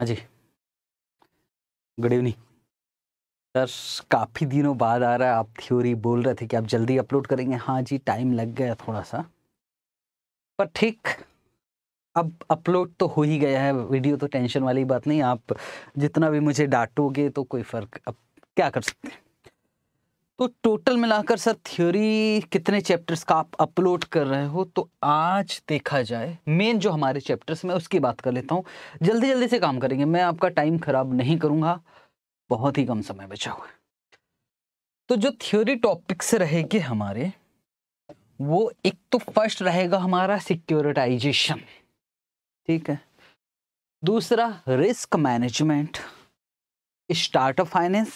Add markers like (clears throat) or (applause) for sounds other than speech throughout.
हाँ जी good evening sir काफ़ी दिनों बाद आ रहा है आप थ्योरी बोल रहे थे कि आप जल्दी अपलोड करेंगे हाँ जी टाइम लग गया थोड़ा सा पर ठीक अब अपलोड तो हो ही गया है वीडियो तो टेंशन वाली बात नहीं आप जितना भी मुझे डांटोगे तो कोई फ़र्क अब क्या कर सकते हैं तो टोटल मिलाकर सर थ्योरी कितने चैप्टर्स का आप अपलोड कर रहे हो तो आज देखा जाए मेन जो हमारे चैप्टर्स में उसकी बात कर लेता हूँ जल्दी जल्दी से काम करेंगे मैं आपका टाइम खराब नहीं करूँगा बहुत ही कम समय बचा हुआ है तो जो थ्योरी टॉपिक्स रहेगी हमारे वो एक तो फर्स्ट रहेगा हमारा सिक्योरिटाइजेशन ठीक है दूसरा रिस्क मैनेजमेंट स्टार्टअप फाइनेंस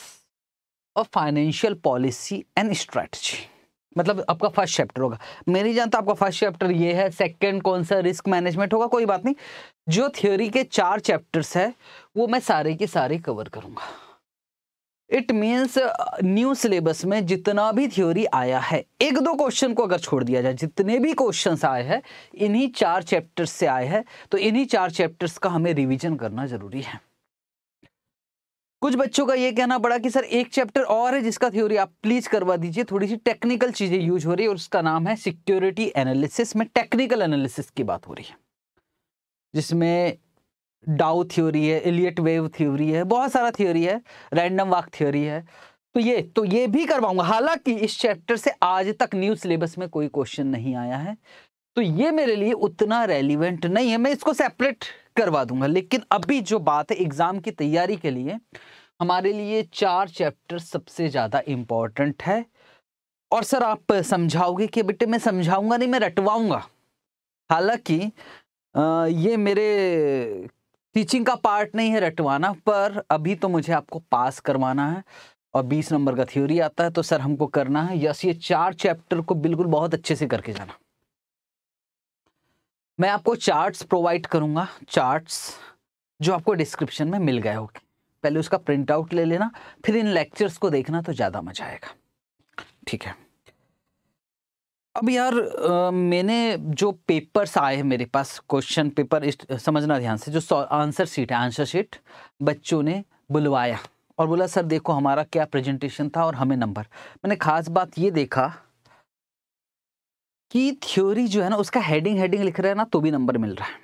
और फाइनेंशियल पॉलिसी एंड स्ट्रेटजी मतलब आपका फर्स्ट चैप्टर होगा मैं नहीं जानता तो आपका फर्स्ट चैप्टर ये है सेकंड कौन सा रिस्क मैनेजमेंट होगा कोई बात नहीं जो थ्योरी के चार चैप्टर्स है वो मैं सारे के सारे कवर करूँगा इट मीन्स न्यू सिलेबस में जितना भी थ्योरी आया है एक दो क्वेश्चन को अगर छोड़ दिया जाए जितने भी क्वेश्चन आए हैं इन्हीं चार चैप्टर्स से आए हैं तो इन्हीं चार चैप्टर्स का हमें रिविजन करना ज़रूरी है कुछ बच्चों का ये कहना पड़ा कि सर एक चैप्टर और है जिसका थ्योरी आप प्लीज करवा दीजिए थोड़ी सी टेक्निकल चीजें यूज हो रही है और उसका नाम है सिक्योरिटी एनालिसिस में टेक्निकल एनालिसिस की बात हो रही है जिसमें डाउ थ्योरी है इलियट वेव थ्योरी है बहुत सारा थ्योरी है रैंडम वाक थ्योरी है तो ये तो ये भी करवाऊंगा हालांकि इस चैप्टर से आज तक न्यू सिलेबस में कोई क्वेश्चन नहीं आया है तो ये मेरे लिए उतना रेलिवेंट नहीं है मैं इसको सेपरेट करवा दूंगा लेकिन अभी जो बात है एग्ज़ाम की तैयारी के लिए हमारे लिए चार चैप्टर सबसे ज़्यादा इम्पॉर्टेंट है और सर आप समझाओगे कि बेटे मैं समझाऊंगा नहीं मैं रटवाऊंगा हालांकि ये मेरे टीचिंग का पार्ट नहीं है रटवाना पर अभी तो मुझे आपको पास करवाना है और 20 नंबर का थ्योरी आता है तो सर हमको करना है यस ये चार चैप्टर को बिल्कुल बहुत अच्छे से करके जाना मैं आपको चार्ट्स प्रोवाइड करूँगा चार्ट्स जो आपको डिस्क्रिप्शन में मिल गए होंगे पहले उसका प्रिंट आउट ले लेना फिर इन लेक्चर्स को देखना तो ज़्यादा मजा आएगा ठीक है अब यार आ, मैंने जो पेपर्स आए हैं मेरे पास क्वेश्चन पेपर समझना ध्यान से जो आंसर शीट है आंसर शीट बच्चों ने बुलवाया और बोला सर देखो हमारा क्या प्रेजेंटेशन था और हमें नंबर मैंने खास बात ये देखा कि थ्योरी जो है ना उसका हेडिंग हेडिंग लिख रहा है ना तो भी नंबर मिल रहा है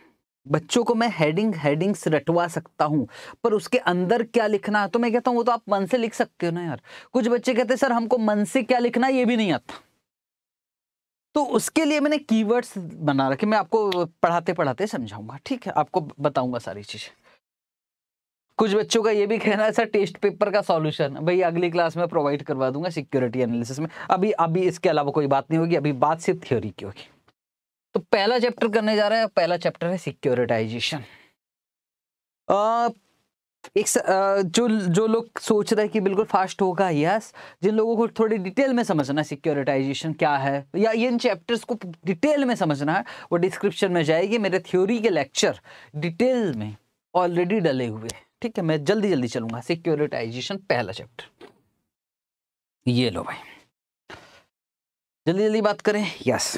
बच्चों को मैं हेडिंग हेडिंग्स रटवा सकता हूँ पर उसके अंदर क्या लिखना है तो मैं कहता हूँ वो तो आप मन से लिख सकते हो ना यार कुछ बच्चे कहते हैं सर हमको मन से क्या लिखना ये भी नहीं आता तो उसके लिए मैंने कीवर्ड्स बना रखे मैं आपको पढ़ाते पढ़ाते समझाऊंगा ठीक है आपको बताऊंगा सारी चीज़ें कुछ बच्चों का ये भी कहना है सर टेस्ट पेपर का सॉल्यूशन भाई अगली क्लास में प्रोवाइड करवा दूंगा सिक्योरिटी एनालिसिस में अभी अभी इसके अलावा कोई बात नहीं होगी अभी बात सिर्फ थ्योरी की होगी तो पहला चैप्टर करने जा रहा है पहला चैप्टर है सिक्योरिटाइजेशन एक आ, जो जो लोग सोच रहे हैं कि बिल्कुल फास्ट होगा यस जिन लोगों को थोड़ी डिटेल में समझना है सिक्योरिटाइजेशन क्या है या इन चैप्टर्स को डिटेल में समझना है वो डिस्क्रिप्शन में जाएगी मेरे थ्योरी के लेक्चर डिटेल में ऑलरेडी डले हुए हैं ठीक है मैं जल्दी जल्दी चलूंगा सिक्योरिटाइजेशन पहला चैप्टर ये लो भाई जल्दी जल्दी बात करें यस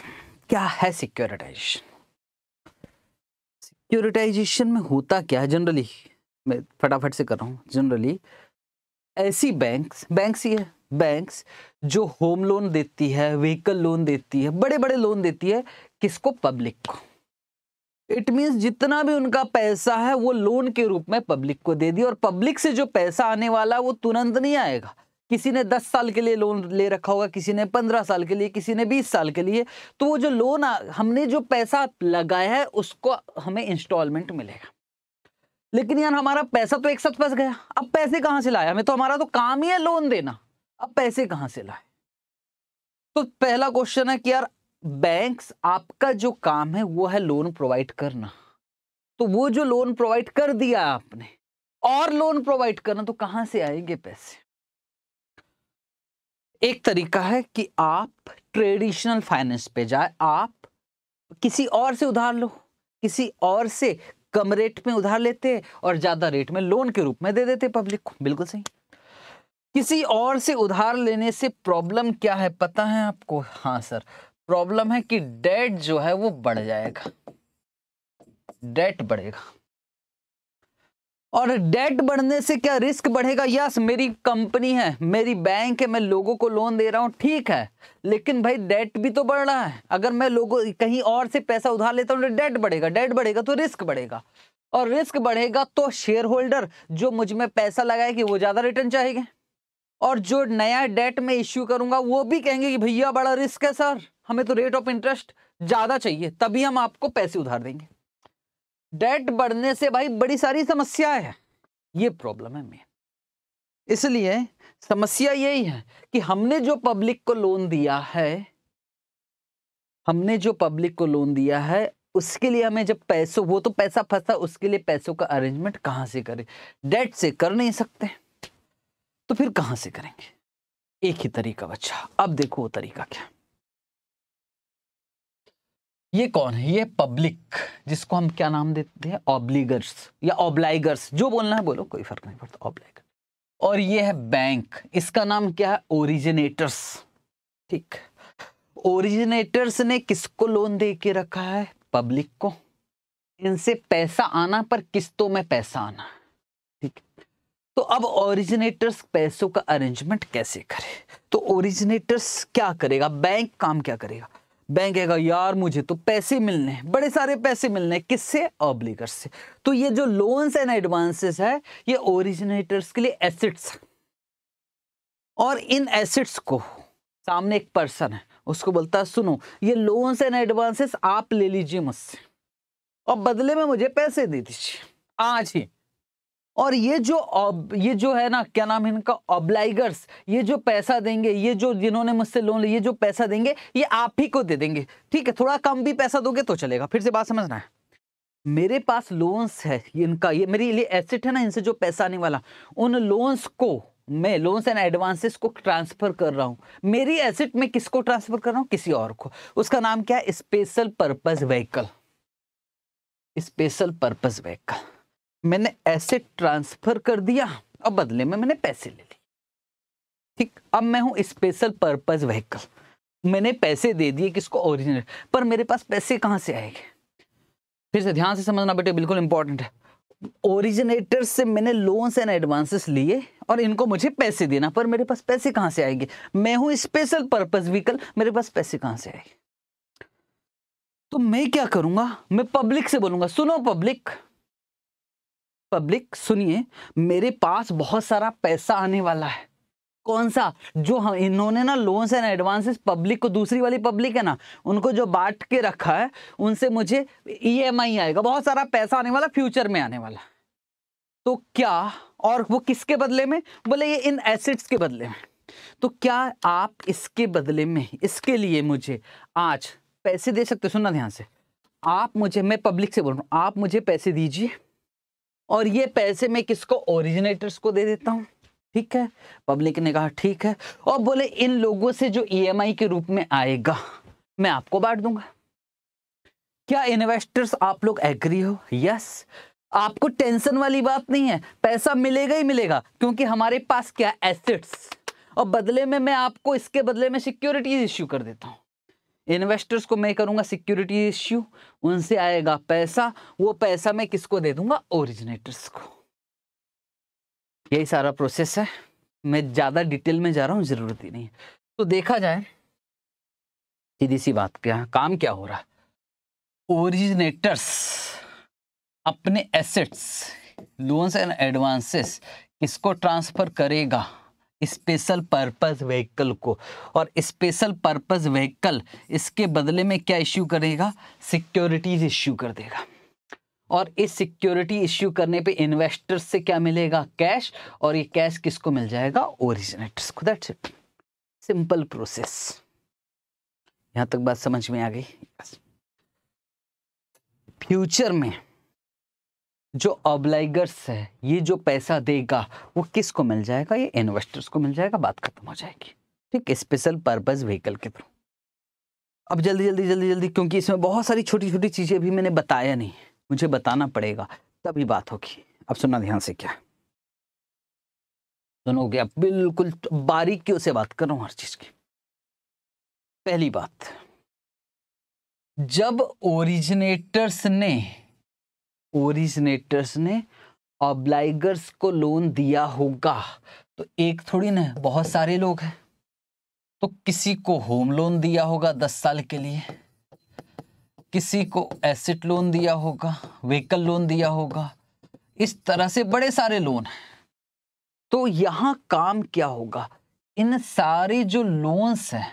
क्या है सिक्योरिटाइजेशन सिक्योरिटाइजेशन में होता क्या है जनरली मैं फटाफट से कर रहा हूँ जनरली ऐसी बैंक्स बैंक्स ही है बैंक्स जो होम लोन देती है व्हीकल लोन देती है बड़े बड़े लोन देती है किसको पब्लिक को इट मीन्स जितना भी उनका पैसा है वो लोन के रूप में पब्लिक को दे दिया और पब्लिक से जो पैसा आने वाला है वो तुरंत नहीं आएगा किसी ने 10 साल के लिए लोन ले रखा होगा किसी ने 15 साल के लिए किसी ने 20 साल के लिए तो वो जो लोन हमने जो पैसा लगाया है उसको हमें इंस्टॉलमेंट मिलेगा लेकिन यार हमारा पैसा तो एक साथ फंस गया अब पैसे कहाँ से लाया हमें तो हमारा तो काम ही है लोन देना अब पैसे कहाँ से लाए तो पहला क्वेश्चन है कि यार बैंक्स आपका जो काम है वो है लोन प्रोवाइड करना तो वो जो लोन प्रोवाइड कर दिया आपने और लोन प्रोवाइड करना तो कहां से आएंगे पैसे एक तरीका है कि आप ट्रेडिशनल फाइनेंस पे जाए आप किसी और से उधार लो किसी और से कम रेट में उधार लेते और ज्यादा रेट में लोन के रूप में दे देते पब्लिक को बिल्कुल सही किसी और से उधार लेने से प्रॉब्लम क्या है पता है आपको हाँ सर प्रॉब्लम है कि डेट जो है वो बढ़ जाएगा डेट बढ़ेगा और डेट बढ़ने से क्या रिस्क बढ़ेगा यस मेरी कंपनी है मेरी बैंक है मैं लोगों को लोन दे रहा हूँ ठीक है लेकिन भाई डेट भी तो बढ़ रहा है अगर मैं लोगों कहीं और से पैसा उधार लेता हूँ तो डेट बढ़ेगा डेट बढ़ेगा तो रिस्क बढ़ेगा और रिस्क बढ़ेगा तो शेयर होल्डर जो मुझ में पैसा लगाएगी वो ज़्यादा रिटर्न चाहेगा और जो नया डेट में इश्यू करूंगा वो भी कहेंगे कि भैया बड़ा रिस्क है सर हमें तो रेट ऑफ इंटरेस्ट ज्यादा चाहिए तभी हम आपको पैसे उधार देंगे डेट बढ़ने से भाई बड़ी सारी समस्या है ये प्रॉब्लम है मेन इसलिए समस्या यही है कि हमने जो पब्लिक को लोन दिया है हमने जो पब्लिक को लोन दिया है उसके लिए हमें जब पैसों वो तो पैसा फंसा उसके लिए पैसों का अरेंजमेंट कहाँ से करें डेट से कर नहीं सकते तो फिर कहां से करेंगे एक ही तरीका बच्चा अब देखो वो तरीका क्या ये कौन है ये पब्लिक जिसको हम क्या नाम देते हैं ऑब्लिगर्स या ऑब्लाइगर्स जो बोलना है बोलो कोई फर्क नहीं पड़ता ऑब्लाइगर और ये है बैंक इसका नाम क्या है ओरिजिनेटर्स ठीक ओरिजिनेटर्स ने किसको लोन दे के रखा है पब्लिक को इनसे पैसा आना पर किस्तों में पैसा आना तो अब ओरिजिनेटर्स पैसों का अरेंजमेंट कैसे करे तो ओरिजिनेटर्स क्या करेगा बैंक काम क्या करेगा बैंक कहेगा यार मुझे तो पैसे मिलने हैं बड़े सारे पैसे मिलने हैं किससे ऑब्लिगर्स से तो ये जो लोन्स एंड एडवांसेस है ये ओरिजिनेटर्स के लिए एसेट्स और इन एसेट्स को सामने एक पर्सन है उसको बोलता है सुनो ये लोन्स एंड एडवांसेस आप ले लीजिए मुझसे और बदले में मुझे पैसे दे दीजिए आज ही और ये जो ये जो है ना क्या नाम है इनका ऑब्लाइगर्स ये जो पैसा देंगे ये जो जिन्होंने मुझसे लोन ये जो पैसा देंगे ये आप ही को दे देंगे ठीक है थोड़ा कम भी पैसा दोगे तो चलेगा फिर से बात समझना है मेरे पास लोन्स है इनका ये मेरे लिए एसेट है ना इनसे जो पैसा आने वाला उन लोन्स को मैं लोन्स एंड एडवांसेस को ट्रांसफर कर रहा हूँ मेरी एसेट में किसको ट्रांसफर कर रहा हूँ किसी और को उसका नाम क्या है special purpose vehicle special purpose vehicle मैंने ऐसे ट्रांसफर कर दिया और बदले में मैंने पैसे ले लिए ठीक अब मैं हूं स्पेशल पर्पज व्हीकल मैंने पैसे दे दिए किसको ओरिजिनल पर मेरे पास पैसे कहां से आएंगे फिर से ध्यान से समझना बेटे बिल्कुल इंपॉर्टेंट है ओरिजिनेटर से मैंने लोन्स एंड एडवांसेस लिए और इनको मुझे पैसे देना पर मेरे पास पैसे कहाँ से आएंगे मैं हूँ स्पेशल पर्पज व्हीकल मेरे पास पैसे कहां से आएंगे तो मैं क्या करूंगा मैं पब्लिक से बोलूंगा सुनो पब्लिक पब्लिक सुनिए मेरे पास बहुत सारा पैसा आने वाला है कौन सा जो हम इन्होंने ना लोन्स एंड एडवांसेस पब्लिक को दूसरी वाली पब्लिक है ना उनको जो बांट के रखा है उनसे मुझे ईएमआई e आएगा बहुत सारा पैसा आने वाला फ्यूचर में आने वाला तो क्या और वो किसके बदले में बोले ये इन एसेट्स के बदले में तो क्या आप इसके बदले में इसके लिए मुझे आज पैसे दे सकते सुनना ध्यान से आप मुझे मैं पब्लिक से बोल रहा हूँ आप मुझे पैसे दीजिए और ये पैसे मैं किसको ओरिजिनेटर्स को दे देता हूँ ठीक है पब्लिक ने कहा ठीक है और बोले इन लोगों से जो ईएमआई e के रूप में आएगा मैं आपको बांट दूंगा क्या इन्वेस्टर्स आप लोग एग्री हो यस आपको टेंशन वाली बात नहीं है पैसा मिलेगा ही मिलेगा क्योंकि हमारे पास क्या एसेट्स और बदले में मैं आपको इसके बदले में सिक्योरिटीज इश्यू कर देता हूँ इन्वेस्टर्स को मैं करूंगा सिक्योरिटी इश्यू उनसे आएगा पैसा वो पैसा मैं किसको दे दूंगा ओरिजिनेटर्स को यही सारा प्रोसेस है मैं ज़्यादा डिटेल में जा रहा हूँ ज़रूरत ही नहीं तो देखा जाए सीधी सी बात क्या काम क्या हो रहा है ओरिजिनेटर्स अपने एसेट्स लोन्स एंड एडवांसेस किसको ट्रांसफ़र करेगा स्पेशल पर्पस व्हीकल को और स्पेशल पर्पस व्हीकल इसके बदले में क्या इश्यू करेगा सिक्योरिटीज इश्यू कर देगा और इस सिक्योरिटी इश्यू करने पे इन्वेस्टर्स से क्या मिलेगा कैश और ये कैश किसको मिल जाएगा ओरिजिनेटर्स को दैट्स इट सिंपल प्रोसेस यहां तक बात समझ में आ गई फ्यूचर में जो ऑब्लाइगर्स है ये जो पैसा देगा वो किस को मिल जाएगा ये इन्वेस्टर्स को मिल जाएगा बात खत्म हो जाएगी ठीक स्पेशल पर्पज व्हीकल के थ्रू अब जल्दी जल्दी जल्दी जल्दी क्योंकि इसमें बहुत सारी छोटी छोटी चीज़ें भी मैंने बताया नहीं मुझे बताना पड़ेगा तभी बात होगी अब सुनना ध्यान से क्या सुनोगे अब बिल्कुल बारीकियों से बात कर रहा हूं हर चीज़ की पहली बात जब ओरिजिनेटर्स ने ओरिजिनेटर्स ने ऑब्लाइगर्स को लोन दिया होगा तो एक थोड़ी ना बहुत सारे लोग हैं तो किसी को होम लोन दिया होगा दस साल के लिए किसी को एसेट लोन दिया होगा व्हीकल लोन दिया होगा इस तरह से बड़े सारे लोन हैं तो यहाँ काम क्या होगा इन सारे जो लोन्स हैं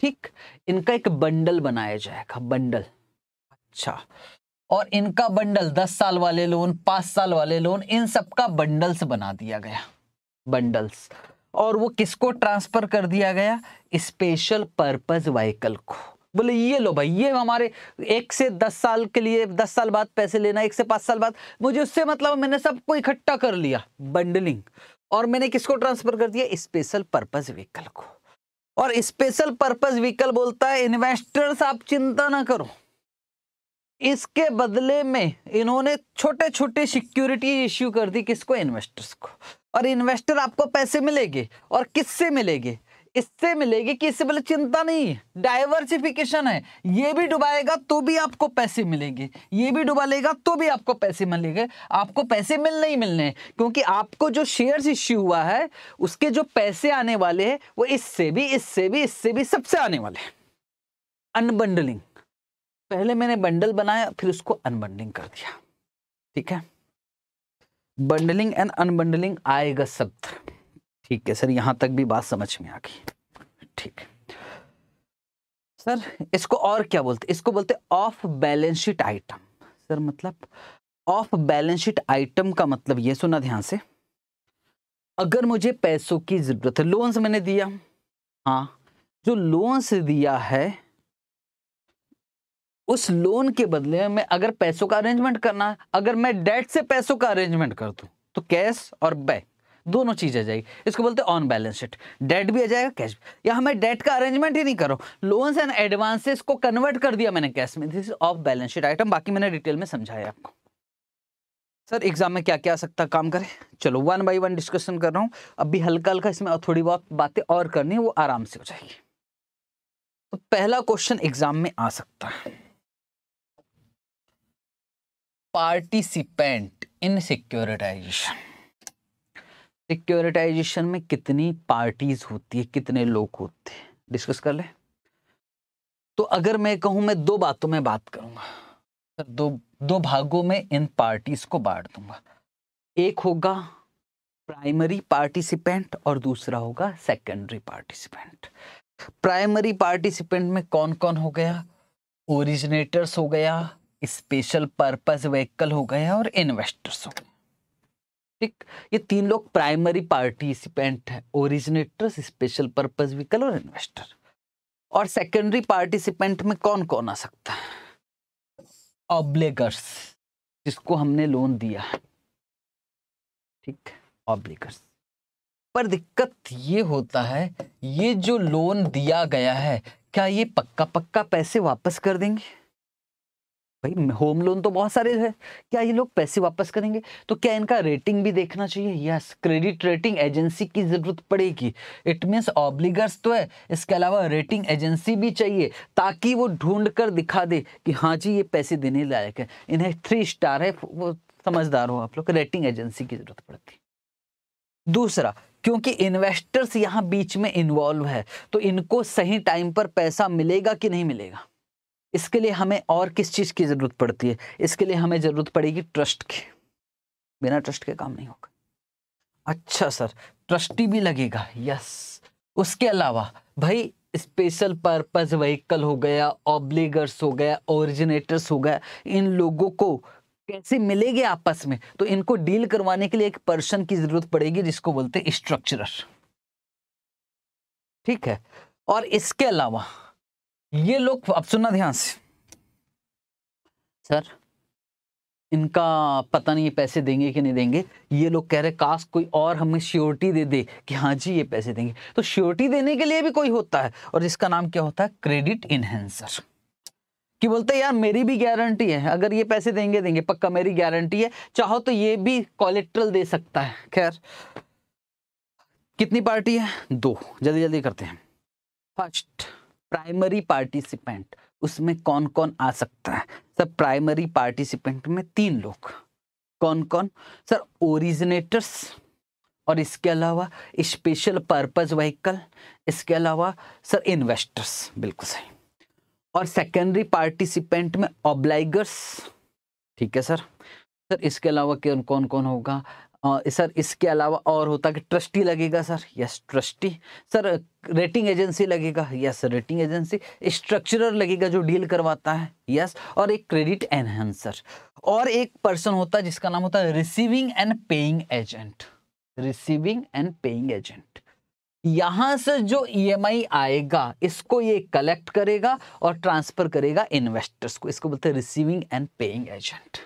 ठीक इनका एक बंडल बनाया जाएगा बंडल अच्छा और इनका बंडल दस साल वाले लोन पांच साल वाले लोन इन सबका बंडल्स बना दिया गया बंडल्स और वो किसको ट्रांसफर कर दिया गया स्पेशल पर्पज व्हीकल को बोले ये लो भाई ये हमारे एक से दस साल के लिए दस साल बाद पैसे लेना एक से पाँच साल बाद मुझे उससे मतलब मैंने सबको इकट्ठा कर लिया बंडलिंग और मैंने किसको ट्रांसफर कर दिया स्पेशल पर्पज व्हीकल को और स्पेशल पर्पज व्हीकल बोलता है इन्वेस्टर्स आप चिंता ना करो इसके बदले में इन्होंने छोटे छोटे सिक्योरिटी इश्यू कर दी किसको इन्वेस्टर्स को और इन्वेस्टर आपको पैसे मिलेंगे और किससे मिलेंगे इससे मिलेगी कि इससे पहले चिंता नहीं है डाइवर्सिफिकेशन है ये भी डुबाएगा तो भी आपको पैसे मिलेंगे ये भी डुबा लेगा तो भी आपको पैसे मिलेंगे आपको पैसे मिलने ही मिलने हैं क्योंकि आपको जो शेयर्स इश्यू हुआ है उसके जो पैसे आने वाले हैं वो इससे भी इससे भी इससे भी सबसे आने वाले हैं अनबंडलिंग पहले मैंने बंडल बनाया फिर उसको अनबंडलिंग कर दिया ठीक है बंडलिंग एंड अनबंडलिंग आएगा शब्द ठीक है सर यहां तक भी बात समझ में आ गई ठीक सर इसको और क्या बोलते इसको बोलते off balance sheet item sir मतलब ऑफ बैलेंस शीट आइटम का मतलब ये सुना ध्यान से अगर मुझे पैसों की जरूरत है लोन्स मैंने दिया हाँ जो लोन्स दिया है उस लोन के बदले में अगर पैसों का अरेंजमेंट करना है अगर मैं डेट से पैसों का अरेंजमेंट कर दूँ तो कैश और बैंक दोनों चीज़ आ जाएगी इसको बोलते हैं ऑन बैलेंस शीट डेट भी आ जाएगा कैश भी या हमें डेट का अरेंजमेंट ही नहीं करो लोन्स एंड एडवांसेस को कन्वर्ट कर दिया मैंने कैश में this off balance sheet item बाकी मैंने डिटेल में समझाया आपको सर एग्जाम में क्या क्या आ सकता काम करें चलो वन बाई वन डिस्कशन कर रहा हूँ अभी हल्का हल्का इसमें थोड़ी बहुत बातें और करनी है वो आराम से हो जाएगी तो पहला क्वेश्चन एग्जाम में आ सकता है पार्टिसिपेंट इन सिक्योरिटाइजेशन सिक्योरिटाइजेशन में कितनी पार्टीज होती है कितने लोग होते हैं डिस्कस कर ले तो अगर मैं कहूं मैं दो बातों में बात करूंगा सर दो दो भागों में इन पार्टीज को बांट दूंगा एक होगा प्राइमरी पार्टिसिपेंट और दूसरा होगा सेकेंडरी पार्टिसिपेंट प्राइमरी पार्टिसिपेंट में कौन कौन हो गया ओरिजिनेटर्स हो गया स्पेशल पर्पस व्हीकल हो गए और इन्वेस्टर्स हो गए ठीक ये तीन लोग प्राइमरी पार्टिसिपेंट हैं ओरिजिनेटर्स स्पेशल पर्पस व्हीकल और इन्वेस्टर और सेकेंडरी पार्टिसिपेंट में कौन कौन आ सकता है ऑब्लेगर्स जिसको हमने लोन दिया है ठीक ऑब्लेगर्स पर दिक्कत ये होता है ये जो लोन दिया गया है क्या ये पक्का पक्का पैसे वापस कर देंगे भाई होम लोन तो बहुत सारे है क्या ये लोग पैसे वापस करेंगे तो क्या इनका रेटिंग भी देखना चाहिए यस क्रेडिट रेटिंग एजेंसी की ज़रूरत पड़ेगी इट मीन्स ऑब्लिगर्स तो है इसके अलावा रेटिंग एजेंसी भी चाहिए ताकि वो ढूंढ कर दिखा दे कि हाँ जी ये पैसे देने लायक है इन्हें थ्री स्टार है वो समझदार हो आप लोग रेटिंग एजेंसी की ज़रूरत पड़ती दूसरा क्योंकि इन्वेस्टर्स यहाँ बीच में इन्वॉल्व है तो इनको सही टाइम पर पैसा मिलेगा कि नहीं मिलेगा इसके लिए हमें और किस चीज़ की ज़रूरत पड़ती है इसके लिए हमें ज़रूरत पड़ेगी ट्रस्ट की बिना ट्रस्ट के काम नहीं होगा अच्छा सर ट्रस्टी भी लगेगा यस उसके अलावा भाई स्पेशल पर्पस व्हीकल हो गया ऑब्लीगर्स हो गया ओरिजिनेटर्स हो गया इन लोगों को कैसे मिलेंगे आपस में तो इनको डील करवाने के लिए एक पर्सन की जरूरत पड़ेगी जिसको बोलते स्ट्रक्चरर ठीक है और इसके अलावा ये लोग अब सुनना ध्यान से सर इनका पता नहीं ये पैसे देंगे कि नहीं देंगे ये लोग कह रहे काश कोई और हमें श्योरिटी दे दे कि हाँ जी ये पैसे देंगे तो श्योरिटी देने के लिए भी कोई होता है और इसका नाम क्या होता है क्रेडिट इनहेंसर कि बोलते यार मेरी भी गारंटी है अगर ये पैसे देंगे देंगे पक्का मेरी गारंटी है चाहो तो ये भी कॉलेट्रल दे सकता है खैर कितनी पार्टी है दो जल्दी जल्दी करते हैं फर्स्ट प्राइमरी पार्टिसिपेंट उसमें कौन कौन आ सकता है सर प्राइमरी पार्टिसिपेंट में तीन लोग कौन कौन सर ओरिजिनेटर्स और इसके अलावा स्पेशल पर्पज व्हीकल इसके अलावा सर इन्वेस्टर्स बिल्कुल सही और सेकेंडरी पार्टिसिपेंट में ऑब्लाइगर्स ठीक है सर सर इसके अलावा कौन कौन होगा सर इसके अलावा और होता कि ट्रस्टी लगेगा sir yes trustee sir rating agency लगेगा यस रेटिंग एजेंसी स्ट्रक्चरर लगेगा जो डील करवाता है यस और एक क्रेडिट एनहेंसर और एक पर्सन होता है जिसका नाम होता है receiving and paying agent receiving and paying agent यहां से जो ईएमआई e आएगा इसको ये कलेक्ट करेगा और ट्रांसफर करेगा इन्वेस्टर्स को इसको बोलते हैं रिसीविंग एंड पेइंग एजेंट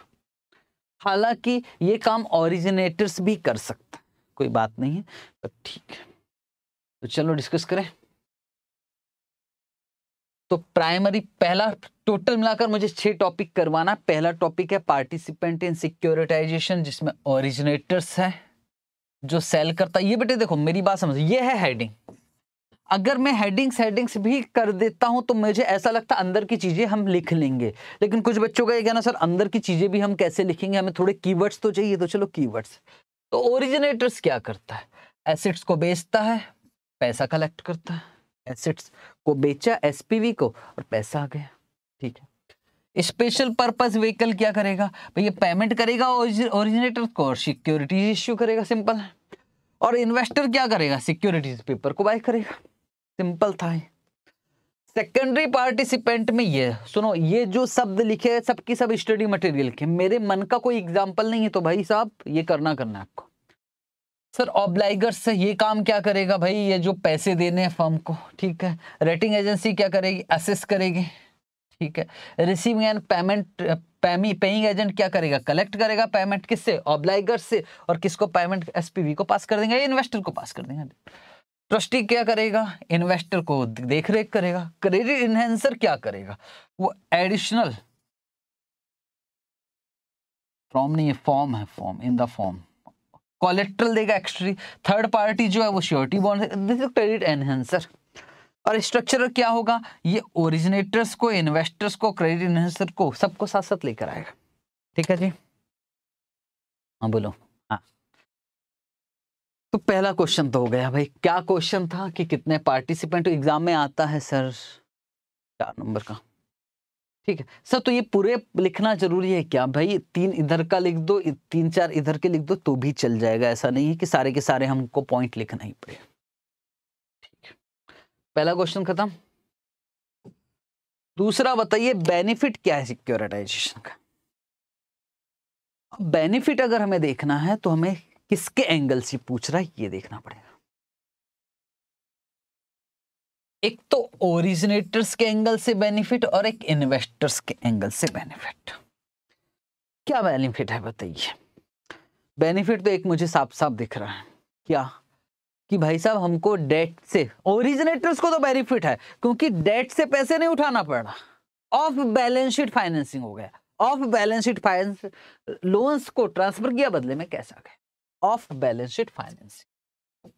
हालांकि ये काम ओरिजिनेटर्स भी कर सकता कोई बात नहीं है पर ठीक है तो चलो डिस्कस करें तो प्राइमरी पहला टोटल मिलाकर मुझे छह टॉपिक करवाना पहला टॉपिक है पार्टिसिपेंट इन सिक्योरिटाइजेशन जिसमें ओरिजिनेटर्स है जो सेल करता है ये बेटे देखो मेरी बात समझ ये है हेडिंग अगर मैं हेडिंग्स हेडिंग्स भी कर देता हूं तो मुझे ऐसा लगता है अंदर की चीज़ें हम लिख लेंगे लेकिन कुछ बच्चों का ये कहना सर अंदर की चीज़ें भी हम कैसे लिखेंगे हमें थोड़े कीवर्ड्स तो चाहिए तो चलो कीवर्ड्स तो ओरिजिनेटर्स क्या करता है एसेट्स को बेचता है पैसा कलेक्ट करता है एसेट्स को बेचा एस को और पैसा आ गया ठीक है स्पेशल पर्पस व्हीकल क्या करेगा भैया पेमेंट करेगा ओरिजिनेटर को और सिक्योरिटीज इश्यू करेगा सिंपल है और इन्वेस्टर क्या करेगा सिक्योरिटीज पेपर को बाय करेगा सिंपल था सेकेंडरी पार्टिसिपेंट में ये सुनो ये जो शब्द लिखे हैं सबकी सब स्टडी मटेरियल के मेरे मन का कोई एग्जाम्पल नहीं है तो भाई साहब ये करना करना है आपको सर ऑब्लाइगर से ये काम क्या करेगा भाई ये जो पैसे देने हैं फर्म को ठीक है रेटिंग एजेंसी क्या करेगी असेस करेगी ठीक है रिसीविंग एंड पेमेंट पेमी पेइंग एजेंट क्या करेगा कलेक्ट करेगा पेमेंट किससे ऑब्लाइगर से और किसको पेमेंट एसपीवी को पास कर देंगे इन्वेस्टर को पास कर देंगे ट्रस्टी क्या करेगा इन्वेस्टर को देख रेख करेगा क्रेडिट इन्हेंसर क्या करेगा वो एडिशनल फॉर्म नहीं है फॉर्म है form in the form collateral देगा एक्सट्री थर्ड पार्टी जो है वो श्योरिटी बॉन्ड क्रेडिट एनहेंसर और स्ट्रक्चर क्या होगा ये ओरिजिनेटर्स को इन्वेस्टर्स को क्रेडिट एनहेंसर को सबको साथ साथ लेकर आएगा ठीक है जी हाँ बोलो तो पहला क्वेश्चन तो हो गया भाई क्या क्वेश्चन था कि कितने पार्टिसिपेंट एग्जाम में आता है सर चार नंबर का ठीक है सर तो ये पूरे लिखना जरूरी है क्या भाई तीन इधर का लिख दो तीन चार इधर के लिख दो तो भी चल जाएगा ऐसा नहीं है कि सारे के सारे हमको पॉइंट लिखना ही पड़े ठीक है पहला क्वेश्चन खत्म दूसरा बताइए बेनिफिट क्या है सिक्योरिटाइजेशन का बेनिफिट अगर हमें देखना है तो हमें किसके एंगल से पूछ रहा है ये देखना पड़ेगा एक तो ओरिजिनेटर्स के एंगल से बेनिफिट और एक इन्वेस्टर्स के एंगल से बेनिफिट क्या बेनिफिट है बताइए बेनिफिट तो एक मुझे साफ साफ दिख रहा है क्या कि भाई साहब हमको डेट से ओरिजिनेटर्स को तो बेनिफिट है क्योंकि डेट से पैसे नहीं उठाना पड़ रहा ऑफ बैलेंस शीट फाइनेंसिंग हो गया off balance sheet finance loans को ट्रांसफर किया बदले में कैसा गया ऑफ बैलेंस शीट फाइनेंसिंग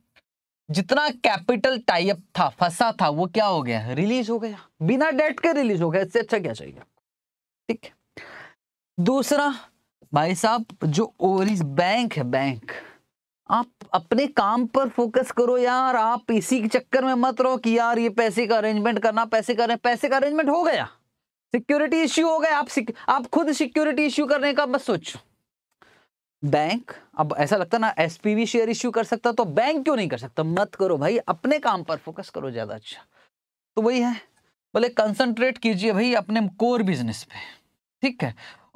जितना कैपिटल टाइप था फंसा था वो क्या हो गया रिलीज हो गया बिना डेट के रिलीज हो गया इससे अच्छा क्या चाहिए ठीक दूसरा भाई साहब जो ओरिज बैंक है बैंक आप अपने काम पर फोकस करो यार आप इसी के चक्कर में मत रहो कि यार ये पैसे का अरेंजमेंट करना पैसे का पैसे का अरेंजमेंट हो गया सिक्योरिटी इश्यू हो गया आप आप खुद सिक्योरिटी इश्यू करने का बस सोचो बैंक अब ऐसा लगता ना एसपीवी शेयर इश्यू कर सकता तो बैंक क्यों नहीं कर सकता मत करो भाई अपने काम पर फोकस करो ज़्यादा अच्छा तो वही है बोले कंसंट्रेट कीजिए भाई अपने कोर बिजनेस पे ठीक है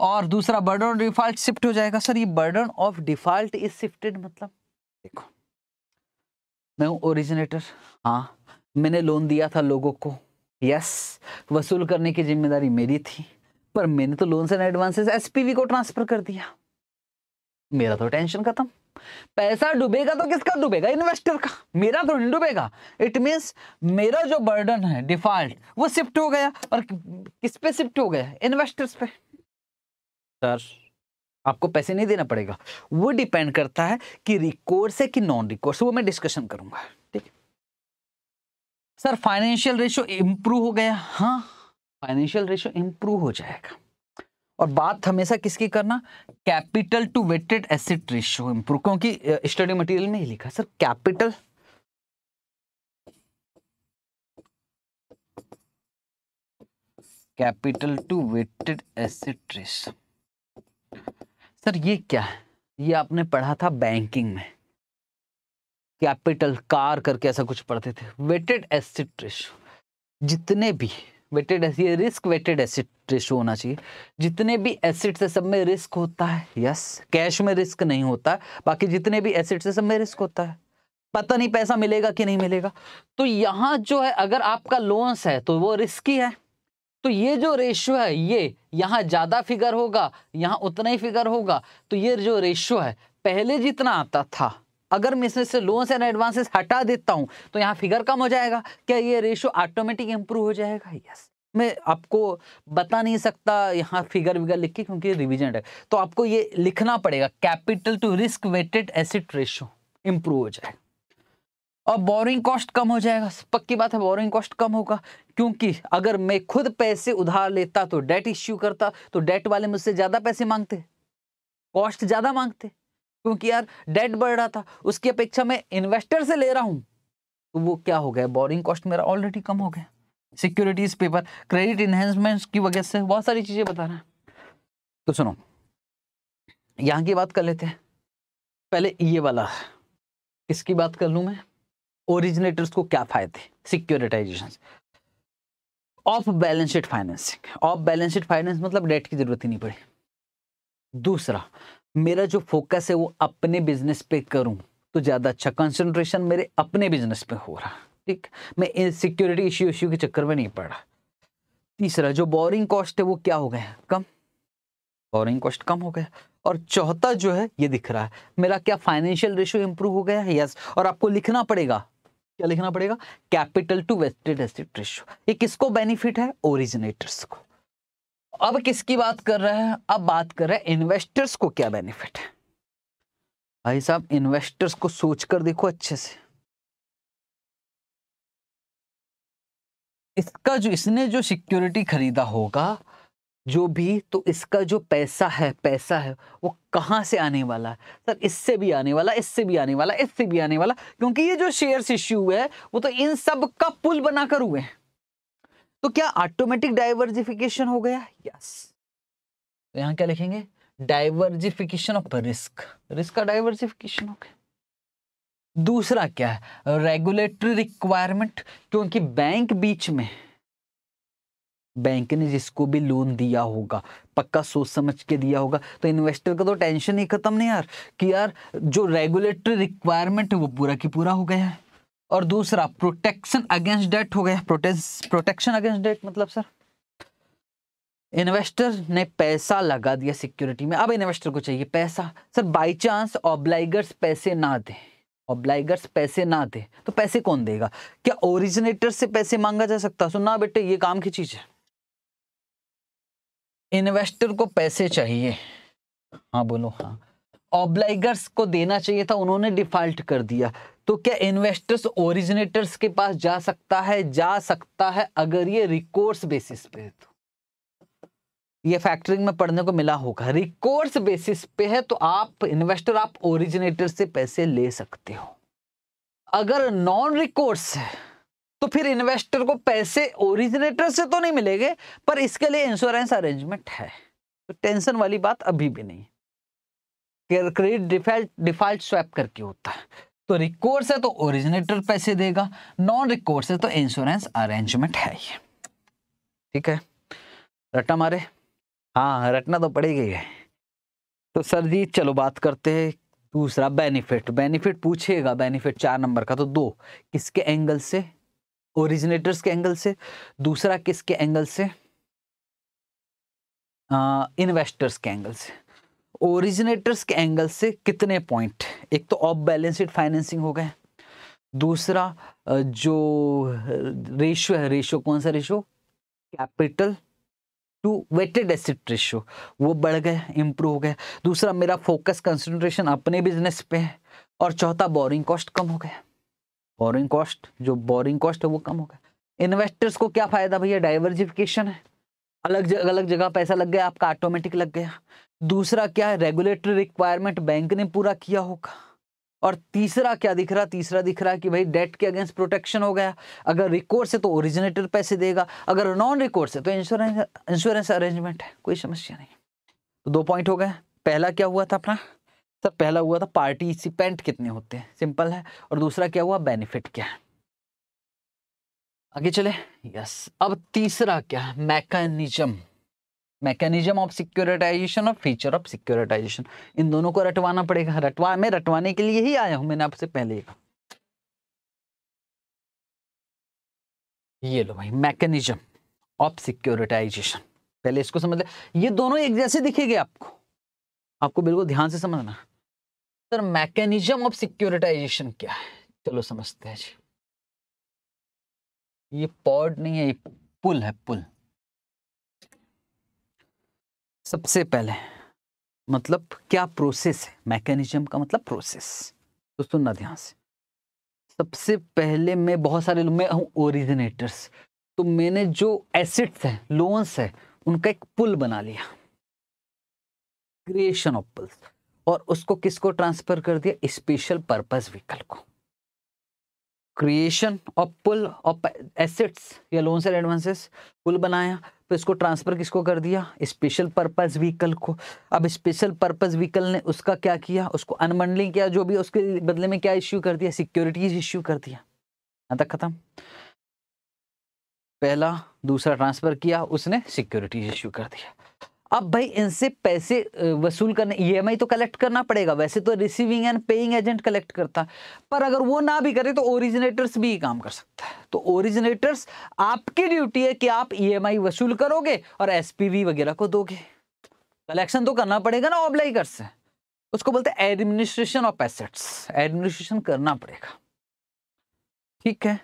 और दूसरा बर्डन ऑफ डिफॉल्ट शिफ्ट हो जाएगा सर ये burden of default is shifted मतलब देखो मैं हूँ ओरिजिनेटर हाँ मैंने लोन दिया था लोगों को यस वसूल करने की जिम्मेदारी मेरी थी पर मैंने तो लोन एंड एडवांसेस एसपीवी को ट्रांसफर कर दिया मेरा तो टेंशन खत्म पैसा डूबेगा तो किसका डूबेगा इन्वेस्टर का मेरा तो नहीं डूबेगा इट मीन मेरा जो बर्डन है डिफॉल्ट वो शिफ्ट हो गया और किस पे शिफ्ट हो गया इन्वेस्टर्स पे सर आपको पैसे नहीं देना पड़ेगा वो डिपेंड करता है कि रिकोर्स है कि नॉन रिकोर्स वो मैं डिस्कशन करूंगा ठीक सर फाइनेंशियल रेशियो इंप्रूव हो गया हाँ फाइनेंशियल रेशियो इंप्रूव हो जाएगा और बात हमेशा किसकी करना capital to weighted asset ratio improve क्योंकि स्टडी मटेरियल में ही लिखा sir capital capital to weighted asset ratio sir ये क्या है ये आपने पढ़ा था बैंकिंग में कैपिटल कार करके ऐसा कुछ पढ़ते थे वेटेड एसिड रेशियो जितने भी वेटेड एसिड ये रिस्क वेटेड एसिड रेशो होना चाहिए जितने भी एसिड से सब में रिस्क होता है यस कैश में रिस्क नहीं होता बाकी जितने भी एसिड से सब में रिस्क होता है पता नहीं पैसा मिलेगा कि नहीं मिलेगा तो यहाँ जो है अगर आपका लोन्स है तो वो रिस्की है तो ये जो रेशियो है ये यहाँ ज़्यादा फिगर होगा यहाँ उतना ही फिगर होगा तो ये जो रेशियो है पहले जितना आता था अगर मैं इसमें से लोन्स एंड एडवांसेस हटा देता हूँ तो यहाँ फिगर कम हो जाएगा क्या ये रेशो ऑटोमेटिक इंप्रूव हो जाएगा यस मैं आपको बता नहीं सकता यहाँ फिगर विगर लिख के क्योंकि रिविजन है तो आपको ये लिखना पड़ेगा capital to risk weighted asset ratio improve हो जाएगा और बोरिंग कॉस्ट कम हो जाएगा पक्की बात है बोरिंग कॉस्ट कम होगा क्योंकि अगर मैं खुद पैसे उधार लेता तो डेट इश्यू करता तो डेट वाले मुझसे ज़्यादा पैसे मांगते कॉस्ट ज़्यादा मांगते क्योंकि यार डेट बढ़ रहा था उसकी अपेक्षा मैं इन्वेस्टर से ले रहा हूँ तो वो क्या हो गया बोरिंग कॉस्ट मेरा ऑलरेडी कम हो गया सिक्योरिटीज पेपर क्रेडिट इन्हेंसमेंट की वजह से बहुत सारी चीज़ें बता रहा है तो सुनो यहाँ की बात कर लेते हैं पहले ये वाला किसकी बात कर लूँ मैं ओरिजिनेटर्स को क्या फायदे securitisation off balance financing off balance finance मतलब डेट की जरूरत ही नहीं पड़ी दूसरा मेरा जो फोकस है वो अपने बिजनेस पे करूँ तो ज़्यादा अच्छा कंसंट्रेशन मेरे अपने बिजनेस पे हो रहा ठीक मैं इन सिक्योरिटी इश्यू इश्यू के चक्कर में नहीं पड़ रहा तीसरा जो बोरिंग कॉस्ट है वो क्या हो गया कम बोरिंग कॉस्ट कम हो गया और चौथा जो है ये दिख रहा है मेरा क्या फाइनेंशियल रेशियो इंप्रूव हो गया है यस और आपको लिखना पड़ेगा क्या लिखना पड़ेगा capital to weighted asset ratio ये किसको बेनिफिट है ओरिजिनेटर्स को अब किसकी बात कर रहे हैं अब बात कर रहे हैं इन्वेस्टर्स को क्या बेनिफिट है भाई साहब इन्वेस्टर्स को सोचकर देखो अच्छे से इसका जो इसने जो सिक्योरिटी खरीदा होगा जो भी तो इसका जो पैसा है पैसा है वो कहाँ से आने वाला है सर इससे भी आने वाला इससे भी आने वाला इससे भी आने वाला क्योंकि ये जो शेयर्स इश्यू है वो तो इन सब का पुल बनाकर हुए हैं तो क्या ऑटोमेटिक डाइवर्जिफिकेशन हो गया यस तो यहां क्या लिखेंगे डाइवर्जिफिकेशन ऑफ रिस्क रिस्क का डाइवर्जिफिकेशन हो गया दूसरा क्या है रेगुलेटरी रिक्वायरमेंट क्योंकि बैंक बीच में बैंक ने जिसको भी लोन दिया होगा पक्का सोच समझ के दिया होगा तो इन्वेस्टर का तो टेंशन ही खत्म नहीं यार कि यार जो रेगुलेटरी रिक्वायरमेंट है वो पूरा की पूरा हो गया है और दूसरा प्रोटेक्शन अगेंस्ट डेट हो गया प्रोटेक्शन अगेंस्ट डेट मतलब सर इन्वेस्टर ने पैसा लगा दिया सिक्योरिटी में अब इन्वेस्टर को चाहिए पैसा सर बाय चांस ऑब्लाइगर्स पैसे ना दें ऑब्लाइगर्स पैसे ना दे तो पैसे कौन देगा क्या ओरिजिनेटर से पैसे मांगा जा सकता सुना बेटे ये काम की चीज है इन्वेस्टर को पैसे चाहिए हाँ बोलो हाँ ऑब्लाइगर्स को देना चाहिए था उन्होंने डिफॉल्ट कर दिया तो क्या इन्वेस्टर्स ओरिजिनेटर्स के पास जा सकता है जा सकता है अगर ये रिकोर्स बेसिस पे है तो ये फैक्टरिंग में पढ़ने को मिला होगा रिकोर्स बेसिस पे है तो आप इन्वेस्टर आप ओरिजिनेटर से पैसे ले सकते हो अगर नॉन रिकोर्स है तो फिर इन्वेस्टर को पैसे ओरिजिनेटर से तो नहीं मिलेंगे पर इसके लिए इंश्योरेंस अरेंजमेंट है तो टेंशन वाली बात अभी भी नहीं क्रेडिट डिफॉल्ट डिफॉल्ट स्वैप करके होता है तो रिकोर्स है तो ओरिजिनेटर पैसे देगा नॉन रिकोर्स है तो इंश्योरेंस अरेंजमेंट है ये ठीक है रटना मारे हाँ रटना तो ही है तो सर जी चलो बात करते हैं दूसरा बेनिफिट बेनिफिट पूछेगा बेनिफिट चार नंबर का तो दो किसके एंगल से ओरिजिनेटर्स के एंगल से दूसरा किसके एंगल से इन्वेस्टर्स के एंगल से ओरिजिनेटर्स के एंगल से कितने पॉइंट एक तो ऑफ बैलेंसड फाइनेंसिंग हो गए दूसरा जो रेशो है रेशो कौन सा ratio capital to weighted asset ratio वो बढ़ गए इंप्रूव हो गया दूसरा मेरा फोकस कंसंट्रेशन अपने बिजनेस पे है और चौथा बोरिंग कॉस्ट कम हो गया बोरिंग कॉस्ट जो बोरिंग कॉस्ट है वो कम हो गया इन्वेस्टर्स को क्या फ़ायदा भैया डाइवर्सिफिकेशन है अलग जगह अलग जगह पैसा लग गया आपका ऑटोमेटिक लग गया दूसरा क्या है रेगुलेटरी रिक्वायरमेंट बैंक ने पूरा किया होगा और तीसरा क्या दिख रहा तीसरा दिख रहा है कि भाई डेट के अगेंस्ट प्रोटेक्शन हो गया अगर रिकोर्स है तो ओरिजिनेटर पैसे देगा अगर नॉन रिकोर्स है तो इंश्योरेंस इंश्योरेंस अरेंजमेंट है कोई समस्या नहीं तो दो पॉइंट हो गए पहला क्या हुआ था अपना सर पहला हुआ था पार्टिसिपेंट कितने होते हैं सिंपल है और दूसरा क्या हुआ बेनिफिट क्या है आगे चले यस अब तीसरा क्या है मैकेनिज्म मैकेनिज्म ऑफ सिक्योरिटाइजेशन और फीचर ऑफ सिक्योरिटाइजेशन इन दोनों को रटवाना पड़ेगा रटवा मैं रटवाने के लिए ही आया हूं मैंने आपसे पहले कहा ये लो भाई मैकेनिज्म ऑफ सिक्योरिटाइजेशन पहले इसको समझ ले ये दोनों एक जैसे दिखेंगे आपको आपको बिल्कुल ध्यान से समझना सर मैकेनिज्म ऑफ सिक्योरिटाइजेशन क्या है चलो समझते हैं जी ये पॉड नहीं है ये पुल है पुल सबसे पहले मतलब क्या प्रोसेस है मैकेनिज्म का मतलब प्रोसेस तो सुनना ध्यान से सबसे पहले मैं बहुत सारे मैं हूँ ओरिजिनेटर्स तो मैंने जो एसिड्स हैं लोन्स है उनका एक पुल बना लिया क्रिएशन ऑफ पुल्स और उसको किसको ट्रांसफर कर दिया स्पेशल पर्पस व्हीकल को creation of pool of assets या लोन्स एंड एडवांसेस पुल बनाया तो इसको ट्रांसफ़र किसको कर दिया स्पेशल पर्पज़ व्हीकल को अब स्पेशल पर्पज़ व्हीकल ने उसका क्या किया उसको अनमंडलिंग किया जो भी उसके बदले में क्या इश्यू कर दिया सिक्योरिटीज इश्यू कर दिया यहाँ तक ख़त्म पहला दूसरा ट्रांसफ़र किया उसने सिक्योरिटीज इश्यू कर दिया अब भाई इनसे पैसे वसूल करने ई e तो कलेक्ट करना पड़ेगा वैसे तो receiving and paying agent collect करता पर अगर वो ना भी करे तो ओरिजिनेटर्स भी काम कर सकता है तो ओरिजिनेटर्स आपकी ड्यूटी है कि आप ई e वसूल करोगे और एस वगैरह को दोगे कलेक्शन तो करना पड़ेगा ना ऑब्लाइगर्स से उसको बोलते हैं एडमिनिस्ट्रेशन ऑफ एसेट्स एडमिनिस्ट्रेशन करना पड़ेगा ठीक है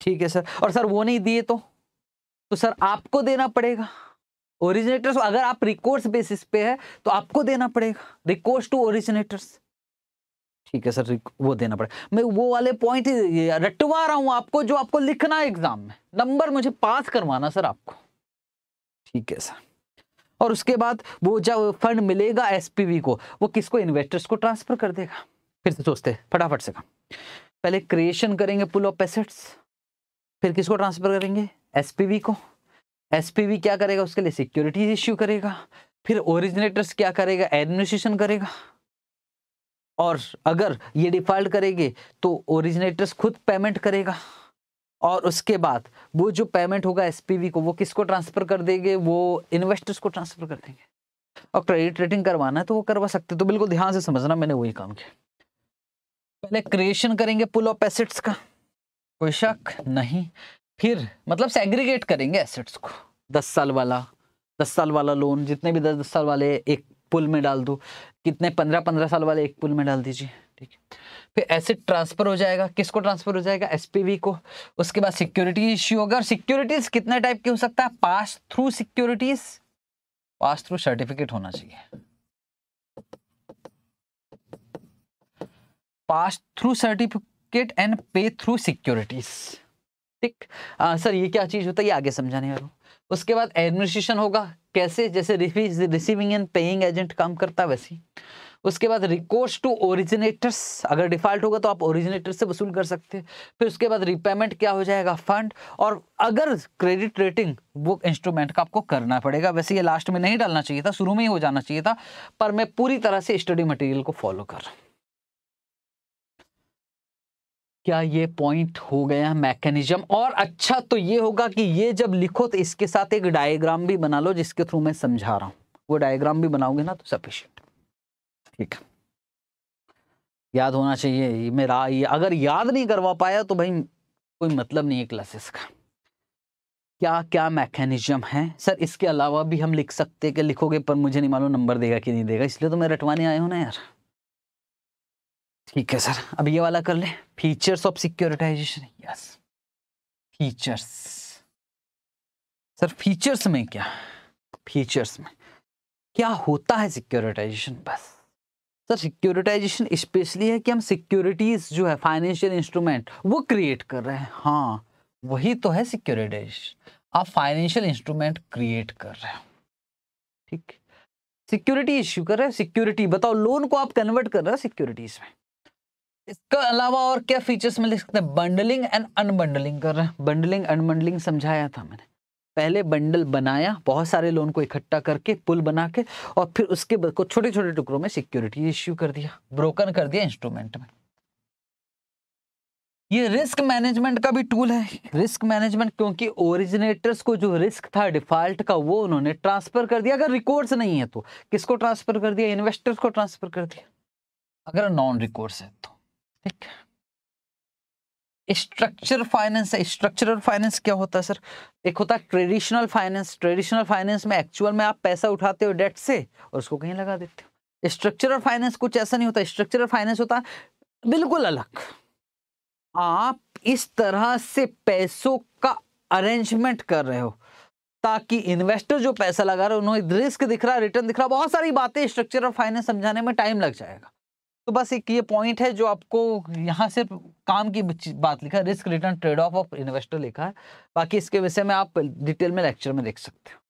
ठीक है सर और सर वो नहीं दिए तो तो सर आपको देना पड़ेगा ओरिजिनेटर्स अगर आप रिकोर्स बेसिस पे है तो आपको देना पड़ेगा रिकोर्स टू ओरिजिनेटर्स ठीक है सर वो देना पड़ेगा मैं वो वाले पॉइंट रटवा रहा हूँ आपको जो आपको लिखना है एग्जाम में नंबर मुझे पास करवाना सर आपको ठीक है सर और उसके बाद वो जब फंड मिलेगा एसपीवी को वो किसको इन्वेस्टर्स को ट्रांसफर कर देगा फिर से सोचते फटाफट से काम पहले क्रिएशन करेंगे पुल ऑफ एसेट्स फिर किसको ट्रांसफर करेंगे एसपीवी को एसपीवी क्या करेगा उसके लिए सिक्योरिटीज इश्यू करेगा फिर ओरिजिनेटर्स क्या करेगा एडमिनिस्ट्रेशन करेगा और अगर ये डिफॉल्ट करेंगे तो ओरिजिनेटर्स खुद पेमेंट करेगा और उसके बाद वो जो पेमेंट होगा एसपीवी को वो किसको ट्रांसफ़र कर देंगे वो इन्वेस्टर्स को ट्रांसफ़र कर देंगे और क्रेडिट रेटिंग करवाना है तो वो करवा सकते तो बिल्कुल ध्यान से समझना मैंने वही काम किया पहले क्रिएशन करेंगे पुल ऑफ एसेट्स का कोई शक नहीं फिर मतलब सेग्रीगेट करेंगे एसेट्स को दस साल वाला दस साल वाला लोन जितने भी दस दस साल वाले एक पुल में डाल दो कितने पंद्रह पंद्रह साल वाले एक पुल में डाल दीजिए ठीक है फिर एसेट ट्रांसफर हो जाएगा किसको ट्रांसफर हो जाएगा एसपीवी को उसके बाद सिक्योरिटी इश्यू होगा और सिक्योरिटीज कितने टाइप की हो सकता है pass through securities pass through certificate होना चाहिए pass through certificate and pay through securities ठीक सर ये क्या चीज़ होता है ये आगे समझाने वाला उसके बाद एडमिनिस्ट्रेशन होगा कैसे जैसे रिसीविंग एंड पेइंग एजेंट काम करता है वैसे उसके बाद रिकोर्स टू ओरिजिनेटर्स अगर डिफॉल्ट होगा तो आप ओरिजिनेटर से वसूल कर सकते हैं फिर उसके बाद रिपेमेंट क्या हो जाएगा फंड और अगर क्रेडिट रेटिंग वो इंस्ट्रूमेंट का आपको करना पड़ेगा वैसे ये लास्ट में नहीं डालना चाहिए था शुरू में ही हो जाना चाहिए था पर मैं पूरी तरह से स्टडी मटेरियल को फॉलो कर रहा हूँ क्या ये पॉइंट हो गया मैकेनिज्म और अच्छा तो ये होगा कि ये जब लिखो तो इसके साथ एक डायग्राम भी बना लो जिसके थ्रू मैं समझा रहा हूँ वो डायग्राम भी बनाओगे ना तो सफिशियंट ठीक है याद होना चाहिए ये मेरा ये अगर याद नहीं करवा पाया तो भाई कोई मतलब नहीं है क्लासेस का क्या क्या मैकेनिज्म है सर इसके अलावा भी हम लिख सकते कि लिखोगे पर मुझे नहीं मालूम नंबर देगा कि नहीं देगा इसलिए तो मैं रटवाने आया हूँ ना यार ठीक है सर अब ये वाला कर ले features of securitisation yes features sir features में क्या फीचर्स में क्या होता है सिक्योरिटाइजेशन बस सर सिक्योरिटाइजेशन स्पेशली है कि हम सिक्योरिटीज जो है फाइनेंशियल इंस्ट्रूमेंट वो क्रिएट कर रहे हैं हाँ वही तो है सिक्योरिटाइजेशन आप फाइनेंशियल इंस्ट्रूमेंट क्रिएट कर रहे हो ठीक सिक्योरिटी इश्यू कर रहे हैं सिक्योरिटी बताओ लोन को आप कन्वर्ट कर रहे हो सिक्योरिटीज में इसके अलावा और क्या फीचर्स में लिख सकते हैं बंडलिंग एंड अनबंडलिंग कर रहे हैं बंडलिंग अनबंडलिंग समझाया था मैंने पहले बंडल बनाया बहुत सारे लोन को इकट्ठा करके पुल बना के और फिर उसके को छोटे छोटे टुकड़ों में सिक्योरिटी इश्यू कर दिया ब्रोकन कर दिया इंस्ट्रूमेंट में ये रिस्क मैनेजमेंट का भी टूल है रिस्क मैनेजमेंट क्योंकि ओरिजिनेटर्स को जो रिस्क था डिफॉल्ट का वो उन्होंने ट्रांसफर कर दिया अगर रिकॉर्ड्स नहीं है तो किसको ट्रांसफर कर दिया इन्वेस्टर्स को ट्रांसफर कर दिया अगर नॉन रिकॉर्ड्स है तो स्ट्रक्चर फाइनेंस है स्ट्रक्चरल फाइनेंस क्या होता है सर एक होता है ट्रेडिशनल फाइनेंस ट्रेडिशनल फाइनेंस में एक्चुअल में आप पैसा उठाते हो डेट से और उसको कहीं लगा देते हो स्ट्रक्चरल फाइनेंस कुछ ऐसा नहीं होता स्ट्रक्चरल फाइनेंस होता है बिल्कुल अलग आप इस तरह से पैसों का अरेंजमेंट कर रहे हो ताकि इन्वेस्टर जो पैसा लगा रहे हो उन्होंने रिस्क दिख रहा है रिटर्न दिख रहा है बहुत सारी बातें स्ट्रक्चरल फाइनेंस समझाने में टाइम लग जाएगा तो बस एक ये पॉइंट है जो आपको यहाँ से काम की बात लिखा risk return trade off off investor लिखा है बाकी इसके विषय में आप डिटेल में लेक्चर में देख सकते हो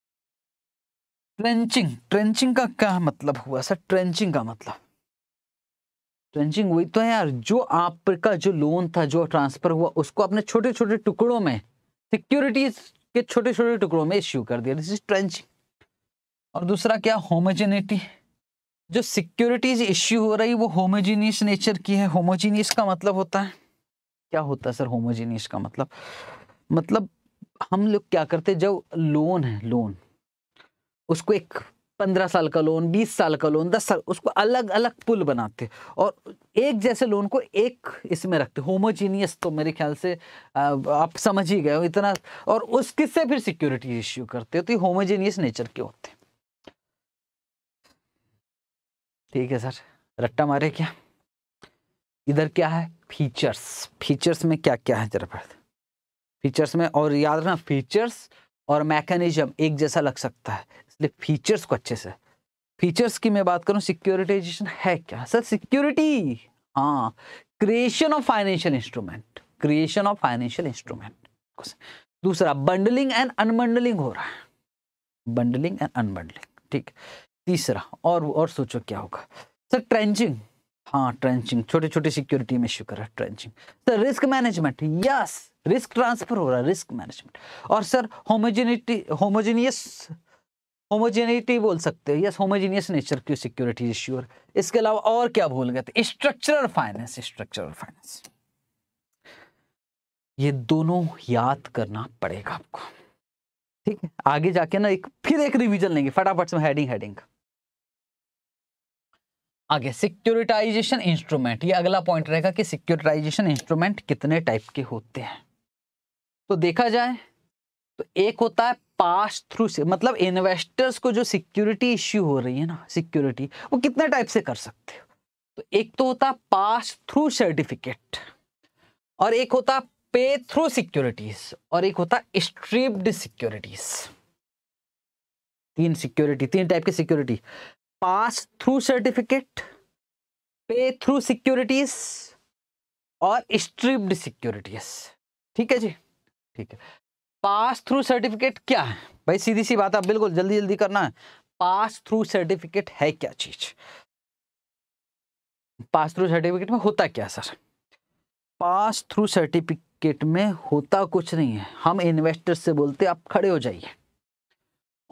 ट्रेंचिंग ट्रेंचिंग का क्या मतलब हुआ सर ट्रेंचिंग का मतलब ट्रेंचिंग वही तो है यार जो आपका जो लोन था जो ट्रांसफर हुआ उसको अपने छोटे छोटे टुकड़ों में सिक्योरिटीज के छोटे छोटे टुकड़ों में इश्यू कर दिया दिस इज ट्रेंचिंग और दूसरा क्या होमोजेनिटी जो सिक्योरिटीज इश्यू हो रही वो होमोजीनियस नेचर की है होमोजीनियस का मतलब होता है क्या होता है सर होमोजीनियस का मतलब मतलब हम लोग क्या करते जब लोन है लोन उसको एक पंद्रह साल का लोन बीस साल का लोन दस साल उसको अलग अलग पुल बनाते और एक जैसे लोन को एक इसमें रखते होमोजीनियस तो मेरे ख्याल से आप समझ ही गए हो इतना और उसके से फिर सिक्योरिटी इश्यू करते हो तो होमोजीनियस नेचर के होते हैं ठीक है सर रट्टा मारे क्या इधर क्या है फीचर्स फीचर्स में क्या क्या है जरा फीचर्स में और याद रखना फीचर्स और मैकेनिज्म एक जैसा लग सकता है इसलिए फीचर्स को अच्छे से फीचर्स की मैं बात करूं सिक्योरिटाइजेशन है क्या सर सिक्योरिटी हाँ creation of financial instrument creation of financial instrument दूसरा बंडलिंग एंड अनबंडलिंग हो रहा है बंडलिंग एंड अनबंडलिंग ठीक है तीसरा और और सोचो क्या होगा सर ट्रेंचिंग हाँ ट्रेंचिंग छोटे छोटे सिक्योरिटी में इश्यू कर रहा है tranching sir risk management yes risk transfer हो रहा है रिस्क मैनेजमेंट और सर होमोजेनिटी होमोजेनियस होमोजेनिटी बोल सकते हो यस होमोजेनियस नेचर क्यों सिक्योरिटी इश्यू इसके अलावा और क्या भूल गए थे स्ट्रक्चरल फाइनेंस स्ट्रक्चरल फाइनेंस ये दोनों याद करना पड़ेगा आपको ठीक है आगे जाके ना एक फिर एक रिवीजन लेंगे फटाफट से हेडिंग हेडिंग का आगे सिक्योरिटाइजेशन इंस्ट्रूमेंट ये अगला पॉइंट रहेगा कि सिक्योरिटाइजेशन इंस्ट्रूमेंट कितने टाइप के होते हैं तो देखा जाए तो एक होता है पास थ्रू से मतलब इन्वेस्टर्स को जो सिक्योरिटी इश्यू हो रही है ना सिक्योरिटी वो कितने टाइप से कर सकते हो तो एक तो होता है पास थ्रू सर्टिफिकेट और एक होता है पे थ्रू सिक्योरिटीज और एक होता है स्ट्रीप्ड सिक्योरिटीज तीन सिक्योरिटी तीन टाइप की security pass through certificate pay through securities और स्ट्रिप्ड सिक्योरिटीज ठीक है जी ठीक है पास थ्रू सर्टिफिकेट क्या है भाई सीधी सी बात है बिल्कुल जल्दी जल्दी करना है पास थ्रू सर्टिफिकेट है क्या चीज पास थ्रू सर्टिफिकेट में होता क्या सर पास थ्रू सर्टिफिकेट में होता कुछ नहीं है हम इन्वेस्टर से बोलते आप खड़े हो जाइए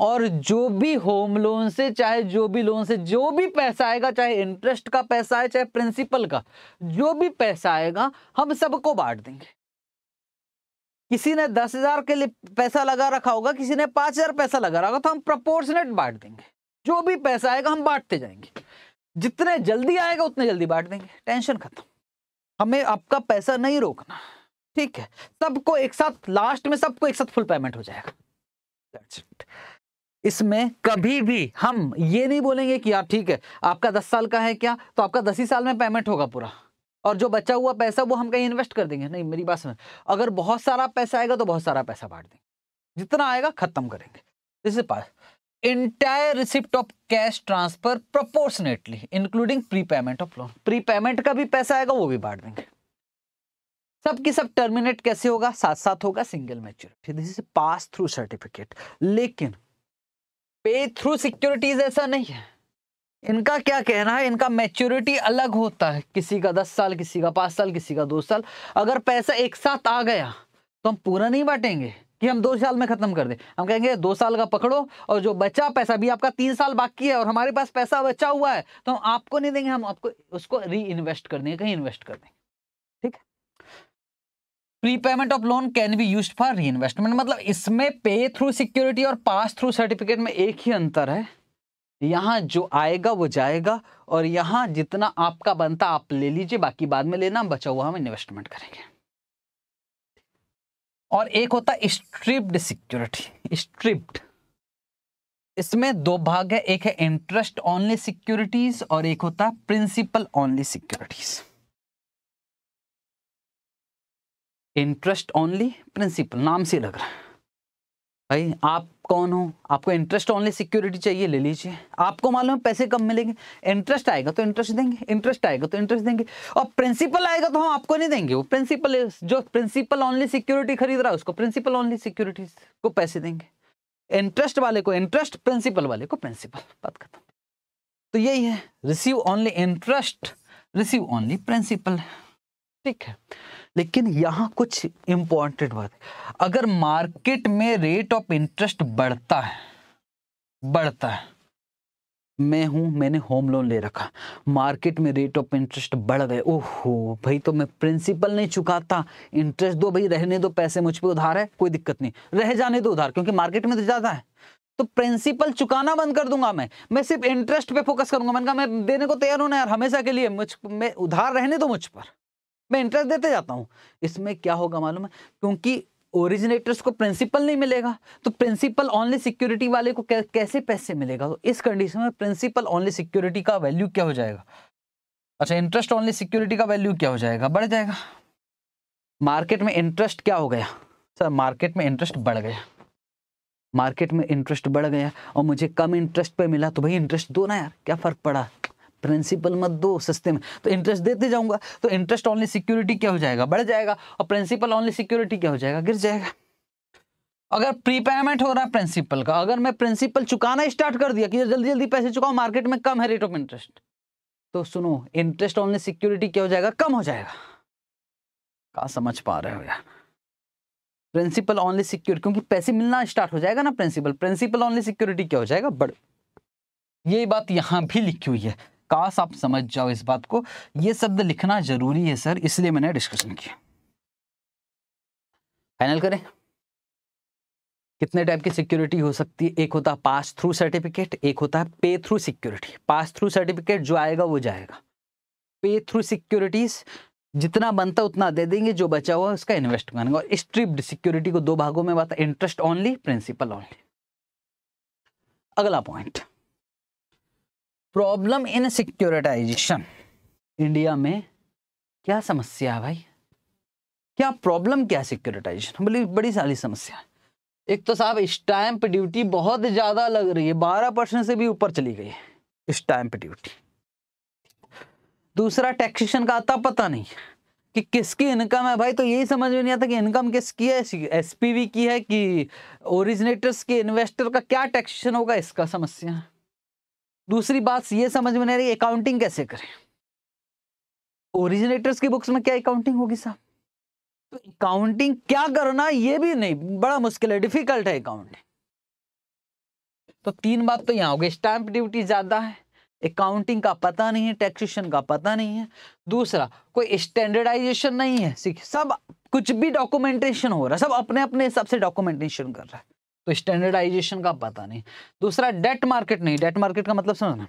और जो भी होम लोन से चाहे जो भी लोन से जो भी पैसा आएगा चाहे इंटरेस्ट का पैसा आए चाहे प्रिंसिपल का जो भी पैसा आएगा हम सबको बांट देंगे किसी ने दस हजार के लिए पैसा लगा रखा होगा किसी ने पांच हजार पैसा लगा रखा तो हम प्रपोर्शनेट बांट देंगे जो भी पैसा आएगा हम बांटते जाएंगे जितने जल्दी आएगा उतने जल्दी बांट देंगे टेंशन खत्म हमें आपका पैसा नहीं रोकना ठीक है सबको एक साथ लास्ट में सबको एक साथ फुल पेमेंट हो जाएगा इसमें कभी भी हम ये नहीं बोलेंगे कि यार ठीक है आपका दस साल का है क्या तो आपका दस ही साल में पेमेंट होगा पूरा और जो बचा हुआ पैसा वो हम कहीं इन्वेस्ट कर देंगे नहीं मेरी बात समझ अगर बहुत सारा पैसा आएगा तो बहुत सारा पैसा बांट देंगे जितना आएगा खत्म करेंगे this is pass entire receipt of cash transfer proportionately including prepayment of loan prepayment का भी पैसा आएगा वो भी बांट देंगे सब की सब टर्मिनेट कैसे होगा साथ साथ होगा single maturity this is pass through certificate लेकिन पे थ्रू सिक्योरिटीज ऐसा नहीं है इनका क्या कहना है इनका मैच्योरिटी अलग होता है किसी का दस साल किसी का पाँच साल किसी का दो साल अगर पैसा एक साथ आ गया तो हम पूरा नहीं बांटेंगे कि हम दो साल में ख़त्म कर दें हम कहेंगे दो साल का पकड़ो और जो बचा पैसा भी आपका तीन साल बाकी है और हमारे पास पैसा बचा हुआ है तो हम आपको नहीं देंगे हम आपको उसको री इन्वेस्ट कर देंगे कहीं इन्वेस्ट कर देंगे prepayment of loan can be use for reinvestment मतलब इसमें पे थ्रू सिक्योरिटी और पास थ्रू सर्टिफिकेट में एक ही अंतर है यहाँ जो आएगा वो जाएगा और यहाँ जितना आपका बनता आप ले लीजिए बाकी बाद में लेना बचा हुआ हम इन्वेस्टमेंट करेंगे और एक होता स्ट्रिप्ड सिक्योरिटी स्ट्रिप्ड इसमें दो भाग है एक है इंटरेस्ट ओनली सिक्योरिटीज और एक होता है principal only securities interest only principal नाम से लग रहा है भाई आप कौन हो आपको इंटरेस्ट ओनली सिक्योरिटी चाहिए ले लीजिए आपको मालूम है पैसे कम मिलेंगे इंटरेस्ट आएगा तो इंटरेस्ट देंगे इंटरेस्ट आएगा तो इंटरेस्ट देंगे और प्रिंसिपल आएगा तो हम आपको नहीं देंगे वो प्रिंसिपल जो प्रिंसिपल ओनली सिक्योरिटी खरीद रहा है उसको प्रिंसिपल ओनली सिक्योरिटी को पैसे देंगे इंटरेस्ट वाले को इंटरेस्ट प्रिंसिपल वाले को प्रिंसिपल बात खत्म तो यही है receive only interest receive only principal ठीक है लेकिन यहां कुछ इंपॉर्टेंट बात अगर मार्केट में रेट ऑफ इंटरेस्ट बढ़ता है बढ़ता है मैं हूं मैंने होम लोन ले रखा मार्केट में रेट ऑफ इंटरेस्ट बढ़ गए ओहो भाई तो मैं प्रिंसिपल नहीं चुकाता इंटरेस्ट दो भाई रहने दो पैसे मुझ पर उधार है कोई दिक्कत नहीं रह जाने दो उधार क्योंकि मार्केट में तो ज़्यादा है तो प्रिंसिपल चुकाना बंद कर दूंगा मैं मैं सिर्फ इंटरेस्ट पे फोकस करूंगा मैंने कहा मैं देने को तैयार हूं ना यार हमेशा के लिए मुझ मैं उधार रहने दो मुझ पर मैं इंटरेस्ट देते जाता हूँ इसमें क्या होगा मालूम है क्योंकि ओरिजिनेटर्स को प्रिंसिपल नहीं मिलेगा तो प्रिंसिपल ओनली सिक्योरिटी वाले को कैसे पैसे मिलेगा तो इस कंडीशन में प्रिंसिपल ओनली सिक्योरिटी का वैल्यू क्या हो जाएगा अच्छा इंटरेस्ट ओनली सिक्योरिटी का वैल्यू क्या हो जाएगा बढ़ जाएगा मार्केट में इंटरेस्ट क्या हो गया सर मार्केट में इंटरेस्ट बढ़ गया मार्केट में इंटरेस्ट बढ़ गया और मुझे कम इंटरेस्ट पे मिला तो भाई इंटरेस्ट दो ना यार क्या फ़र्क पड़ा प्रिंसिपल मत दो सस्ते में तो इंटरेस्ट देते जाऊंगा तो इंटरेस्ट ऑनली सिक्योरिटी क्या हो जाएगा बढ़ जाएगा और प्रिंसिपल ऑनली सिक्योरिटी क्या हो जाएगा गिर जाएगा अगर प्रीपेमेंट हो रहा है प्रिंसिपल का अगर मैं प्रिंसिपल चुकाना स्टार्ट कर दिया कि जल्दी जल्दी पैसे चुकाओ मार्केट में कम है रेट ऑफ इंटरेस्ट तो सुनो इंटरेस्ट ऑनली सिक्योरिटी क्या हो जाएगा कम हो जाएगा कहा समझ पा रहे हो यार प्रिंसिपल ऑनली सिक्योरिटी क्योंकि पैसे मिलना स्टार्ट हो जाएगा ना प्रिंसिपल प्रिंसिपल ऑनली सिक्योरिटी क्या हो जाएगा बढ़ यही बात यहां भी लिखी हुई है काश आप समझ जाओ इस बात को ये शब्द लिखना जरूरी है सर इसलिए मैंने डिस्कशन किया फाइनल करें कितने टाइप की सिक्योरिटी हो सकती है एक होता है पास थ्रू सर्टिफिकेट एक होता है pay through security pass through certificate जो आएगा वो जाएगा पे थ्रू सिक्योरिटीज जितना बनता उतना दे देंगे जो बचा हुआ उसका इन्वेस्ट करेंगे और स्ट्रिप्ड सिक्योरिटी को दो भागों में बात इंटरेस्ट ऑनली प्रिंसिपल ऑनली अगला point problem in securitisation India में क्या समस्या है भाई क्या प्रॉब्लम क्या है सिक्योरिटाइजेशन बोले बड़ी सारी समस्या है एक तो साहब स्टैम्प ड्यूटी बहुत ज़्यादा लग रही है बारह परसेंट से भी ऊपर चली गई है स्टैंप ड्यूटी दूसरा टैक्सेशन का आता पता नहीं कि किसकी इनकम है भाई तो यही समझ में नहीं आता कि इनकम किसकी है एसपीवी की है कि ओरिजिनेटर्स के इन्वेस्टर का क्या टैक्सेशन होगा इसका समस्या है दूसरी बात ये समझ में नहीं रही अकाउंटिंग कैसे करें ओरिजिनेटर्स की बुक्स में क्या अकाउंटिंग होगी साहब तो अकाउंटिंग क्या करना ये भी नहीं बड़ा मुश्किल है डिफिकल्ट है अकाउंटिंग तो तीन बात तो यहाँ होगी स्टैंप ड्यूटी ज़्यादा है अकाउंटिंग का पता नहीं है टैक्सेशन का पता नहीं है दूसरा कोई स्टैंडर्डाइजेशन नहीं है सब कुछ भी डॉक्यूमेंटेशन हो रहा है सब अपने अपने हिसाब से डॉक्यूमेंटेशन कर रहा है तो स्टैंडर्डाइजेशन का पता नहीं दूसरा डेट मार्केट नहीं डेट मार्केट का मतलब समझना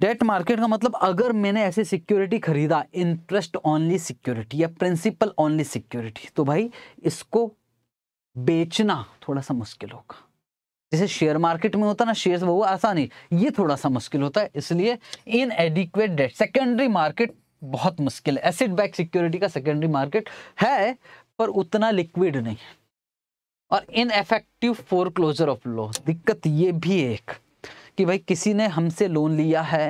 डेट मार्केट का मतलब अगर मैंने ऐसे सिक्योरिटी खरीदा इंटरेस्ट ऑनली सिक्योरिटी या प्रिंसिपल ऑनली सिक्योरिटी तो भाई इसको बेचना थोड़ा सा मुश्किल होगा जैसे शेयर मार्केट में होता ना शेयर वो आसानी ये थोड़ा सा मुश्किल होता है इसलिए inadequate debt secondary market बहुत मुश्किल है एसिड बैक सिक्योरिटी का सेकेंडरी मार्केट है पर उतना लिक्विड नहीं है और ineffective foreclosure of laws दिक्कत ये भी एक कि भाई किसी ने हमसे लोन लिया है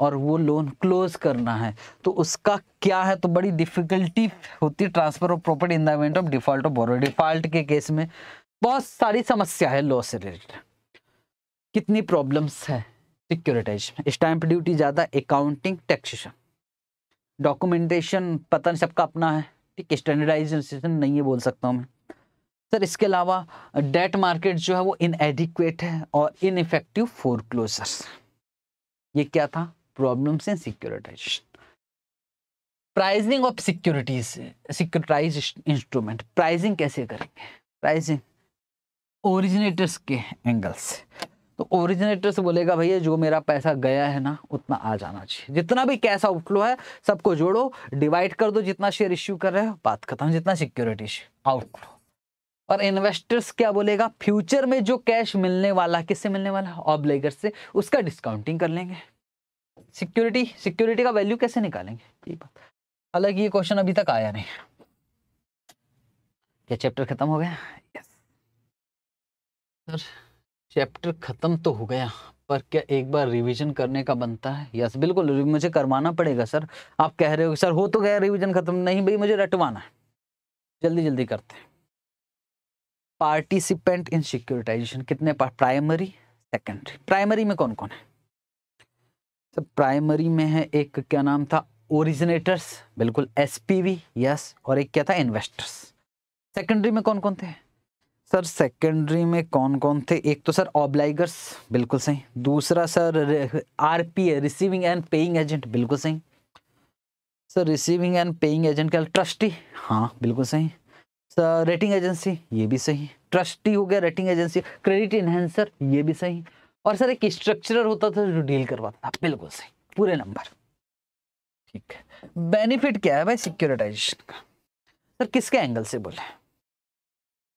और वो लोन क्लोज करना है तो उसका क्या है तो बड़ी डिफिकल्टी होती है transfer of property in the event of default of borrower default के केस में बहुत सारी समस्या है लॉ से रिलेटेड कितनी प्रॉब्लम्स है सिक्योरिटाइजेशन स्टैंप ड्यूटी ज़्यादा अकाउंटिंग टैक्सेशन डॉक्यूमेंटेशन पता नहीं सबका अपना है ठीक स्टैंडर्डाइजेशन नहीं है बोल सकता हूँ मैं सर इसके अलावा डेट मार्केट जो है वो इनएडिक्वेट है और इनफेक्टिव फोर क्लोजर्स ये क्या था problems in securitisation pricing of securities securitise instrument pricing कैसे करेंगे प्राइजिंग ओरिजिनेटर्स के एंगल से तो ओरिजिनेटर से बोलेगा भैया जो मेरा पैसा गया है ना उतना आ जाना चाहिए जितना भी कैश आउटफ्लो है सबको जोड़ो डिवाइड कर दो जितना शेयर इश्यू कर रहे हो बात खत्म जितना सिक्योरिटी आउटफ्लो और इन्वेस्टर्स क्या बोलेगा फ्यूचर में जो कैश मिलने वाला किससे मिलने वाला है ऑब्लेगर से उसका डिस्काउंटिंग कर लेंगे सिक्योरिटी सिक्योरिटी का वैल्यू कैसे निकालेंगे ये बात हालांकि ये क्वेश्चन अभी तक आया नहीं क्या चैप्टर खत्म हो गया यस सर चैप्टर खत्म तो हो गया पर क्या एक बार रिवीजन करने का बनता है यस बिल्कुल मुझे करवाना पड़ेगा सर आप कह रहे हो सर हो तो गया रिवीजन खत्म नहीं भाई मुझे रटवाना है जल्दी जल्दी करते हैं पार्टिसिपेंट इन सिक्योरिटाइजेशन कितने प्राइमरी सेकेंडरी प्राइमरी में कौन कौन है तो प्राइमरी में है एक क्या नाम था ओरिजिनेटर्स बिल्कुल एसपीवी यस और एक क्या था इन्वेस्टर्स सेकेंडरी में कौन कौन थे सर सेकेंडरी में कौन कौन थे एक तो सर ऑब्लाइगर्स बिल्कुल सही दूसरा sir R P A receiving and paying agent बिल्कुल सही sir receiving and paying agent क्या ट्रस्टी हाँ बिल्कुल सही रेटिंग एजेंसी ये भी सही ट्रस्टी हो गया रेटिंग एजेंसी क्रेडिट इन्हेंसर ये भी सही और सर एक स्ट्रक्चरर होता था जो डील करवाता था बिल्कुल सही पूरे नंबर ठीक है बेनिफिट क्या है भाई सिक्योरिटाइजेशन का सर किसके एंगल से बोले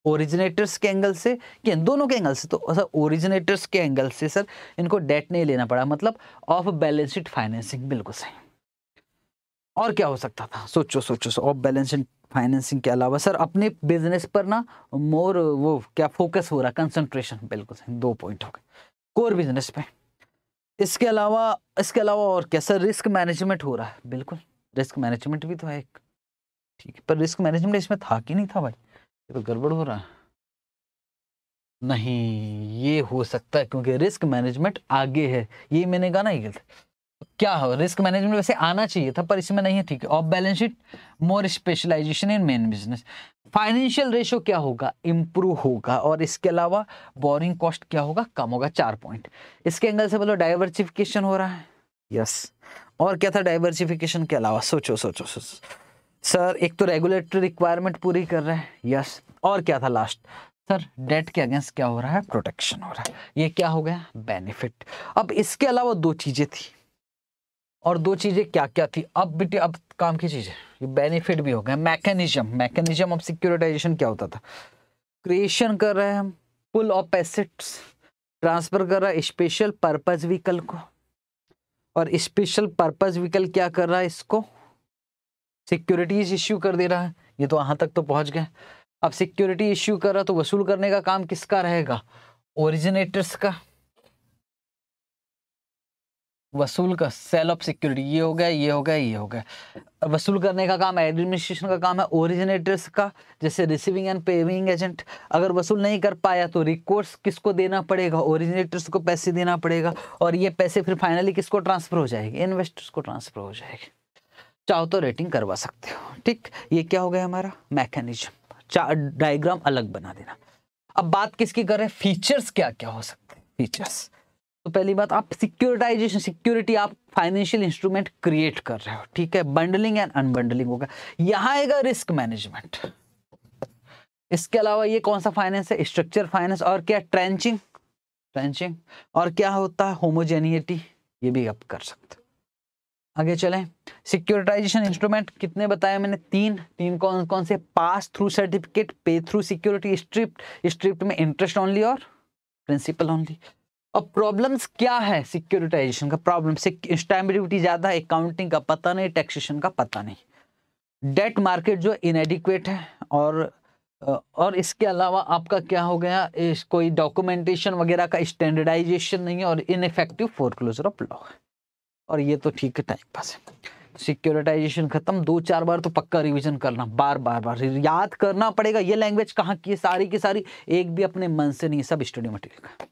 ओरिजिनेटर्स के एंगल से कि दोनों के एंगल से तो सर ओरिजिनेटर्स के एंगल से सर इनको डेट नहीं लेना पड़ा मतलब ऑफ बैलेंस फाइनेंसिंग बिल्कुल सही और क्या हो सकता था सोचो सोचो so off balance and financing के अलावा सर अपने बिजनेस पर ना मोर वो क्या फोकस हो रहा कंसंट्रेशन बिल्कुल सही दो पॉइंट हो गए कोर बिजनेस पे इसके अलावा इसके अलावा और क्या सर रिस्क मैनेजमेंट हो रहा है बिल्कुल रिस्क मैनेजमेंट भी तो है एक ठीक है पर रिस्क मैनेजमेंट इसमें था कि नहीं था भाई ये तो गड़बड़ हो रहा है नहीं ये हो सकता है क्योंकि रिस्क मैनेजमेंट आगे है ये मैंने कहा ना ये क्या हो रिस्क मैनेजमेंट वैसे आना चाहिए था पर इसमें नहीं है ठीक है off balance sheet more specialisation in main business financial ratio क्या होगा इंप्रूव होगा और इसके अलावा बोरिंग कॉस्ट क्या होगा कम होगा चार पॉइंट इसके एंगल से बोलो डाइवर्सिफिकेशन हो रहा है यस yes. और क्या था डाइवर्सिफिकेशन के अलावा सोचो सोचो सोचो सर एक तो रेगुलेटरी रिक्वायरमेंट पूरी कर रहे हैं यस yes. और क्या था लास्ट सर डेट के अगेंस्ट क्या हो रहा है प्रोटेक्शन हो रहा है ये क्या हो गया बेनिफिट अब इसके अलावा दो चीज़ें थी और दो चीज़ें क्या क्या थी अब बेटे अब काम की चीज़ है बेनिफिट भी हो गए मैकेनिज्म मैकेनिज्म ऑफ सिक्योरिटाइजेशन क्या होता था क्रिएशन कर रहे हैं हम पुल ऑफ एसेट्स ट्रांसफ़र कर रहा है स्पेशल पर्पज़ व्हीकल को और स्पेशल पर्पज़ व्हीकल क्या कर रहा है इसको सिक्योरिटीज़ इश्यू कर दे रहा है ये तो वहाँ तक तो पहुँच गए अब सिक्योरिटी इश्यू कर रहा तो वसूल करने का काम किसका रहेगा ओरिजिनेटर्स का वसूल का सेल ऑफ सिक्योरिटी ये हो गया ये हो गया ये हो गया वसूल करने का काम है एडमिनिस्ट्रेशन का काम है ओरिजिनेटर्स का जैसे रिसीविंग एंड पेविंग एजेंट अगर वसूल नहीं कर पाया तो रिकोर्स किसको देना पड़ेगा ओरिजिनेटर्स को पैसे देना पड़ेगा और ये पैसे फिर फाइनली किसको ट्रांसफ़र हो जाएंगे इन्वेस्टर्स को ट्रांसफ़र हो जाएंगे चाहो तो रेटिंग करवा सकते हो ठीक ये क्या हो गया हमारा मैकेनिज्म डायग्राम अलग बना देना अब बात किसकी करें फीचर्स क्या क्या हो सकते हैं फीचर्स तो पहली बात आप सिक्योरिटाइजेशन सिक्योरिटी आप फाइनेंशियल इंस्ट्रूमेंट क्रिएट कर रहे हो ठीक है बंडलिंग एंड अनबंडलिंग होगा यहां आएगा रिस्क मैनेजमेंट इसके अलावा ये कौन सा फाइनेंस है स्ट्रक्चर फाइनेंस और क्या ट्रेंचिंग ट्रेंचिंग और क्या होता है होमोजेनिटी ये भी आप कर सकते आगे चलें सिक्योरिटाइजेशन इंस्ट्रूमेंट कितने बताए मैंने तीन तीन कौन कौन से pass through certificate pay through security stripped stripped में इंटरेस्ट ओनली और प्रिंसिपल ओनली अब प्रॉब्लम्स क्या है सिक्योरिटाइजेशन का प्रॉब्लम स्टेबिलिटी ज़्यादा है अकाउंटिंग का पता नहीं टैक्सेशन का पता नहीं डेट मार्केट जो इनएडिक्वेट है और और इसके अलावा आपका क्या हो गया इस कोई डॉक्यूमेंटेशन वगैरह का स्टैंडर्डाइजेशन नहीं है और इनफेक्टिव फोरक्लोजर ऑफ लॉ और ये तो ठीक है टाइम पास है सिक्योरिटाइजेशन तो खत्म दो चार बार तो पक्का रिवीजन करना बार बार बार याद करना पड़ेगा ये लैंग्वेज कहाँ की है सारी की सारी एक भी अपने मन से नहीं सब स्टडी मटेरियल का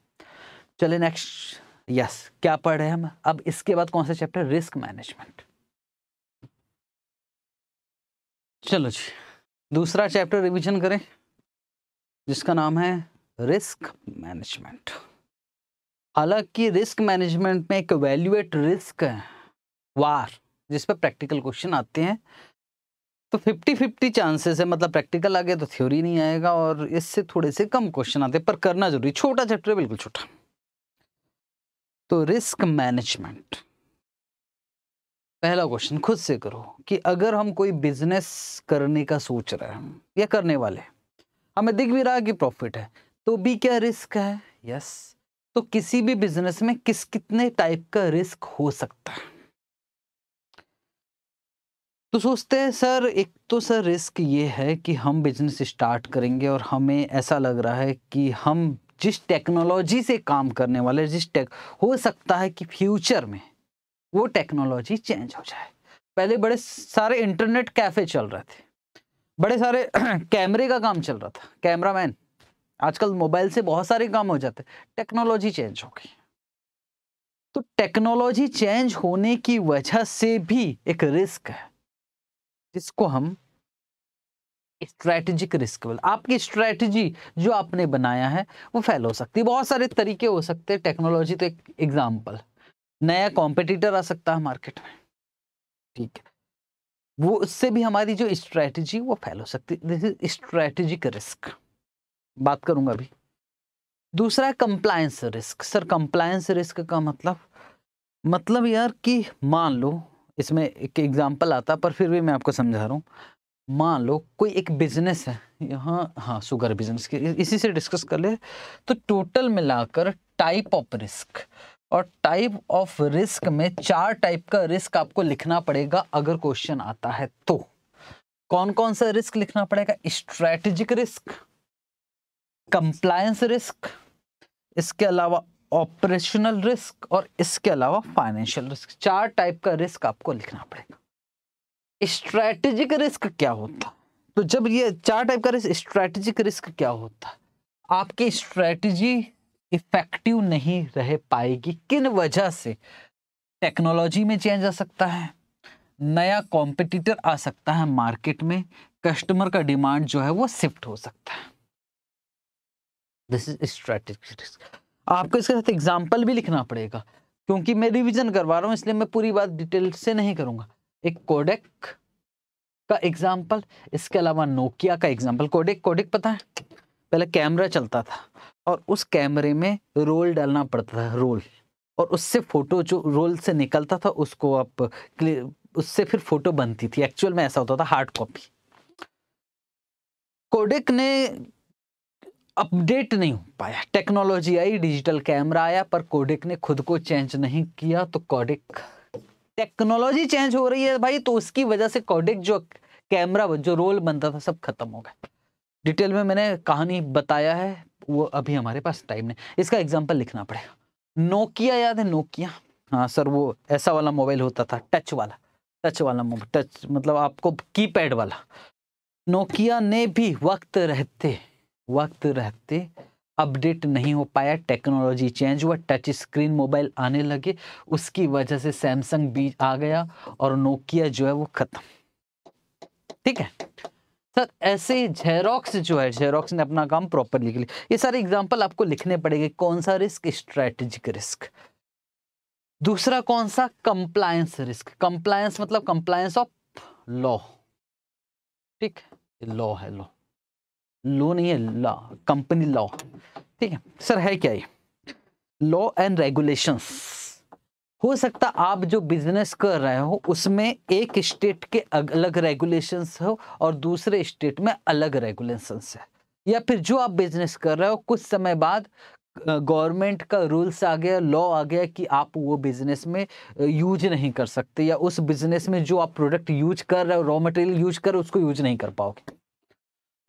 चले नेक्स्ट यस क्या पढ़ रहे हैं हम अब इसके बाद कौन सा चैप्टर रिस्क मैनेजमेंट चलो जी दूसरा चैप्टर रिवीजन करें जिसका नाम है रिस्क मैनेजमेंट हालांकि रिस्क मैनेजमेंट में एक वैल्यूएट रिस्क वार जिस पर प्रैक्टिकल क्वेश्चन आते हैं तो फिफ्टी फिफ्टी चांसेस है मतलब प्रैक्टिकल आ गया तो थ्योरी नहीं आएगा और इससे थोड़े से कम क्वेश्चन आते हैं पर करना जरूरी छोटा चैप्टर है बिल्कुल छोटा तो रिस्क मैनेजमेंट पहला क्वेश्चन खुद से करो कि अगर हम कोई बिजनेस करने का सोच रहे हैं या करने वाले हमें दिख भी रहा है कि प्रॉफिट है तो भी क्या रिस्क है यस तो किसी भी बिजनेस में किस कितने टाइप का रिस्क हो सकता है तो सोचते हैं सर एक तो सर रिस्क ये है कि हम बिजनेस स्टार्ट करेंगे और हमें ऐसा लग रहा है कि हम जिस टेक्नोलॉजी से काम करने वाले जिस टेक हो सकता है कि फ्यूचर में वो टेक्नोलॉजी चेंज हो जाए पहले बड़े सारे इंटरनेट कैफ़े चल रहे थे बड़े सारे कैमरे (clears throat) का काम चल रहा था कैमरामैन आजकल मोबाइल से बहुत सारे काम हो जाते टेक्नोलॉजी चेंज हो गई तो टेक्नोलॉजी चेंज होने की वजह से भी एक रिस्क है जिसको हम स्ट्रैटेजिक रिस्केबल आपकी स्ट्रैटेजी जो आपने बनाया है वो फेल हो सकती है बहुत सारे तरीके हो सकते हैं टेक्नोलॉजी तो एक एग्जाम्पल नया कॉम्पिटिटर आ सकता है मार्केट में ठीक है वो उससे भी हमारी जो स्ट्रैटेजी वो फेल हो सकती है दिस इज स्ट्रैटेजिक रिस्क बात करूंगा अभी दूसरा है compliance risk sir compliance risk का मतलब मतलब यार कि मान लो इसमें एक एग्जांपल आता पर फिर भी मैं आपको समझा रहा हूँ मान लो कोई एक बिजनेस है यहाँ हाँ शुगर बिजनेस की इसी से डिस्कस कर ले तो टोटल मिलाकर टाइप ऑफ रिस्क और टाइप ऑफ रिस्क में चार टाइप का रिस्क आपको लिखना पड़ेगा अगर क्वेश्चन आता है तो कौन कौन सा रिस्क लिखना पड़ेगा स्ट्रेटेजिक रिस्क कंप्लायंस रिस्क इसके अलावा ऑपरेशनल रिस्क और इसके अलावा फाइनेंशियल रिस्क चार टाइप का रिस्क आपको लिखना पड़ेगा स्ट्रैटेजिक रिस्क क्या होता तो जब ये चार टाइप का रिस्क स्ट्रैटेजिक रिस्क क्या होता आपकी स्ट्रैटेजी इफेक्टिव नहीं रह पाएगी किन वजह से टेक्नोलॉजी में चेंज आ सकता है नया कॉम्पिटिटर आ सकता है मार्केट में कस्टमर का डिमांड जो है वो शिफ्ट हो सकता है दिस इज स्ट्रैटेजिक रिस्क आपको इसके साथ एग्जाम्पल भी लिखना पड़ेगा क्योंकि मैं रिविजन करवा रहा हूँ इसलिए मैं पूरी बात डिटेल से नहीं करूँगा एक कोडेक का एग्जाम्पल इसके अलावा नोकिया का एग्जाम्पल कोडेक कोडेक पता है पहले कैमरा चलता था और उस कैमरे में रोल डालना पड़ता था रोल और उससे फ़ोटो जो रोल से निकलता था उसको आप उससे फिर फ़ोटो बनती थी एक्चुअल में ऐसा होता था हार्ड कॉपी कोडेक ने अपडेट नहीं हो पाया टेक्नोलॉजी आई डिजिटल कैमरा आया पर कोडेक ने खुद को चेंज नहीं किया तो कोडेक टेक्नोलॉजी चेंज हो रही है भाई तो उसकी वजह से कॉडिक जो कैमरा जो रोल बनता था सब खत्म हो गया डिटेल में मैंने कहानी बताया है वो अभी हमारे पास टाइम नहीं इसका एग्जाम्पल लिखना पड़ेगा नोकिया याद है नोकिया हाँ सर वो ऐसा वाला मोबाइल होता था टच वाला टच वाला मोबाइल टच मतलब आपको कीपैड वाला नोकिया ने भी वक्त रहते वक्त रहते अपडेट नहीं हो पाया टेक्नोलॉजी चेंज हुआ टच स्क्रीन मोबाइल आने लगे उसकी वजह से सैमसंग भी आ गया और नोकिया जो है वो खत्म ठीक है सर ऐसे जेरोक्स जो है जेरोक्स ने अपना काम प्रॉपर लिख लिया ये सारे एग्जाम्पल आपको लिखने पड़ेंगे कौन सा रिस्क स्ट्रेटेजिक रिस्क दूसरा कौन सा कंप्लायंस रिस्क कंप्लायंस मतलब कंप्लायंस ऑफ लॉ ठीक लॉ है लॉ लॉ नहीं है लॉ कंपनी लॉ ठीक है सर है क्या ये लॉ एंड रेगुलेशंस हो सकता आप जो बिजनेस कर रहे हो उसमें एक स्टेट के अलग रेगुलेशंस हो और दूसरे स्टेट में अलग रेगुलेशंस है या फिर जो आप बिजनेस कर रहे हो कुछ समय बाद गवर्नमेंट का रूल्स आ गया लॉ आ गया कि आप वो बिजनेस में यूज नहीं कर सकते या उस बिजनेस में जो आप प्रोडक्ट यूज कर रहे हो रॉ मटेरियल यूज कर रहे हो उसको यूज नहीं कर पाओगे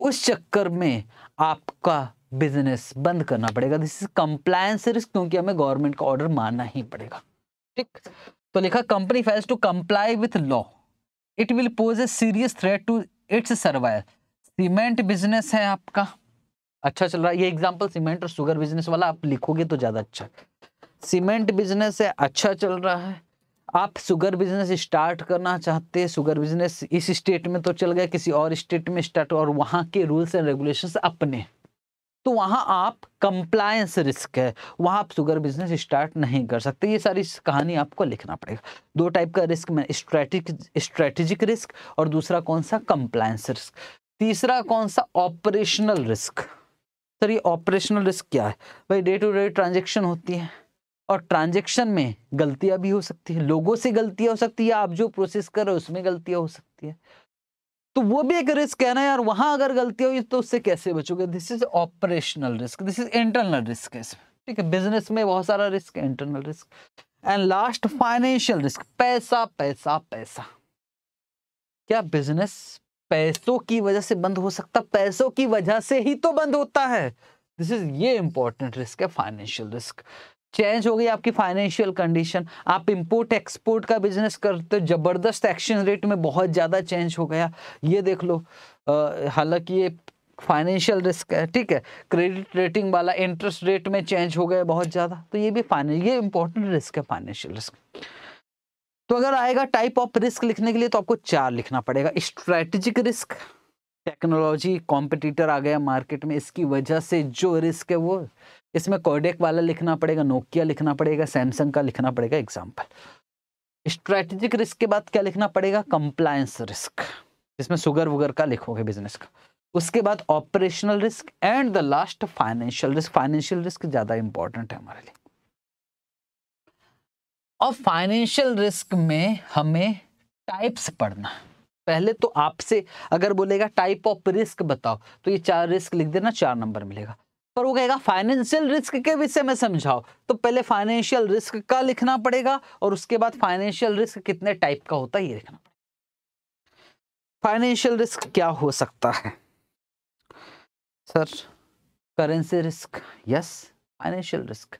उस चक्कर में आपका बिजनेस बंद करना पड़ेगा दिस इज कंप्लायंस रिस्क क्योंकि हमें गवर्नमेंट का ऑर्डर मानना ही पड़ेगा ठीक तो लिखा company fails to comply with law it will pose a serious threat to its survival cement business है आपका अच्छा चल रहा है ये एग्जाम्पल सीमेंट और शुगर बिजनेस वाला आप लिखोगे तो ज़्यादा अच्छा सीमेंट बिजनेस है अच्छा चल रहा है आप शुगर बिजनेस स्टार्ट करना चाहते हैं शुगर बिजनेस इस स्टेट में तो चल गया किसी और स्टेट में स्टार्ट और वहाँ के रूल्स एंड रेगुलेशंस अपने तो वहाँ आप कंप्लायंस रिस्क है वहाँ आप शुगर बिजनेस स्टार्ट नहीं कर सकते ये सारी कहानी आपको लिखना पड़ेगा दो टाइप का रिस्क में स्ट्रैटेजिक रिस्क और दूसरा कौन सा कंप्लायंस रिस्क तीसरा कौन सा ऑपरेशनल रिस्क सर ये ऑपरेशनल रिस्क क्या है भाई डे टू डे ट्रांजेक्शन होती है और ट्रांजेक्शन में गलतियां भी हो सकती है लोगों से गलतियां हो सकती है आप जो प्रोसेस कर रहे हो उसमें गलतियां हो सकती है तो वो भी एक रिस्क है ना यार वहां अगर गलती हुई तो उससे कैसे बचोगे this is operational risk this is internal risk है ठीक है बिजनेस में बहुत सारा रिस्क है internal risk and last financial risk पैसा पैसा पैसा क्या बिजनेस पैसों की वजह से बंद हो सकता पैसों की वजह से ही तो बंद होता है दिस इज ये इंपॉर्टेंट रिस्क है फाइनेंशियल रिस्क चेंज हो गई आपकी फाइनेंशियल कंडीशन आप इंपोर्ट एक्सपोर्ट का बिजनेस करते हो जबरदस्त एक्सचेंज रेट में बहुत ज़्यादा चेंज हो गया ये देख लो हालांकि ये फाइनेंशियल रिस्क है ठीक है क्रेडिट रेटिंग वाला इंटरेस्ट रेट में चेंज हो गया बहुत ज़्यादा तो ये भी फाइनेंस ये इंपॉर्टेंट रिस्क है फाइनेंशियल रिस्क तो अगर आएगा टाइप ऑफ रिस्क लिखने के लिए तो आपको चार लिखना पड़ेगा स्ट्रैटेजिक रिस्क टेक्नोलॉजी कॉम्पिटिटर आ गया मार्केट में इसकी वजह से जो रिस्क है वो इसमें कोडेक वाला लिखना पड़ेगा नोकिया लिखना पड़ेगा सैमसंग का लिखना पड़ेगा एग्जाम्पल स्ट्रेटेजिक रिस्क के बाद क्या लिखना पड़ेगा कंप्लायंस रिस्क जिसमें सुगर वुगर का लिखोगे बिजनेस का उसके बाद operational risk and the last financial risk financial risk ज्यादा इंपॉर्टेंट है हमारे लिए और फाइनेंशियल रिस्क में हमें टाइप्स पढ़ना पहले तो आपसे अगर बोलेगा टाइप ऑफ रिस्क बताओ तो ये चार रिस्क लिख देना चार नंबर मिलेगा पर वो कहेगा फाइनेंशियल रिस्क के विषय में समझाओ तो पहले फाइनेंशियल रिस्क का लिखना पड़ेगा और उसके बाद फाइनेंशियल रिस्क कितने टाइप का होता है ये लिखना फाइनेंशियल रिस्क क्या हो सकता है sir currency risk yes financial risk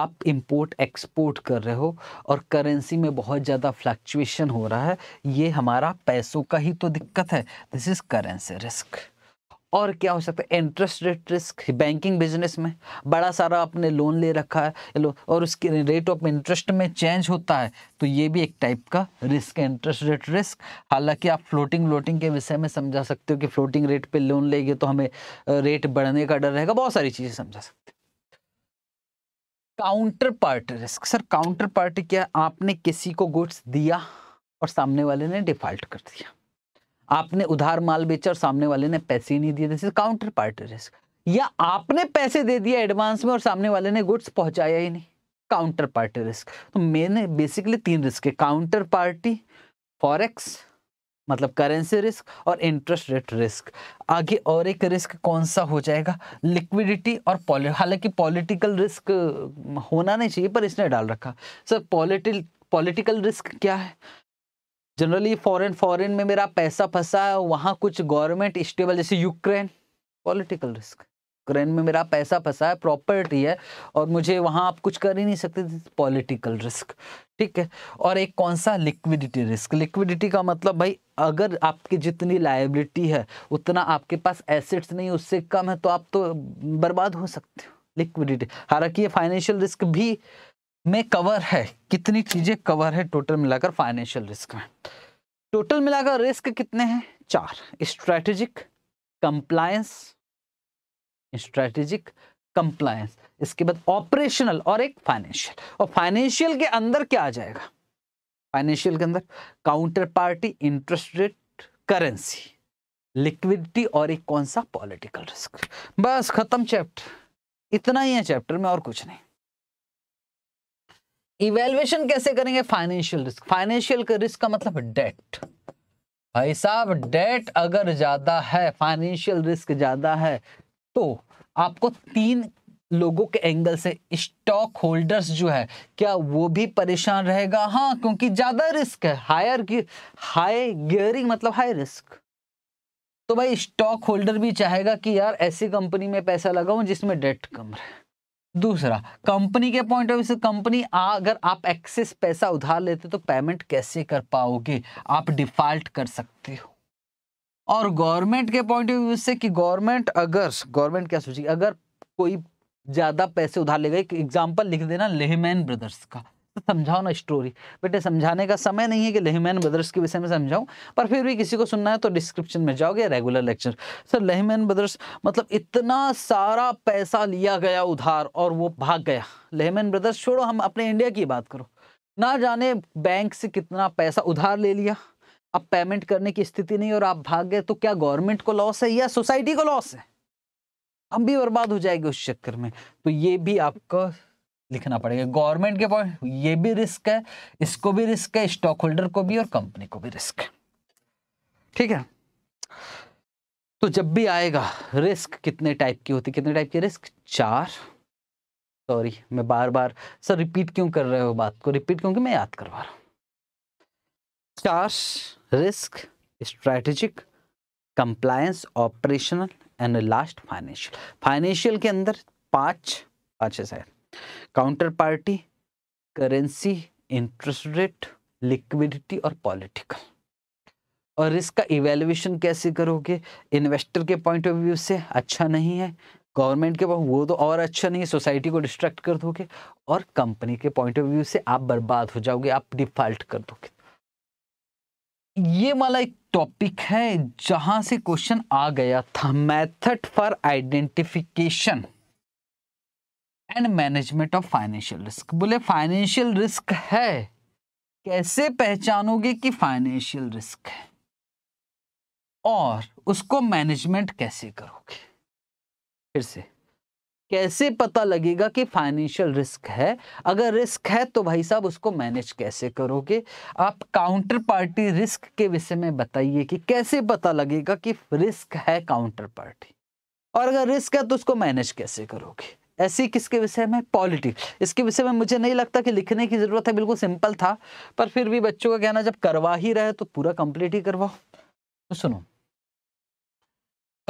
आप इंपोर्ट एक्सपोर्ट कर रहे हो और करेंसी में बहुत ज़्यादा फ्लक्चुएशन हो रहा है ये हमारा पैसों का ही तो दिक्कत है दिस इज़ करेंसी रिस्क और क्या हो सकता है interest rate risk banking business में बड़ा सारा आपने लोन ले रखा है और उसके रेट ऑफ इंटरेस्ट में चेंज होता है तो ये भी एक टाइप का रिस्क है इंटरेस्ट रेट रिस्क हालांकि आप फ्लोटिंग व्लोटिंग के विषय में समझा सकते हो कि फ्लोटिंग रेट पे लोन लेंगे तो हमें रेट बढ़ने का डर रहेगा बहुत सारी चीज़ें समझा सकते counterpart risk sir counterpart क्या आपने किसी को गुड्स दिया और सामने वाले ने डिफॉल्ट कर दिया आपने उधार माल बेचा और सामने वाले ने पैसे ही नहीं दिए this is counterparty risk या आपने पैसे दे दिए एडवांस में और सामने वाले ने गुड्स पहुंचाया ही नहीं काउंटर पार्टी रिस्क तो मैंने बेसिकली तीन रिस्क है काउंटर पार्टी फॉरेक्स मतलब करेंसी रिस्क और इंटरेस्ट रेट रिस्क आगे और एक रिस्क कौन सा हो जाएगा लिक्विडिटी और पॉलि हालांकि पॉलिटिकल रिस्क होना नहीं चाहिए पर इसने डाल रखा सर पॉलिटिल पॉलिटिकल रिस्क क्या है जनरली फॉरेन फॉरेन में मेरा पैसा फंसा है वहाँ कुछ गवर्नमेंट स्टेबल जैसे यूक्रेन पॉलिटिकल रिस्क यूक्रेन में मेरा पैसा फंसा है प्रॉपर्टी है और मुझे वहाँ आप कुछ कर ही नहीं सकते पॉलिटिकल रिस्क ठीक है और एक कौन सा लिक्विडिटी रिस्क लिक्विडिटी का मतलब भाई अगर आपकी जितनी लाइबिलिटी है उतना आपके पास एसेट्स नहीं उससे कम है तो आप तो बर्बाद हो सकते हो लिक्विडिटी हालांकि ये फाइनेंशियल रिस्क भी में कवर है कितनी चीजें कवर है टोटल मिलाकर फाइनेंशियल रिस्क में टोटल मिलाकर रिस्क कितने हैं चार स्ट्रैटेजिक कंप्लायंस स्ट्रैटेजिक कंप्लायंस इसके बाद ऑपरेशनल और एक फाइनेंशियल और फाइनेंशियल के अंदर क्या आ जाएगा फाइनेंशियल के अंदर counterparty interest rate currency liquidity और एक कौन सा पॉलिटिकल रिस्क बस खत्म चैप्टर इतना ही है चैप्टर में और कुछ नहीं इवेल्युएशन कैसे करेंगे फाइनेंशियल रिस्क फाइनेंशियल रिस्क का मतलब डेट भाई साहब डेट अगर ज्यादा है फाइनेंशियल रिस्क ज्यादा है तो आपको तीन लोगों के एंगल से स्टॉक होल्डर्स जो है क्या वो भी परेशान रहेगा हाँ क्योंकि ज्यादा रिस्क है हायर हाई गियरिंग मतलब हाई रिस्क तो भाई स्टॉक होल्डर भी चाहेगा कि यार ऐसी कंपनी में पैसा लगाऊं जिसमें डेट कम रहे दूसरा कंपनी के पॉइंट ऑफ व्यू से कंपनी अगर आप एक्सेस पैसा उधार लेते तो पेमेंट कैसे कर पाओगे आप डिफॉल्ट कर सकते हो और गवर्नमेंट के पॉइंट ऑफ व्यू से कि गवर्नमेंट अगर गवर्नमेंट क्या सोचेगी अगर कोई ज़्यादा पैसे उधार लेगा एक एग्जाम्पल लिख देना लेहमैन ब्रदर्स का तो समझाओ ना स्टोरी बेटे समझाने का समय नहीं है कि लेहमैन ब्रदर्स के विषय में समझाऊं पर फिर भी किसी को सुनना है तो डिस्क्रिप्शन में जाओगे regular lecture sir Lehman Brothers मतलब इतना सारा पैसा लिया गया उधार और वो भाग गया लेहमैन ब्रदर्स छोड़ो हम अपने इंडिया की बात करो ना जाने बैंक से कितना पैसा उधार ले लिया अब पेमेंट करने की स्थिति नहीं और आप भाग गए तो क्या गवर्नमेंट को लॉस है या सोसाइटी को लॉस है हम भी बर्बाद हो जाएगी उस चक्कर में तो ये भी आपका लिखना पड़ेगा गवर्नमेंट के पॉइंट ये भी रिस्क है इसको भी रिस्क है स्टॉक होल्डर को भी और कंपनी को भी रिस्क है ठीक है तो जब भी आएगा रिस्क कितने टाइप की होती कितने टाइप की रिस्क चार सॉरी मैं बार बार सर रिपीट क्यों कर रहे हो बात को रिपीट क्योंकि मैं याद करवा रहा हूं चार risk strategic compliance operational and last financial financial के अंदर पांच पांच है शायद counterparty currency interest rate liquidity और पॉलिटिकल और इसका इवेल्युएशन कैसे करोगे इन्वेस्टर के पॉइंट ऑफ व्यू से अच्छा नहीं है गवर्नमेंट के पास वो तो और अच्छा नहीं है सोसाइटी को डिस्ट्रैक्ट कर दोगे और कंपनी के पॉइंट ऑफ व्यू से आप बर्बाद हो जाओगे आप डिफॉल्ट कर दोगे ये वाला एक टॉपिक है जहां से क्वेश्चन आ गया था method for identification and management of financial risk बोले फाइनेंशियल रिस्क है कैसे पहचानोगे कि फाइनेंशियल रिस्क है और उसको मैनेजमेंट कैसे करोगे फिर से कैसे पता लगेगा कि फाइनेंशियल रिस्क है अगर रिस्क है तो भाई साहब उसको मैनेज कैसे करोगे आप काउंटर पार्टी रिस्क के विषय में बताइए कि कैसे पता लगेगा कि रिस्क है काउंटर पार्टी और अगर रिस्क है तो उसको मैनेज कैसे करोगे ऐसी किसके विषय में पॉलिटिक्स इसके विषय में मुझे नहीं लगता कि लिखने की ज़रूरत है बिल्कुल सिंपल था पर फिर भी बच्चों का कहना जब करवा ही रहे तो पूरा कंप्लीट ही करवाओ तो सुनो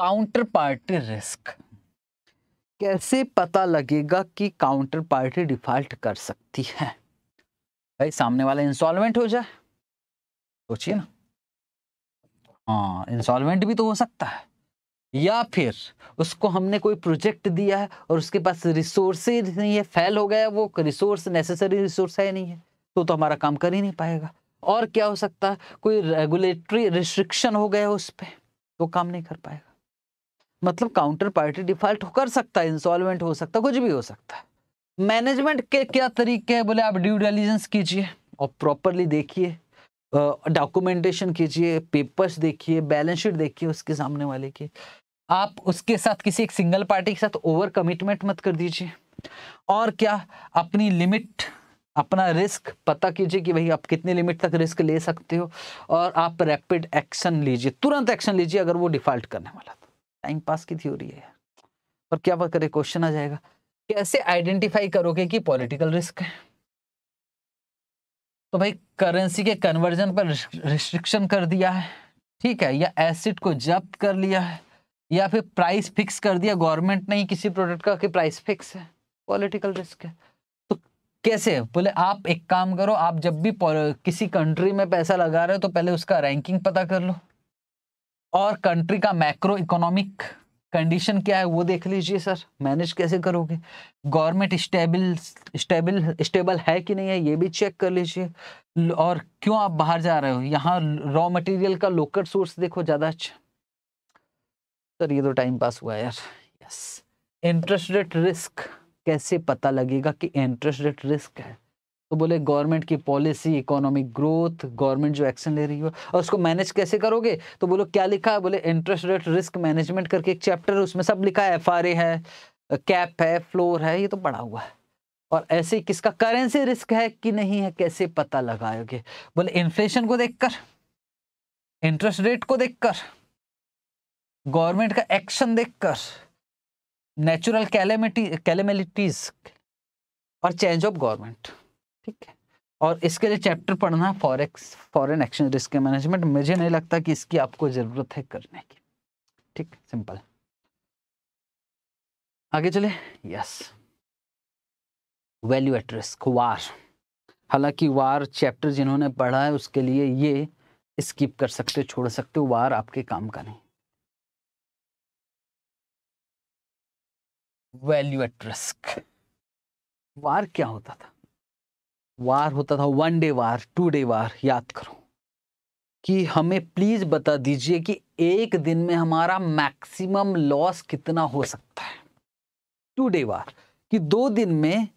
काउंटर पार्टी रिस्क कैसे पता लगेगा कि काउंटर पार्टी डिफॉल्ट कर सकती है भाई सामने वाला इंस्टॉलमेंट हो जाए सोचिए ना हाँ इंस्टॉलमेंट भी तो हो सकता है या फिर उसको हमने कोई प्रोजेक्ट दिया है और उसके पास रिसोर्स नहीं है फेल हो गया वो रिसोर्स नेसेसरी रिसोर्स है नहीं है तो तो हमारा काम कर ही नहीं पाएगा और क्या हो सकता है कोई रेगुलेटरी रिस्ट्रिक्शन हो गया उस पर तो काम नहीं कर पाएगा मतलब काउंटर पार्टी डिफॉल्ट कर सकता है इंस्टॉलमेंट हो सकता है कुछ भी हो सकता है मैनेजमेंट के क्या तरीके हैं बोले आप ड्यू डेलीजेंस कीजिए और प्रॉपरली देखिए डॉक्यूमेंटेशन कीजिए पेपर्स देखिए बैलेंस शीट देखिए उसके सामने वाले की आप उसके साथ किसी एक सिंगल पार्टी के साथ ओवर कमिटमेंट मत कर दीजिए और क्या अपनी लिमिट अपना रिस्क पता कीजिए कि भाई आप कितने लिमिट तक रिस्क ले सकते हो और आप रैपिड एक्शन लीजिए तुरंत एक्शन लीजिए अगर वो डिफॉल्ट करने वाला तो टाइम पास की थ्योरी है और क्या बात करें क्वेश्चन आ जाएगा कैसे आइडेंटिफाई करोगे कि पॉलिटिकल रिस्क है तो भाई करेंसी के कन्वर्जन पर रिस्ट्रिक्शन कर दिया है ठीक है या एसिड को जब्त कर लिया है या फिर प्राइस फिक्स कर दिया गवर्नमेंट ने ही किसी प्रोडक्ट का कि प्राइस फिक्स है पॉलिटिकल रिस्क है तो कैसे बोले आप एक काम करो आप जब भी किसी कंट्री में पैसा लगा रहे हो तो पहले उसका रैंकिंग पता कर लो और कंट्री का मैक्रो इकोनॉमिक कंडीशन क्या है वो देख लीजिए सर मैनेज कैसे करोगे गवर्नमेंट स्टेबल स्टेबल स्टेबल है कि नहीं है ये भी चेक कर लीजिए और क्यों आप बाहर जा रहे हो यहाँ रॉ मटेरियल का लोकल सोर्स देखो ज़्यादा अच्छा सर ये तो टाइम पास हुआ यार यस इंटरेस्ट रेट रिस्क कैसे पता लगेगा कि इंटरेस्ट रेट रिस्क है तो बोले गवर्नमेंट की पॉलिसी इकोनॉमिक ग्रोथ गवर्नमेंट जो एक्शन ले रही हो और उसको मैनेज कैसे करोगे तो बोलो क्या लिखा है बोले इंटरेस्ट रेट रिस्क मैनेजमेंट करके एक चैप्टर उसमें सब लिखा है एफ है कैप है फ्लोर है ये तो पड़ा हुआ है और ऐसे किसका करेंसी रिस्क है कि नहीं है कैसे पता लगाओगे बोले इन्फ्लेशन को देखकर इंटरेस्ट रेट को देखकर गवर्नमेंट का एक्शन देखकर नेचुरल कैलेमिटी कैलेमेलिटीज और चेंज ऑफ गवर्नमेंट ठीक है और इसके लिए चैप्टर पढ़ना forex foreign exchange risk management मुझे नहीं लगता कि इसकी आपको ज़रूरत है करने की ठीक सिंपल आगे चले yes value at risk VaR हालांकि वार चैप्टर जिन्होंने पढ़ा है उसके लिए ये स्किप कर सकते छोड़ सकते हो वार आपके काम का नहीं वैल्यू एट रिस्क वार क्या होता था वार होता था one day VaR two day VaR याद करो कि हमें प्लीज़ बता दीजिए कि एक दिन में हमारा मैक्सिमम लॉस कितना हो सकता है टू डे वार कि दो दिन में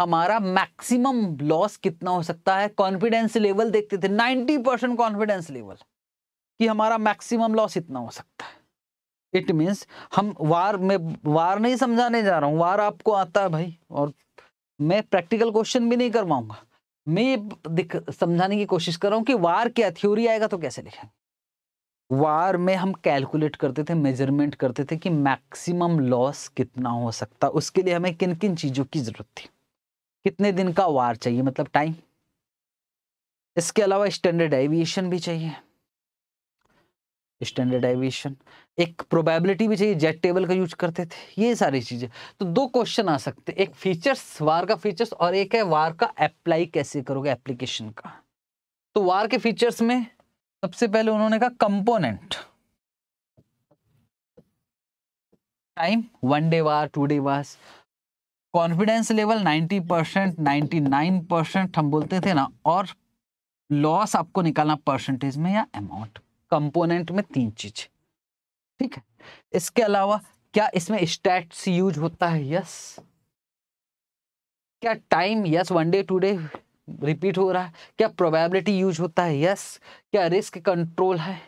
हमारा मैक्सिमम लॉस कितना हो सकता है कॉन्फिडेंस लेवल देखते थे 90 परसेंट कॉन्फिडेंस लेवल कि हमारा मैक्सिमम लॉस इतना हो सकता है इट मीन्स हम वार में वार नहीं समझाने जा रहा हूँ वार आपको आता है भाई और मैं प्रैक्टिकल क्वेश्चन भी नहीं करवाऊंगा मैं समझाने की कोशिश कर रहा हूँ कि वार क्या थ्योरी आएगा तो कैसे लिखेंगे वार में हम कैलकुलेट करते थे मेजरमेंट करते थे कि मैक्सिमम लॉस कितना हो सकता उसके लिए हमें किन किन चीज़ों की ज़रूरत थी कितने दिन का वार चाहिए मतलब टाइम इसके अलावा स्टैंडर्ड एविएशन भी चाहिए स्टैंडर्ड एविएशन एक प्रोबेबिलिटी भी चाहिए जेट टेबल का यूज करते थे ये सारी चीज़ें तो दो क्वेश्चन आ सकते एक फीचर्स वार का फीचर्स और एक है वार का अप्लाई कैसे करोगे एप्लीकेशन का तो वार के फीचर्स में सबसे पहले उन्होंने कहा component time one day VaR two day VaR confidence level 90 percent ninety percent हम बोलते थे ना और लॉस आपको निकालना परसेंटेज में या अमाउंट कंपोनेंट में तीन चीज ठीक है इसके अलावा क्या इसमें स्टैट्स यूज होता है यस क्या time yes one day to day repeat हो रहा है क्या प्रोबेबिलिटी यूज होता है यस क्या रिस्क कंट्रोल है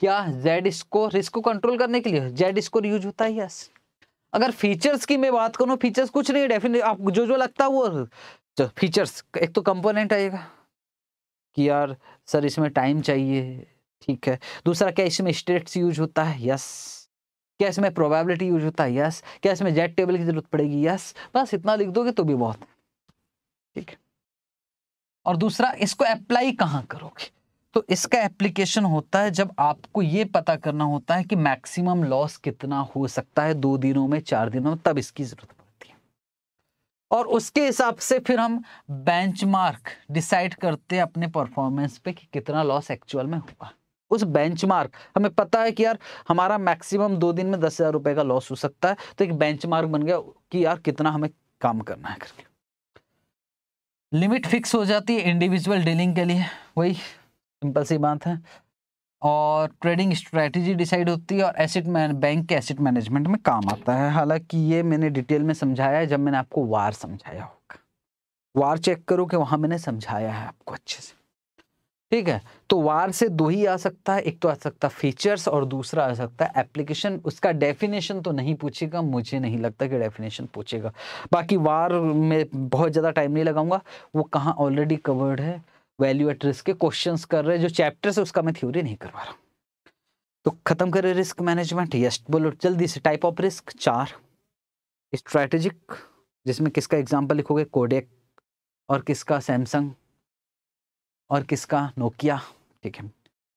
क्या जेड स्कोर रिस्क को कंट्रोल करने के लिए जेड स्कोर यूज होता है यस अगर फीचर्स की मैं बात करूँ फीचर्स कुछ नहीं है डेफिनेट आप जो जो लगता है वो फीचर्स एक तो कंपोनेंट आएगा कि यार सर इसमें टाइम चाहिए ठीक है दूसरा क्या इसमें स्टेट्स यूज होता है यस क्या इसमें प्रोबेबिलिटी यूज होता है यस क्या इसमें जेट टेबल की जरूरत पड़ेगी यस बस इतना लिख दोगे तो भी बहुत है ठीक है और दूसरा इसको अप्लाई कहाँ करोगे तो इसका एप्लीकेशन होता है जब आपको ये पता करना होता है कि मैक्सिमम लॉस कितना हो सकता है दो दिनों में चार दिनों में तब इसकी जरूरत पड़ती है और उसके हिसाब से फिर हम बेंचमार्क डिसाइड करते हैं अपने परफॉर्मेंस पे कि कितना लॉस एक्चुअल में हुआ उस बेंचमार्क हमें पता है कि यार हमारा मैक्सिमम दो दिन में दस हज़ार रुपए का लॉस हो सकता है तो एक बेंचमार्क बन गया कि यार कितना हमें काम करना है करके लिमिट फिक्स हो जाती है इंडिविजुअल डीलिंग के लिए वही सिंपल सी बात है और ट्रेडिंग स्ट्रेटजी डिसाइड होती है और एसेट मैन बैंक के एसेट मैनेजमेंट में काम आता है हालांकि ये मैंने डिटेल में समझाया है जब मैंने आपको वार समझाया होगा वार चेक करो कि वहाँ मैंने समझाया है आपको अच्छे से ठीक है तो वार से दो ही आ सकता है एक तो आ सकता है फीचर्स और दूसरा आ सकता है एप्लीकेशन उसका डेफिनेशन तो नहीं पूछेगा मुझे नहीं लगता कि डेफिनेशन पूछेगा बाकी वार में बहुत ज़्यादा टाइम नहीं लगाऊंगा वो कहाँ ऑलरेडी कवर्ड है वैल्यू एट रिस्क के क्वेश्चंस कर रहे जो चैप्टर्स है उसका मैं थ्योरी नहीं करवा रहा तो ख़त्म करें रिस्क मैनेजमेंट यस बोलो जल्दी से टाइप ऑफ रिस्क चार स्ट्रैटेजिक जिसमें किसका एग्जाम्पल लिखोगे कोडेक और किसका सैमसंग और किसका नोकिया ठीक है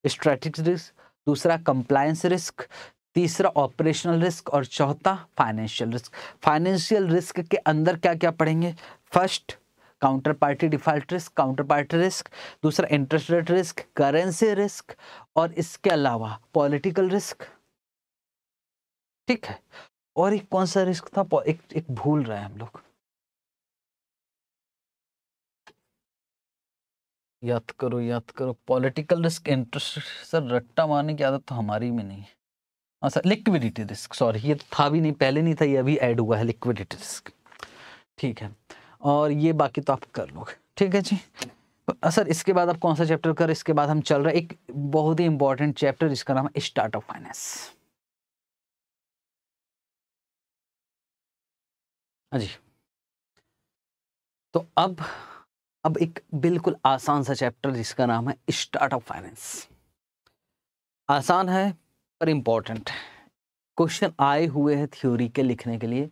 स्ट्रेटिक रिस्क दूसरा कंप्लायंस रिस्क तीसरा ऑपरेशनल रिस्क और चौथा फाइनेंशियल रिस्क फाइनेंशियल रिस्क के अंदर क्या क्या पढ़ेंगे first counterparty default risk counterparty risk दूसरा interest rate risk currency risk और इसके अलावा पॉलिटिकल रिस्क ठीक है और एक कौन सा रिस्क था एक, एक भूल रहे हैं हम लोग याद करो याद करो पॉलिटिकल रिस्क इंटरेस्ट सर रट्टा मारने की आदत तो हमारी में नहीं है हाँ सर लिक्विडिटी रिस्क सॉरी ये तो था भी नहीं पहले नहीं था ये अभी ऐड हुआ है लिक्विडिटी रिस्क ठीक है और ये बाकी तो आप कर लोगे ठीक है जी सर इसके बाद आप कौन सा चैप्टर कर इसके बाद हम चल रहे एक बहुत ही इंपॉर्टेंट चैप्टर जिसका नाम है स्टार्टअप फाइनेंस हाँ जी तो अब अब एक बिल्कुल आसान सा चैप्टर जिसका नाम है स्टार्टअप फाइनेंस आसान है पर इम्पॉर्टेंट क्वेश्चन आए हुए हैं थ्योरी के लिखने के लिए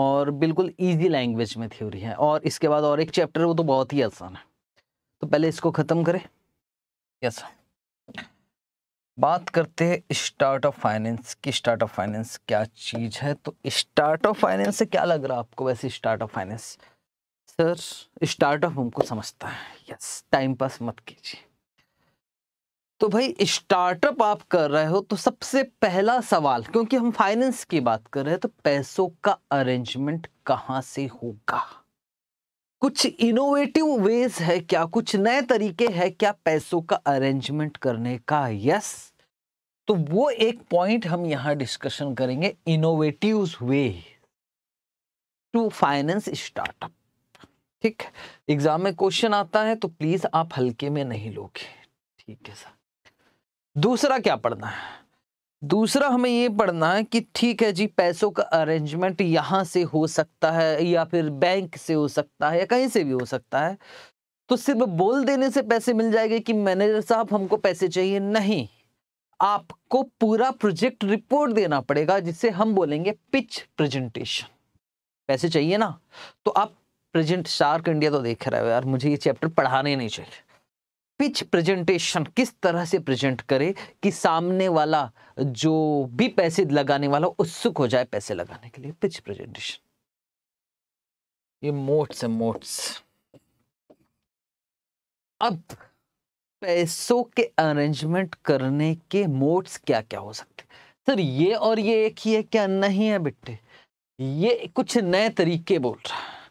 और बिल्कुल इजी लैंग्वेज में थ्योरी है और इसके बाद और एक चैप्टर वो तो बहुत ही आसान है तो पहले इसको ख़त्म करें यस बात करते हैं स्टार्टअप फाइनेंस की स्टार्टअप फाइनेंस क्या चीज़ है तो स्टार्टअप फाइनेंस से क्या लग रहा है आपको वैसे स्टार्टअप फाइनेंस सर स्टार्टअप हमको समझता है यस टाइम पास मत कीजिए तो भाई स्टार्टअप आप कर रहे हो तो सबसे पहला सवाल क्योंकि हम फाइनेंस की बात कर रहे हैं तो पैसों का अरेंजमेंट कहाँ से होगा कुछ इनोवेटिव वेज है क्या कुछ नए तरीके है क्या पैसों का अरेंजमेंट करने का यस तो वो एक पॉइंट हम यहाँ डिस्कशन करेंगे innovative way to finance startup ठीक एग्जाम में क्वेश्चन आता है तो प्लीज आप हल्के में नहीं लोगे ठीक है सर दूसरा क्या पढ़ना है दूसरा हमें ये पढ़ना है कि ठीक है जी पैसों का अरेंजमेंट यहाँ से हो सकता है या फिर बैंक से हो सकता है या कहीं से भी हो सकता है तो सिर्फ बोल देने से पैसे मिल जाएंगे कि मैनेजर साहब हमको पैसे चाहिए नहीं आपको पूरा प्रोजेक्ट रिपोर्ट देना पड़ेगा जिससे हम बोलेंगे पिच प्रेजेंटेशन पैसे चाहिए ना तो आप प्रेजेंट शार्क इंडिया तो देख रहे हो यार मुझे ये चैप्टर पढ़ाने नहीं चाहिए पिच प्रेजेंटेशन किस तरह से प्रेजेंट करे कि सामने वाला जो भी पैसे लगाने वाला उत्सुक हो जाए पैसे लगाने के लिए पिच प्रेजेंटेशन ये मोट्स है मोट्स अब पैसों के अरेंजमेंट करने के मोड्स क्या क्या हो सकते सर ये और ये एक ही है क्या नहीं है बिट्टे ये कुछ नए तरीके बोल रहा है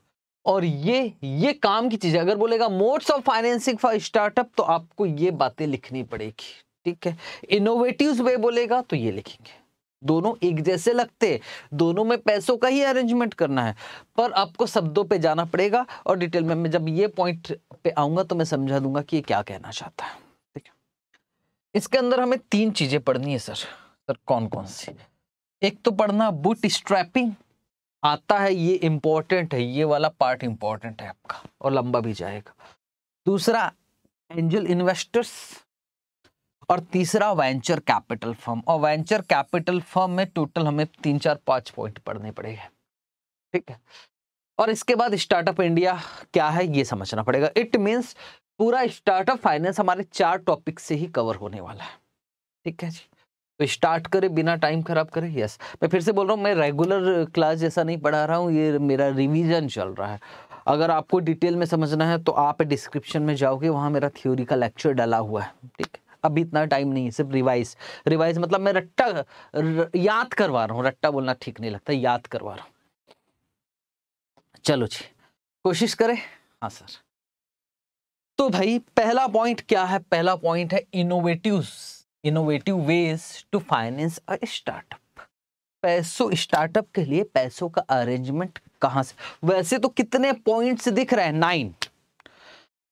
और ये ये काम की चीज है अगर बोलेगा modes of financing for startup तो आपको ये बातें लिखनी पड़ेगी ठीक है इनोवेटिव वे बोलेगा तो ये लिखेंगे दोनों एक जैसे लगते दोनों में पैसों का ही अरेंजमेंट करना है पर आपको शब्दों पे जाना पड़ेगा और डिटेल में मैं जब ये पॉइंट पे आऊंगा तो मैं समझा दूंगा कि ये क्या कहना चाहता है ठीक है इसके अंदर हमें तीन चीज़ें पढ़नी है सर सर कौन कौन सी एक तो पढ़ना बुट स्ट्रैपिंग आता है ये इम्पोर्टेंट है ये वाला पार्ट इंपॉर्टेंट है आपका और लंबा भी जाएगा दूसरा एंजल इन्वेस्टर्स और तीसरा वेंचर कैपिटल फर्म और वेंचर कैपिटल फर्म में टोटल हमें तीन चार पाँच पॉइंट पढ़ने पड़ेगा ठीक है और इसके बाद स्टार्टअप इंडिया क्या है ये समझना पड़ेगा इट मीन्स पूरा स्टार्टअप फाइनेंस हमारे चार टॉपिक से ही कवर होने वाला है ठीक है जी तो स्टार्ट करें बिना टाइम खराब करें यस मैं फिर से बोल रहा हूँ मैं रेगुलर क्लास जैसा नहीं पढ़ा रहा हूँ ये मेरा रिवीजन चल रहा है अगर आपको डिटेल में समझना है तो आप डिस्क्रिप्शन में जाओगे वहाँ मेरा थ्योरी का लेक्चर डाला हुआ है ठीक है अभी इतना टाइम नहीं है सिर्फ रिवाइज रिवाइज मतलब मैं रट्टा याद करवा रहा हूँ रट्टा बोलना ठीक नहीं लगता याद करवा रहा हूँ चलो जी कोशिश करें हाँ सर तो भाई पहला पॉइंट क्या है पहला पॉइंट है innovative innovative ways to finance a startup पैसों स्टार्टअप के लिए पैसों का अरेंजमेंट कहाँ से वैसे तो कितने पॉइंट्स दिख रहे हैं नाइन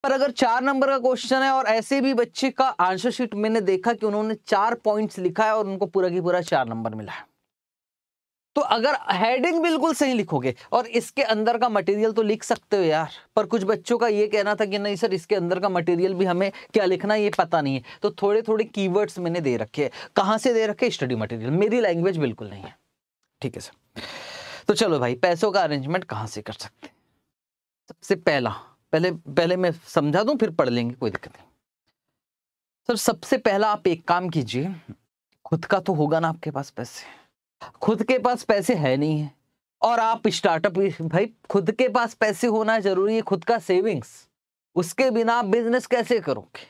पर अगर चार नंबर का क्वेश्चन है और ऐसे भी बच्चे का आंसर शीट मैंने देखा कि उन्होंने चार पॉइंट्स लिखा है और उनको पूरा की पूरा चार नंबर मिला है तो अगर हेडिंग बिल्कुल सही लिखोगे और इसके अंदर का मटेरियल तो लिख सकते हो यार पर कुछ बच्चों का ये कहना था कि नहीं सर इसके अंदर का मटेरियल भी हमें क्या लिखना ये पता नहीं है तो थोड़े थोड़े कीवर्ड्स मैंने दे रखे हैं कहाँ से दे रखे स्टडी मटेरियल मेरी लैंग्वेज बिल्कुल नहीं है ठीक है सर तो चलो भाई पैसों का अरेंजमेंट कहाँ से कर सकते सबसे पहला पहले पहले मैं समझा दूँ फिर पढ़ लेंगे कोई दिक्कत नहीं सर सबसे पहला आप एक काम कीजिए खुद का तो होगा ना आपके पास पैसे खुद के पास पैसे है नहीं है और आप स्टार्टअप भाई खुद के पास पैसे होना जरूरी है खुद का सेविंग्स उसके बिना आप बिजनेस कैसे करोगे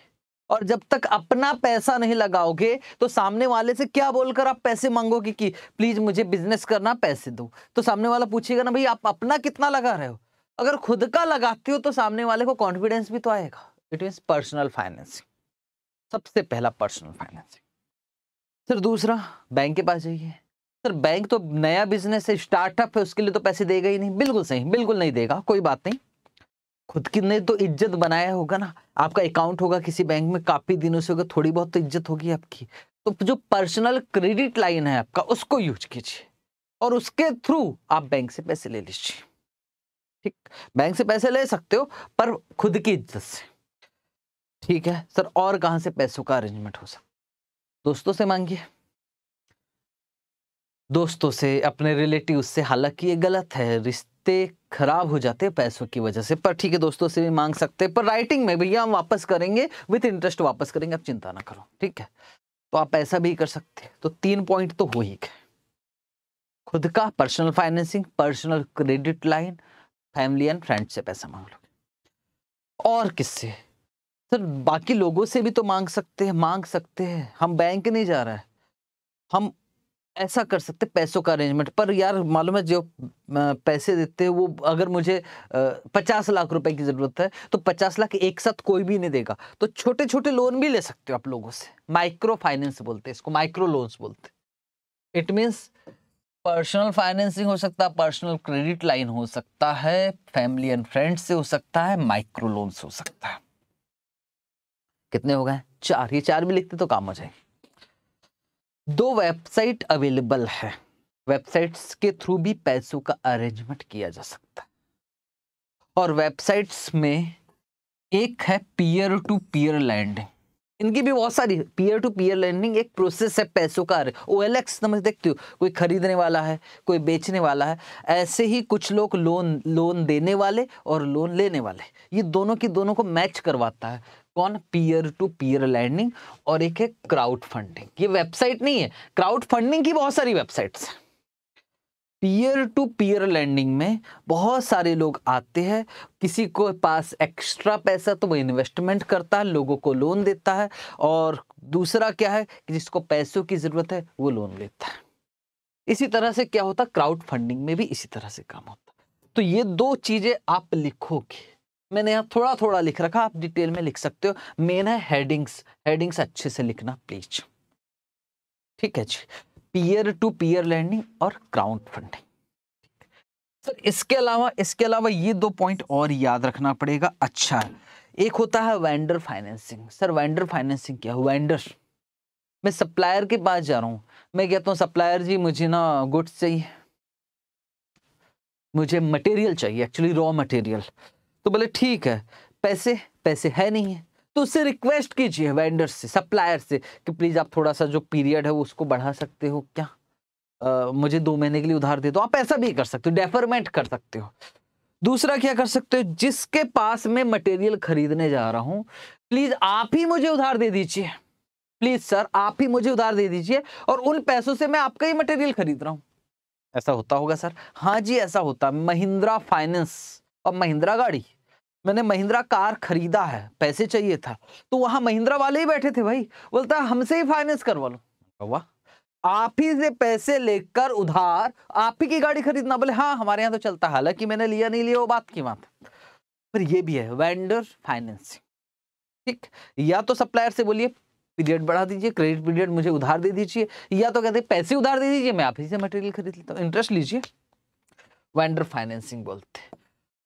और जब तक अपना पैसा नहीं लगाओगे तो सामने वाले से क्या बोलकर आप पैसे मांगोगे कि प्लीज मुझे बिजनेस करना पैसे दो तो सामने वाला पूछेगा ना भाई आप अपना कितना लगा रहे हो अगर खुद का लगाते हो तो सामने वाले को कॉन्फिडेंस भी तो आएगा इट मीन पर्सनल फाइनेंसिंग सबसे पहला पर्सनल फाइनेंसिंग फिर दूसरा बैंक के पास जाइए सर बैंक तो नया बिजनेस है स्टार्टअप है उसके लिए तो पैसे देगा ही नहीं बिल्कुल सही बिल्कुल नहीं देगा कोई बात नहीं खुद की ने तो इज्जत बनाया होगा ना आपका अकाउंट होगा किसी बैंक में काफ़ी दिनों से होगा थोड़ी बहुत तो इज्जत होगी आपकी तो जो पर्सनल क्रेडिट लाइन है आपका उसको यूज कीजिए और उसके थ्रू आप बैंक से पैसे ले लीजिए ठीक बैंक से पैसे ले सकते हो पर खुद की इज्जत से ठीक है सर और कहाँ से पैसों का अरेंजमेंट हो सकता दोस्तों से मांगिए दोस्तों से अपने रिलेटिव से हालांकि ये गलत है रिश्ते खराब हो जाते हैं पैसों की वजह से पर ठीक है दोस्तों से भी मांग सकते हैं पर राइटिंग में भैया हम वापस करेंगे विथ इंटरेस्ट वापस करेंगे आप चिंता ना करो ठीक है तो आप ऐसा भी कर सकते हैं तो तीन पॉइंट तो हो ही गए खुद का personal financing personal credit line family and friend से पैसा मांग लो और किससे सर बाकी लोगों से भी तो मांग सकते हैं मांग सकते हैं हम बैंक नहीं जा रहे हैं हम ऐसा कर सकते पैसों का अरेंजमेंट पर यार मालूम है जो पैसे देते हैं वो अगर मुझे पचास लाख रुपए की ज़रूरत है तो पचास लाख एक साथ कोई भी नहीं देगा तो छोटे छोटे लोन भी ले सकते हो आप लोगों से माइक्रो फाइनेंस बोलते हैं इसको माइक्रो लोन्स बोलते हैं इट मीन्स पर्सनल फाइनेंसिंग हो सकता है पर्सनल क्रेडिट लाइन हो सकता है फैमिली एंड फ्रेंड्स से हो सकता है माइक्रो लोन्स हो सकता है कितने हो गए चार ये चार भी लिखते तो काम हो जाएंगे दो वेबसाइट अवेलेबल है वेबसाइट्स के थ्रू भी पैसों का अरेंजमेंट किया जा सकता है और वेबसाइट्स में एक है पीयर टू पीयर लैंडिंग इनकी भी बहुत सारी पीयर टू पीयर लैंडिंग एक प्रोसेस है पैसों का ओ एल एक्स समझ देखते हो कोई खरीदने वाला है कोई बेचने वाला है ऐसे ही कुछ लोग लोन लोन देने वाले और लोन लेने वाले ये दोनों की दोनों को मैच करवाता है कौन पीयर टू पीयर लैंडिंग और एक है क्राउड फंडिंग ये वेबसाइट नहीं है क्राउड फंडिंग की बहुत सारी वेबसाइट्स हैं पीयर टू पीयर लैंडिंग में बहुत सारे लोग आते हैं किसी को पास एक्स्ट्रा पैसा तो वो इन्वेस्टमेंट करता है लोगों को लोन देता है और दूसरा क्या है कि जिसको पैसों की ज़रूरत है वो लोन लेता है इसी तरह से क्या होता क्राउड फंडिंग में भी इसी तरह से काम होता तो ये दो चीज़ें आप लिखोगे मैंने यहाँ थोड़ा थोड़ा लिख रखा आप डिटेल में लिख सकते हो मेन है हेडिंग्स हेडिंग्स अच्छे से लिखना प्लीज ठीक है जी पीयर टू पीयर लैंडिंग और क्राउड फंडिंग सर इसके अलावा इसके अलावा ये दो पॉइंट और याद रखना पड़ेगा अच्छा है एक होता है vendor financing sir vendor financing क्या है वेंडर मैं सप्लायर के पास जा रहा हूँ मैं कहता हूँ सप्लायर जी मुझे ना गुड्स चाहिए मुझे मटेरियल चाहिए एक्चुअली रॉ मटेरियल तो बोले ठीक है पैसे पैसे है नहीं है तो उससे रिक्वेस्ट कीजिए वेंडर से सप्लायर से कि प्लीज़ आप थोड़ा सा जो पीरियड है उसको बढ़ा सकते हो क्या Uh, मुझे दो महीने के लिए उधार दे दो आप ऐसा भी कर सकते हो डेफरमेंट कर सकते हो दूसरा क्या कर सकते हो जिसके पास मैं मटेरियल खरीदने जा रहा हूं प्लीज़ आप ही मुझे उधार दे दीजिए प्लीज़ सर आप ही मुझे उधार दे दीजिए और उन पैसों से मैं आपका ही मटेरियल खरीद रहा हूं ऐसा होता होगा सर हाँ जी ऐसा होता महिंद्रा फाइनेंस अब महिंद्रा गाड़ी मैंने महिंद्रा कार खरीदा है पैसे चाहिए था तो वहां महिंद्रा वाले ही बैठे थे भाई बोलता हमसे ही फाइनेंस करवा लो वाह आप ही से पैसे लेकर उधार आप ही की गाड़ी खरीदना बोले हाँ हमारे यहाँ तो चलता हालांकि मैंने लिया नहीं लिया वो बात की बात पर ये भी है वेंडर फाइनेंसिंग ठीक या तो सप्लायर से बोलिए पीरियड बढ़ा दीजिए क्रेडिट पीरियड मुझे उधार दे दीजिए या तो कहते पैसे उधार दे दीजिए मैं आप ही से मटेरियल खरीद लेता हूँ इंटरेस्ट लीजिए वेंडर फाइनेंसिंग बोलते हैं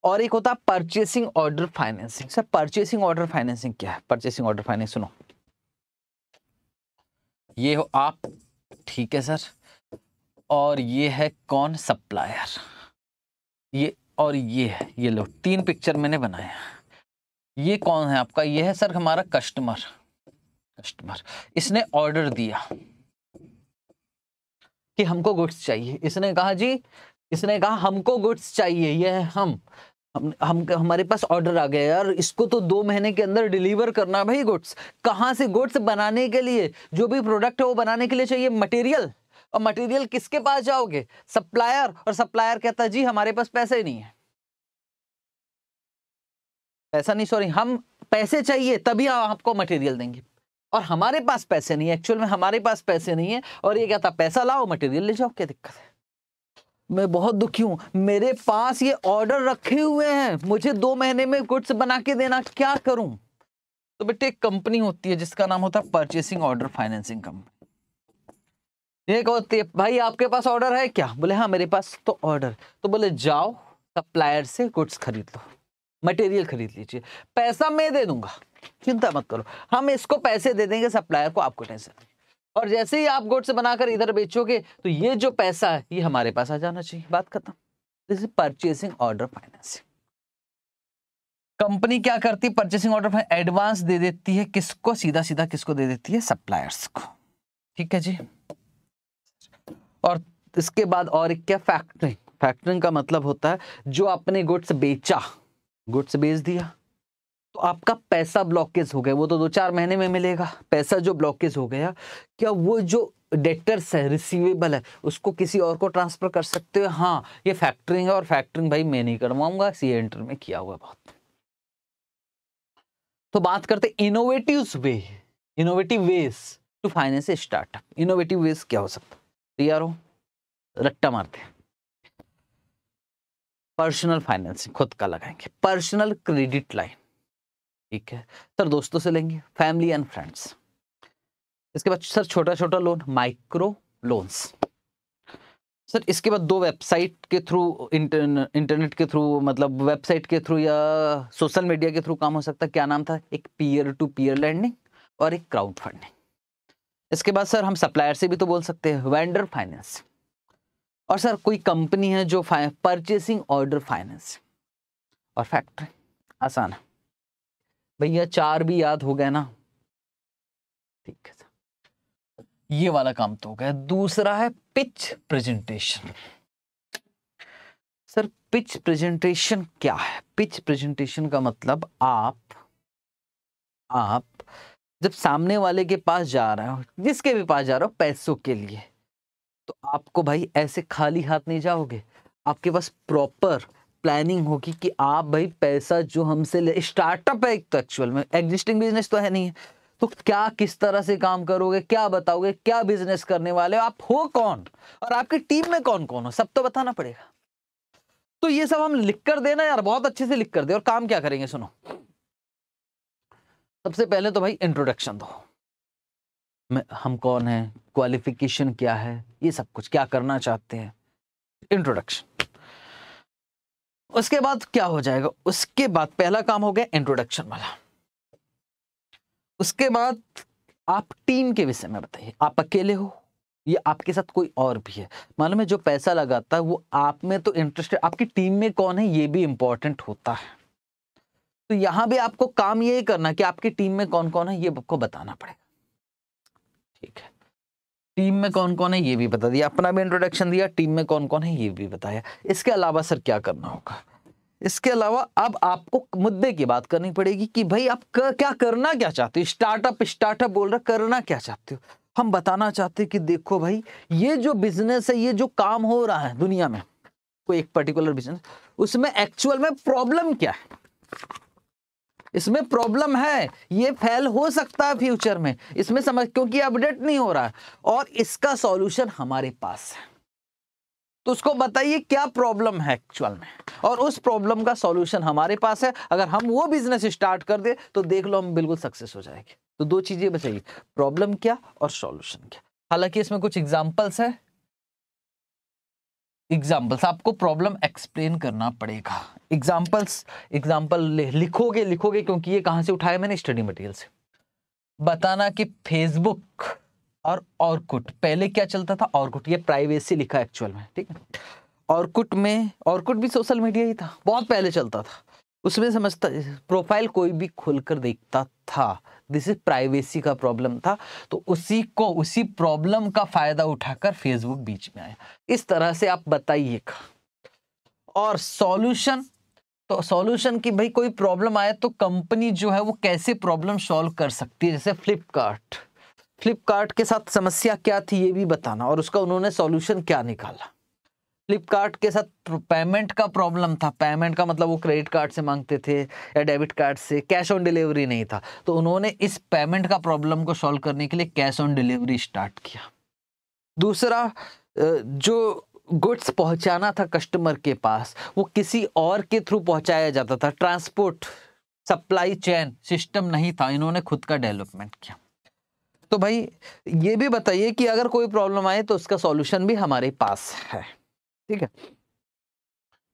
और एक होता है purchasing order financing sir purchasing order financing क्या है परचेसिंग ऑर्डर फाइनेंस सुनो ये हो आप ठीक है सर और ये है कौन सप्लायर ये और ये है ये लो तीन पिक्चर मैंने बनाए हैं ये कौन है आपका ये है सर हमारा कस्टमर कस्टमर इसने ऑर्डर दिया कि हमको गुड्स चाहिए इसने कहा जी इसने कहा हमको गुड्स चाहिए ये है हम हम हमारे पास ऑर्डर आ गया यार इसको तो दो महीने के अंदर डिलीवर करना भाई गुड्स कहाँ से गुड्स बनाने के लिए जो भी प्रोडक्ट है वो बनाने के लिए चाहिए मटेरियल और मटेरियल किसके पास जाओगे सप्लायर और सप्लायर कहता है जी हमारे पास पैसे नहीं है पैसा नहीं सॉरी हम पैसे चाहिए तभी हम आपको मटेरियल देंगे और हमारे पास पैसे नहीं है एक्चुअल में हमारे पास पैसे नहीं है और ये कहता पैसा लाओ मटेरियल ले जाओ क्या दिक्कत है मैं बहुत दुखी हूँ मेरे पास ये ऑर्डर रखे हुए हैं मुझे दो महीने में गुड्स बना के देना क्या करूं तो बेटे एक कंपनी होती है जिसका नाम होता है परचेसिंग ऑर्डर फाइनेंसिंग कंपनी एक होती है भाई आपके पास ऑर्डर है क्या बोले हाँ मेरे पास तो ऑर्डर तो बोले जाओ सप्लायर से गुड्स खरीद लो मटेरियल खरीद लीजिए पैसा मैं दे दूंगा चिंता मत करो हम इसको पैसे दे देंगे सप्लायर को आपको टेंशन और जैसे ही आप गुड्स बनाकर इधर बेचोगे तो ये जो पैसा है ये हमारे पास आ जाना चाहिए बात खत्म this is purchasing order financing company क्या करती है परचेसिंग ऑर्डर एडवांस दे देती है किसको सीधा सीधा किसको दे देती है सप्लायर्स को ठीक है जी और इसके बाद और एक क्या फैक्टरिंग फैक्टरिंग का मतलब होता है जो अपने गुड्स बेचा गुड्स बेच दिया तो आपका पैसा ब्लॉकेज हो गया वो तो दो चार महीने में मिलेगा पैसा जो ब्लॉकेज हो गया क्या वो जो डेटर्स है रिसीवेबल है उसको किसी और को ट्रांसफ़र कर सकते हो हाँ ये फैक्टरिंग है और फैक्टरिंग भाई मैं नहीं करवाऊंगा सी एंटर में किया हुआ बहुत तो बात करते innovative way innovative ways to finance startup innovative ways क्या हो सकता है तैयार हो रट्टा मारते हैं पर्सनल फाइनेंसिंग खुद का लगाएंगे पर्सनल क्रेडिट लाइन ठीक है सर दोस्तों से लेंगे फैमिली एंड फ्रेंड्स इसके बाद सर छोटा छोटा लोन माइक्रो लोन्स सर इसके बाद दो वेबसाइट के थ्रू इंटरनेट इंटरनेट के थ्रू मतलब वेबसाइट के थ्रू या सोशल मीडिया के थ्रू काम हो सकता है क्या नाम था एक पीयर टू पीयर लैंडिंग और एक क्राउड फंडिंग इसके बाद सर हम सप्लायर से भी तो बोल सकते हैं वेंडर फाइनेंस और सर कोई कंपनी है जो परचेसिंग ऑर्डर फाइनेंस और फैक्ट्री आसान है भैया चार भी याद हो गए ना ठीक है ये वाला काम तो हो गया दूसरा है pitch presentation sir pitch presentation क्या है पिच प्रेजेंटेशन का मतलब आप आप जब सामने वाले के पास जा रहे हो जिसके भी पास जा रहे हो पैसों के लिए तो आपको भाई ऐसे खाली हाथ नहीं जाओगे आपके पास प्रॉपर प्लानिंग होगी कि आप भाई पैसा जो हमसे ले स्टार्टअप है एक तो एक्चुअल में एग्जिस्टिंग बिजनेस तो है नहीं है तो क्या किस तरह से काम करोगे क्या बताओगे क्या बिजनेस करने वाले हो आप हो कौन और आपकी टीम में कौन कौन हो सब तो बताना पड़ेगा तो ये सब हम लिख कर देना यार बहुत अच्छे से लिख कर दे और काम क्या करेंगे सुनो सबसे पहले तो भाई इंट्रोडक्शन दो मैं हम कौन है क्वालिफिकेशन क्या है ये सब कुछ क्या करना चाहते हैं इंट्रोडक्शन उसके बाद क्या हो जाएगा उसके बाद पहला काम हो गया इंट्रोडक्शन वाला उसके बाद आप टीम के विषय में बताइए आप अकेले हो या आपके साथ कोई और भी है मालूम है जो पैसा लगाता है वो आप में तो इंटरेस्टेड आपकी टीम में कौन है ये भी इंपॉर्टेंट होता है तो यहां भी आपको काम यही करना कि आपकी टीम में कौन कौन है ये आपको बताना पड़ेगा ठीक है टीम में कौन कौन है ये भी बता दिया अपना भी इंट्रोडक्शन दिया टीम में कौन कौन है ये भी बताया इसके अलावा सर क्या करना होगा इसके अलावा अब आपको मुद्दे की बात करनी पड़ेगी कि भाई आप कर, क्या करना क्या चाहते हो स्टार्टअप स्टार्टअप बोल रहे करना क्या चाहते हो हम बताना चाहते हैं कि देखो भाई ये जो बिजनेस है ये जो काम हो रहा है दुनिया में कोई एक पर्टिकुलर बिजनेस उसमें एक्चुअल में प्रॉब्लम क्या है इसमें प्रॉब्लम है ये फेल हो सकता है फ्यूचर में इसमें समझ क्योंकि अपडेट नहीं हो रहा है और इसका सॉल्यूशन हमारे पास है तो उसको बताइए क्या प्रॉब्लम है एक्चुअल में और उस प्रॉब्लम का सॉल्यूशन हमारे पास है अगर हम वो बिजनेस स्टार्ट कर दे तो देख लो हम बिल्कुल सक्सेस हो जाएंगे तो दो चीजें बताइए प्रॉब्लम क्या और सॉल्यूशन क्या हालांकि इसमें कुछ एग्जाम्पल्स है एग्जाम्पल्स आपको प्रॉब्लम एक्सप्लेन करना पड़ेगा एग्जाम्पल्स एग्जाम्पल लिखोगे लिखोगे क्योंकि ये कहाँ से उठाया मैंने स्टडी मटेरियल से बताना कि फेसबुक और ऑर्कुट पहले क्या चलता था ऑर्कुट ये प्राइवेसी लिखा एक्चुअल में ठीक है ऑर्कुट में ऑर्कुट भी सोशल मीडिया ही था बहुत पहले चलता था उसमें समझता प्रोफाइल कोई भी खोलकर देखता था दिस इज प्राइवेसी का प्रॉब्लम था तो उसी को उसी प्रॉब्लम का फायदा उठाकर फेसबुक बीच में आया इस तरह से आप बताइए और सॉल्यूशन तो सॉल्यूशन की भाई कोई प्रॉब्लम आए तो कंपनी जो है वो कैसे प्रॉब्लम सॉल्व कर सकती है जैसे फ्लिपकार्ट फ्लिपकार्ट के साथ समस्या क्या थी ये भी बताना और उसका उन्होंने सॉल्यूशन क्या निकाला फ्लिपकार्ट के साथ पेमेंट का प्रॉब्लम था पेमेंट का मतलब वो क्रेडिट कार्ड से मांगते थे या डेबिट कार्ड से कैश ऑन डिलीवरी नहीं था तो उन्होंने इस पेमेंट का प्रॉब्लम को सॉल्व करने के लिए कैश ऑन डिलीवरी स्टार्ट किया दूसरा जो गुड्स पहुंचाना था कस्टमर के पास वो किसी और के थ्रू पहुंचाया जाता था ट्रांसपोर्ट सप्लाई चैन सिस्टम नहीं था इन्होंने खुद का डेवलपमेंट किया तो भाई ये भी बताइए कि अगर कोई प्रॉब्लम आए तो उसका सॉल्यूशन भी हमारे पास है ठीक है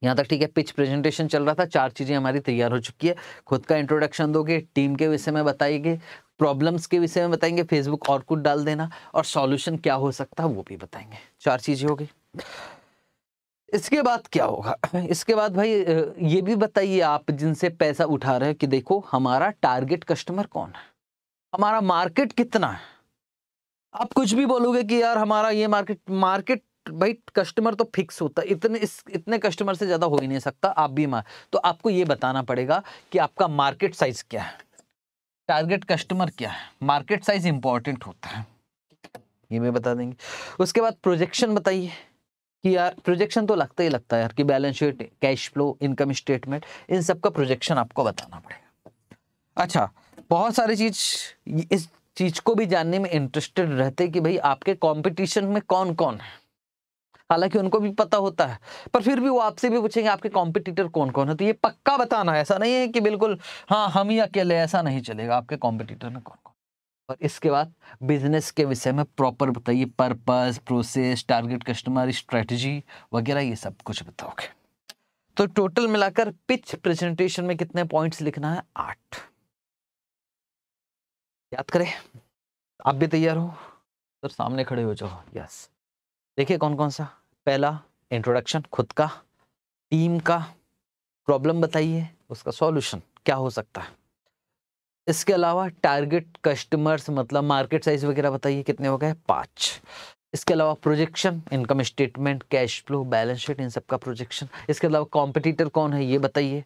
यहाँ तक ठीक है पिच प्रेजेंटेशन चल रहा था चार चीज़ें हमारी तैयार हो चुकी है खुद का इंट्रोडक्शन दोगे टीम के विषय में बताइए प्रॉब्लम्स के विषय में बताएंगे फेसबुक और कुछ डाल देना और सॉल्यूशन क्या हो सकता है वो भी बताएंगे चार चीज़ें हो गई इसके बाद क्या होगा इसके बाद भाई ये भी बताइए आप जिनसे पैसा उठा रहे हैं कि देखो हमारा टारगेट कस्टमर कौन है हमारा मार्केट कितना है आप कुछ भी बोलोगे कि यार हमारा ये मार्केट मार्केट भाई कस्टमर तो फिक्स होता है इतने इस इतने कस्टमर से ज़्यादा हो ही नहीं सकता आप भी मार तो आपको ये बताना पड़ेगा कि आपका मार्केट साइज क्या है टारगेट कस्टमर क्या है मार्केट साइज इंपॉर्टेंट होता है ये मैं बता देंगे उसके बाद प्रोजेक्शन बताइए कि यार प्रोजेक्शन तो लगता ही लगता है यार कि balance sheet cash flow income statement इन सब का प्रोजेक्शन आपको बताना पड़ेगा अच्छा बहुत सारी चीज़ इस चीज़ को भी जानने में इंटरेस्टेड रहते कि भाई आपके कंपटीशन में कौन कौन है हालांकि उनको भी पता होता है पर फिर भी वो आपसे भी पूछेंगे आपके कॉम्पिटिटर कौन कौन है तो ये पक्का बताना है ऐसा नहीं है कि बिल्कुल हाँ हम ही अकेले ऐसा नहीं चलेगा आपके कॉम्पिटिटर में कौन कौन और इसके बाद बिजनेस के विषय में प्रॉपर बताइए purpose process target customer strategy वगैरह ये सब कुछ बताओगे तो टोटल मिलाकर पिच प्रेजेंटेशन में कितने पॉइंट्स लिखना है आठ याद करें आप भी तैयार हो तो सामने खड़े हो जाओ यस देखिए कौन कौन सा पहला इंट्रोडक्शन खुद का टीम का प्रॉब्लम बताइए उसका सॉल्यूशन क्या हो सकता है इसके अलावा टारगेट कस्टमर्स मतलब मार्केट साइज वगैरह बताइए कितने हो गए पाँच इसके अलावा projection income statement cash flow balance sheet इन सब का प्रोजेक्शन इसके अलावा कॉम्पिटिटर कौन है ये बताइए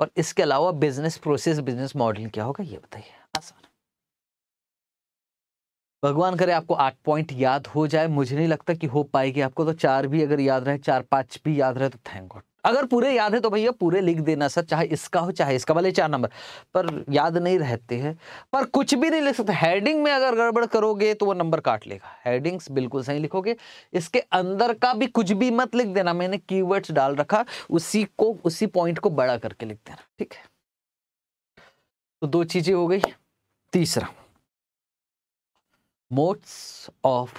और इसके अलावा बिजनेस प्रोसेस बिजनेस मॉडल क्या होगा ये बताइए भगवान करे आपको आठ पॉइंट याद हो जाए मुझे नहीं लगता कि हो पाएगी आपको तो चार भी अगर याद रहे चार पाँच भी याद रहे तो थैंक गॉड अगर पूरे याद है तो भैया पूरे लिख देना सर चाहे इसका हो चाहे इसका वाले चार नंबर पर याद नहीं रहते हैं पर कुछ भी नहीं लिख सकते हेडिंग में अगर गड़बड़ करोगे तो वो नंबर काट लेगा हेडिंग्स बिल्कुल सही लिखोगे इसके अंदर का भी कुछ भी मत लिख देना मैंने की डाल रखा उसी को उसी पॉइंट को बड़ा करके लिख देना ठीक है तो दो चीज़ें हो गई तीसरा modes of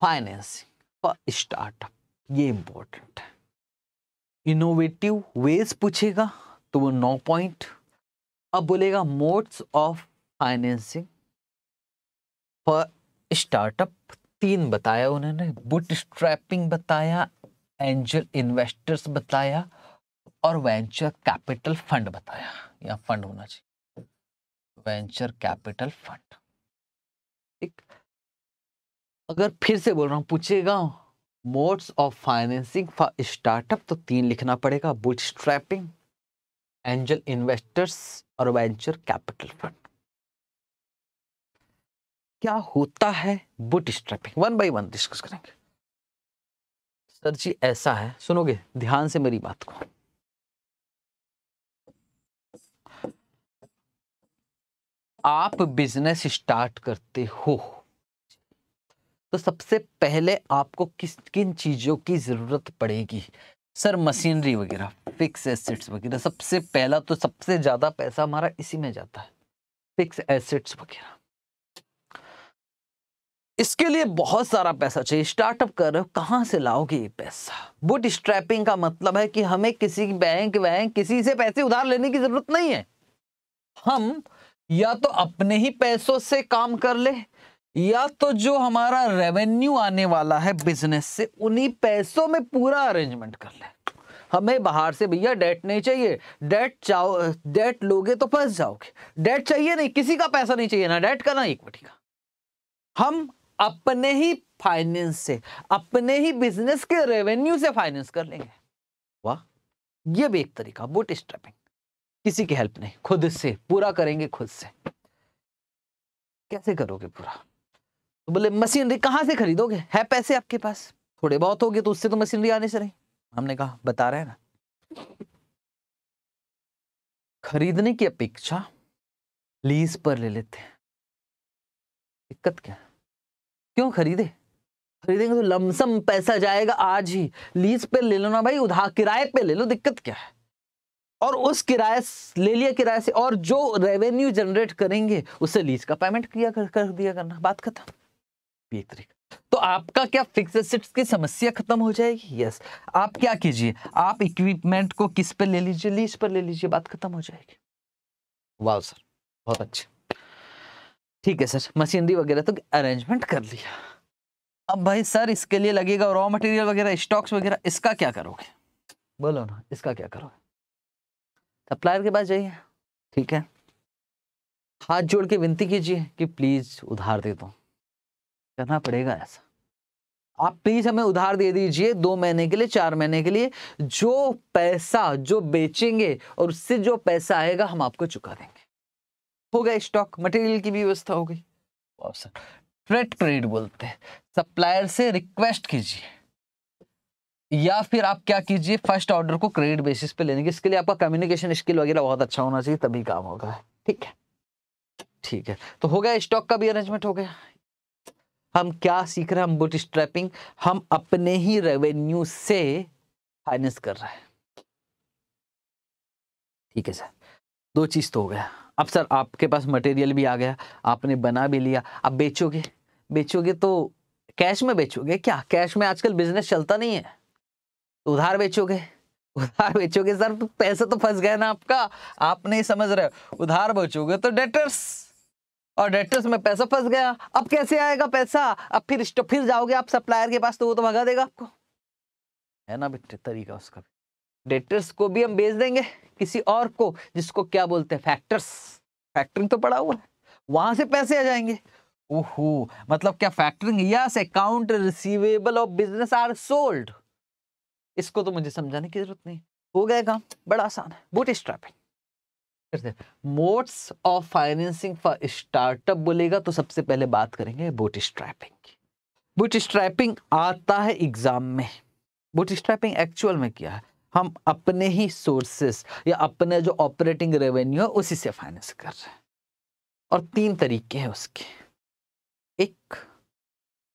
financing for startup ये इंपॉर्टेंट है इनोवेटिव वेज पूछेगा तो वो नौ पॉइंट अब बोलेगा modes of financing for startup तीन बताया उन्होंने बुट स्ट्रैपिंग बताया एंजल इन्वेस्टर्स बताया और वेंचर कैपिटल फंड बताया या फंड होना चाहिए वेंचर कैपिटल फंड अगर फिर से बोल रहा हूँ पूछेगा modes of financing for startup तो तीन लिखना पड़ेगा बुट स्ट्रैपिंग एंजल इन्वेस्टर्स और वेंचर कैपिटल फंड क्या होता है bootstrapping one by one discuss करेंगे सर जी ऐसा है सुनोगे ध्यान से मेरी बात को आप बिजनेस स्टार्ट करते हो तो सबसे पहले आपको किस किन चीज़ों की ज़रूरत पड़ेगी सर मशीनरी वगैरह फिक्स एसेट्स वगैरह सबसे पहला तो सबसे ज़्यादा पैसा हमारा इसी में जाता है फिक्स एसेट्स वगैरह इसके लिए बहुत सारा पैसा चाहिए स्टार्टअप कर रहे हो कहाँ से लाओगे ये पैसा बुट स्ट्रैपिंग का मतलब है कि हमें किसी बैंक वैंक किसी से पैसे उधार लेने की जरूरत नहीं है हम या तो अपने ही पैसों से काम कर ले या तो जो हमारा रेवेन्यू आने वाला है बिजनेस से उन्हीं पैसों में पूरा अरेंजमेंट कर ले हमें बाहर से भैया डेट नहीं चाहिए डेट चाहो डेट लोगे तो फंस जाओगे डेट चाहिए नहीं किसी का पैसा नहीं चाहिए ना डेट का ना इक्विटी का हम अपने ही फाइनेंस से अपने ही बिजनेस के रेवेन्यू से फाइनेंस कर लेंगे वाह ये भी एक तरीका बुट स्ट्रैपिंग किसी की हेल्प नहीं खुद से पूरा करेंगे खुद से कैसे करोगे पूरा तो बोले मशीनरी कहाँ से खरीदोगे है पैसे आपके पास थोड़े बहुत हो गए तो उससे तो मशीनरी आने से रही हमने कहा बता रहे हैं ना खरीदने की अपेक्षा लीज पर ले लेते हैं दिक्कत क्या क्यों खरीदे खरीदेंगे तो लमसम पैसा जाएगा आज ही लीज पे ले लो ना भाई उधार किराए पे ले लो दिक्कत क्या है और उस किराए ले लिया किराए से और जो रेवेन्यू जनरेट करेंगे उससे लीज का पेमेंट किया कर, कर दिया करना बात खत्म भी तो आपका क्या फिक्स एसिड्स की समस्या खत्म हो जाएगी यस आप क्या कीजिए आप इक्विपमेंट को किस पर ले लीजिए लीज पर ले लीजिए बात खत्म हो जाएगी वाह सर बहुत अच्छा ठीक है सर मशीनरी वगैरह तो अरेंजमेंट कर लिया अब भाई सर इसके लिए लगेगा रॉ मटेरियल वगैरह स्टॉक्स वगैरह इसका क्या करोगे बोलो ना इसका क्या करोगे सप्लायर के पास जाइए ठीक है हाथ जोड़ के विनती कीजिए कि प्लीज़ उधार दे दो तो। करना पड़ेगा ऐसा आप प्लीज हमें उधार दे दीजिए दो महीने के लिए चार महीने के लिए जो पैसा जो बेचेंगे और उससे जो पैसा आएगा हम आपको चुका देंगे हो गया स्टॉक मटेरियल की भी व्यवस्था हो गई ट्रेड ट्रेड बोलते हैं सप्लायर से रिक्वेस्ट कीजिए या फिर आप क्या कीजिए फर्स्ट ऑर्डर को क्रेडिट बेसिस पे लेने की इसके लिए आपका कम्युनिकेशन स्किल वगैरह बहुत अच्छा होना चाहिए तभी काम होगा ठीक है ठीक है तो हो गया स्टॉक का भी अरेंजमेंट हो गया हम क्या सीख रहे हैं हम बुट स्ट्रैपिंग हम अपने ही रेवेन्यू से फाइनेंस कर रहे हैं ठीक है सर दो चीज़ तो हो गया अब सर आपके पास मटेरियल भी आ गया आपने बना भी लिया आप बेचोगे बेचोगे तो कैश में बेचोगे क्या कैश में आजकल बिजनेस चलता नहीं है तो उधार बेचोगे उधार बेचोगे सर तो पैसा तो फंस गया ना आपका आप नहीं समझ रहे उधार बेचोगे तो डेटर्स और डायरेक्टर्स में पैसा फंस गया अब कैसे आएगा पैसा अब फिर तो फिर जाओगे आप सप्लायर के पास तो वो तो भगा देगा आपको है ना बेटे तरीका उसका भी डेटर्स को भी हम बेच देंगे किसी और को जिसको क्या बोलते हैं फैक्टर्स फैक्टरिंग तो पड़ा हुआ है वहां से पैसे आ जाएंगे ओहो मतलब क्या factoring yes account receivable of business are sold इसको तो मुझे समझाने की जरूरत नहीं हो गया काम बड़ा आसान है bootstrapping modes of financing for startup बोलेगा तो सबसे पहले बात करेंगे बूट स्ट्रैपिंग की बूट स्ट्रैपिंग आता है एग्जाम में बूट स्ट्रैपिंग एक्चुअल में क्या है हम अपने ही सोर्सेस या अपने जो ऑपरेटिंग रेवेन्यू है उसी से फाइनेंस कर रहे हैं और तीन तरीके हैं उसके एक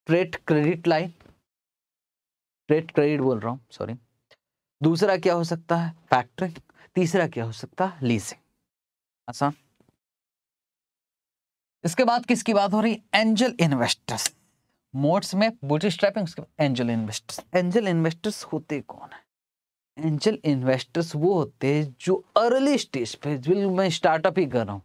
trade credit line trade credit बोल रहा हूँ सॉरी दूसरा क्या हो सकता है फैक्ट्री तीसरा क्या हो सकता है लीजिंग अच्छा इसके बाद किसकी बात हो रही एंजल इन्वेस्टर्स मोड्स में bootstrapping angel investors angel investors होते कौन है एंजल इन्वेस्टर्स वो होते हैं जो अर्ली स्टेज पे जो मैं स्टार्टअप ही कर रहा हूँ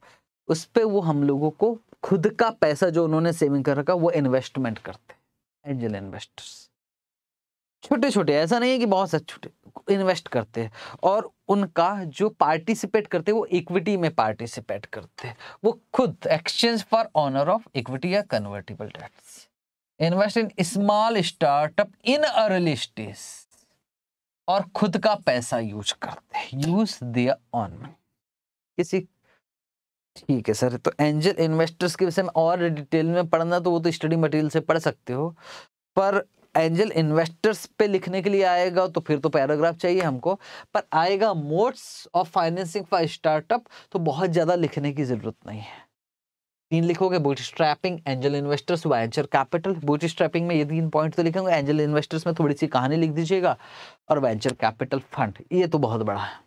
उस पर वो हम लोगों को खुद का पैसा जो उन्होंने सेविंग कर रखा वो इन्वेस्टमेंट करते हैं एंजल इन्वेस्टर्स छोटे छोटे ऐसा नहीं है कि बहुत सारे छोटे इन्वेस्ट करते हैं और उनका जो पार्टिसिपेट करते हैं वो इक्विटी में पार्टिसिपेट करते हैं वो खुद exchange for owner of equity या convertible debts invest in small startup in early stage और खुद का पैसा यूज करते हैं यूज दिया ऑन किसी ठीक है सर तो एंजल इन्वेस्टर्स के विषय में और डिटेल में पढ़ना तो वो तो स्टडी मटेरियल से पढ़ सकते हो पर एंजल इन्वेस्टर्स पे लिखने के लिए आएगा तो फिर तो पैराग्राफ चाहिए हमको पर आएगा modes of financing for startup तो बहुत ज़्यादा लिखने की ज़रूरत नहीं है तीन लिखोगे bootstrapping angel investors venture capital bootstrapping में ये तीन पॉइंट तो लिखेंगे एंजल इन्वेस्टर्स में थोड़ी सी कहानी लिख दीजिएगा और वेंचर कैपिटल फंड ये तो बहुत बड़ा है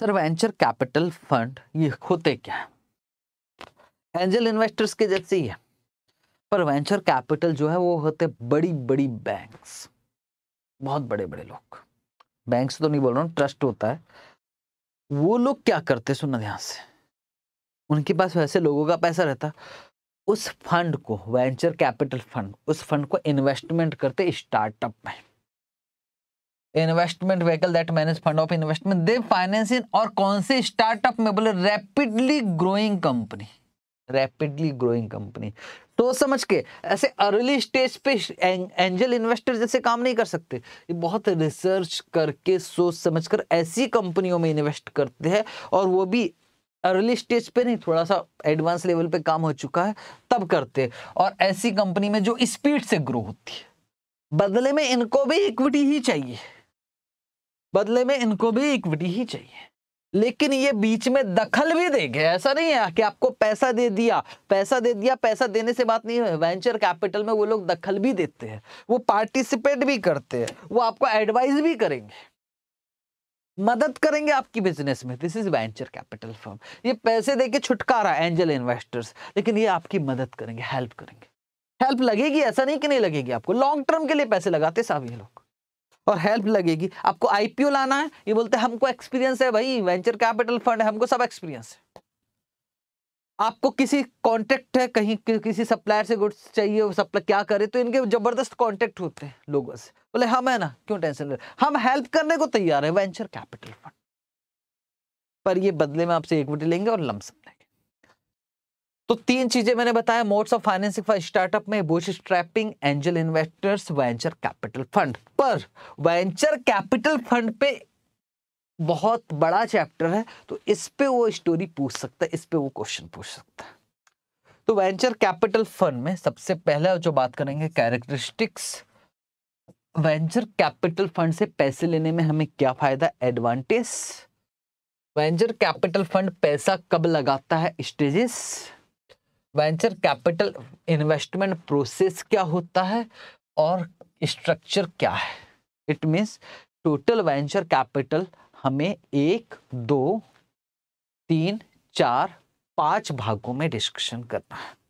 सर वेंचर कैपिटल फंड ये होते क्या है एंजल इन्वेस्टर्स के जैसे ही है पर वेंचर कैपिटल जो है वो होते बड़ी बड़ी बैंक्स बहुत बड़े बड़े लोग बैंक तो नहीं बोल रहा हूँ ट्रस्ट होता है वो लोग क्या करते सुनना ध्यान से उनके पास वैसे लोगों का पैसा रहता उस फंड को वेंचर कैपिटल फंड उस फंड को इन्वेस्टमेंट करते स्टार्टअप में investment vehicle that manage fund of investment they finance और कौन से स्टार्टअप में बोले rapidly growing company rapidly growing company तो समझ के ऐसे अर्ली स्टेज पे एंजल इन्वेस्टर जैसे काम नहीं कर सकते ये बहुत रिसर्च करके सोच समझ कर ऐसी कंपनियों में इन्वेस्ट करते हैं और वो भी अर्ली स्टेज पे नहीं थोड़ा सा एडवांस लेवल पे काम हो चुका है तब करते और ऐसी कंपनी में जो स्पीड से ग्रो होती है बदले में इनको भी इक्विटी ही चाहिए बदले में इनको भी इक्विटी ही चाहिए लेकिन ये बीच में दखल भी देंगे ऐसा नहीं है कि आपको पैसा दे दिया पैसा दे दिया पैसा देने से बात नहीं है वेंचर कैपिटल में वो लोग दखल भी देते हैं वो पार्टिसिपेट भी करते हैं वो आपको एडवाइस भी करेंगे मदद करेंगे आपकी बिजनेस में this is venture capital firm ये पैसे देके छुटकारा एंजल इन्वेस्टर्स लेकिन ये आपकी मदद करेंगे हेल्प करेंगे हेल्प लगेगी ऐसा नहीं कि नहीं लगेगी आपको लॉन्ग टर्म के लिए पैसे लगाते साहब ये लोग और हेल्प लगेगी आपको आईपीओ लाना है ये बोलते हैं हमको एक्सपीरियंस है भाई वेंचर कैपिटल फंड है हमको सब एक्सपीरियंस है आपको किसी कांटेक्ट है कहीं कि, किसी सप्लायर से गुड्स चाहिए सप्लाई क्या करे तो इनके जबरदस्त कांटेक्ट होते हैं लोगों से बोले हम है ना क्यों टेंशन ले हम हेल्प करने को तैयार है वेंचर कैपिटल फंड पर ये बदले में आपसे इक्विटी लेंगे और लमसम लेंगे तो तीन चीजें मैंने बताया modes of financing for startup में bootstrapping angel investors venture capital fund पर वेंचर कैपिटल फंड पे बहुत बड़ा चैप्टर है तो इस पे वो स्टोरी पूछ सकता है इस पे वो क्वेश्चन पूछ सकता है तो वेंचर कैपिटल फंड में सबसे पहले जो बात करेंगे कैरेक्टरिस्टिक्स वेंचर कैपिटल फंड से पैसे लेने में हमें क्या फायदा एडवांटेज वेंचर कैपिटल फंड पैसा कब लगाता है stages venture capital investment process क्या होता है और स्ट्रक्चर क्या है it means total venture capital हमें एक दो तीन चार पांच भागों में डिस्कशन करना है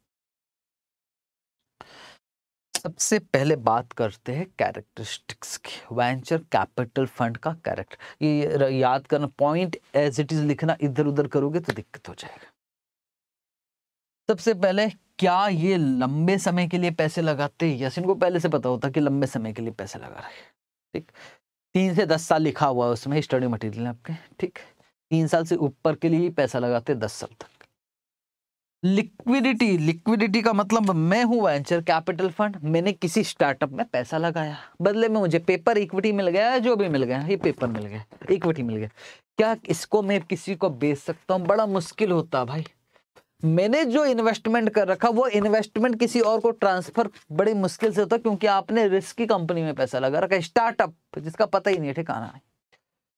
सबसे पहले बात करते हैं कैरेक्टरिस्टिक्स की वेंचर कैपिटल फंड का कैरेक्टर ये याद करना पॉइंट एज इट इज लिखना इधर उधर करोगे तो दिक्कत हो जाएगा सबसे पहले क्या ये लंबे समय के लिए पैसे लगाते यसिन को पहले से पता होता कि लंबे समय के लिए पैसे लगा रहे ठीक तीन से दस साल लिखा हुआ है उसमें स्टडी मटेरियल आपके ठीक तीन साल से ऊपर के लिए पैसा लगाते दस साल तक लिक्विडिटी लिक्विडिटी का मतलब मैं हूं वेंचर कैपिटल फंड मैंने किसी स्टार्टअप में पैसा लगाया बदले में मुझे पेपर इक्विटी मिल गया जो भी मिल गया ये पेपर मिल गया इक्विटी मिल गया क्या इसको मैं किसी को बेच सकता हूँ बड़ा मुश्किल होता भाई मैंने जो इन्वेस्टमेंट कर रखा वो इन्वेस्टमेंट किसी और को ट्रांसफर बड़ी मुश्किल से होता है क्योंकि आपने रिस्क की कंपनी में पैसा लगा रखा स्टार्टअप जिसका पता ही नहीं है ठिकाना है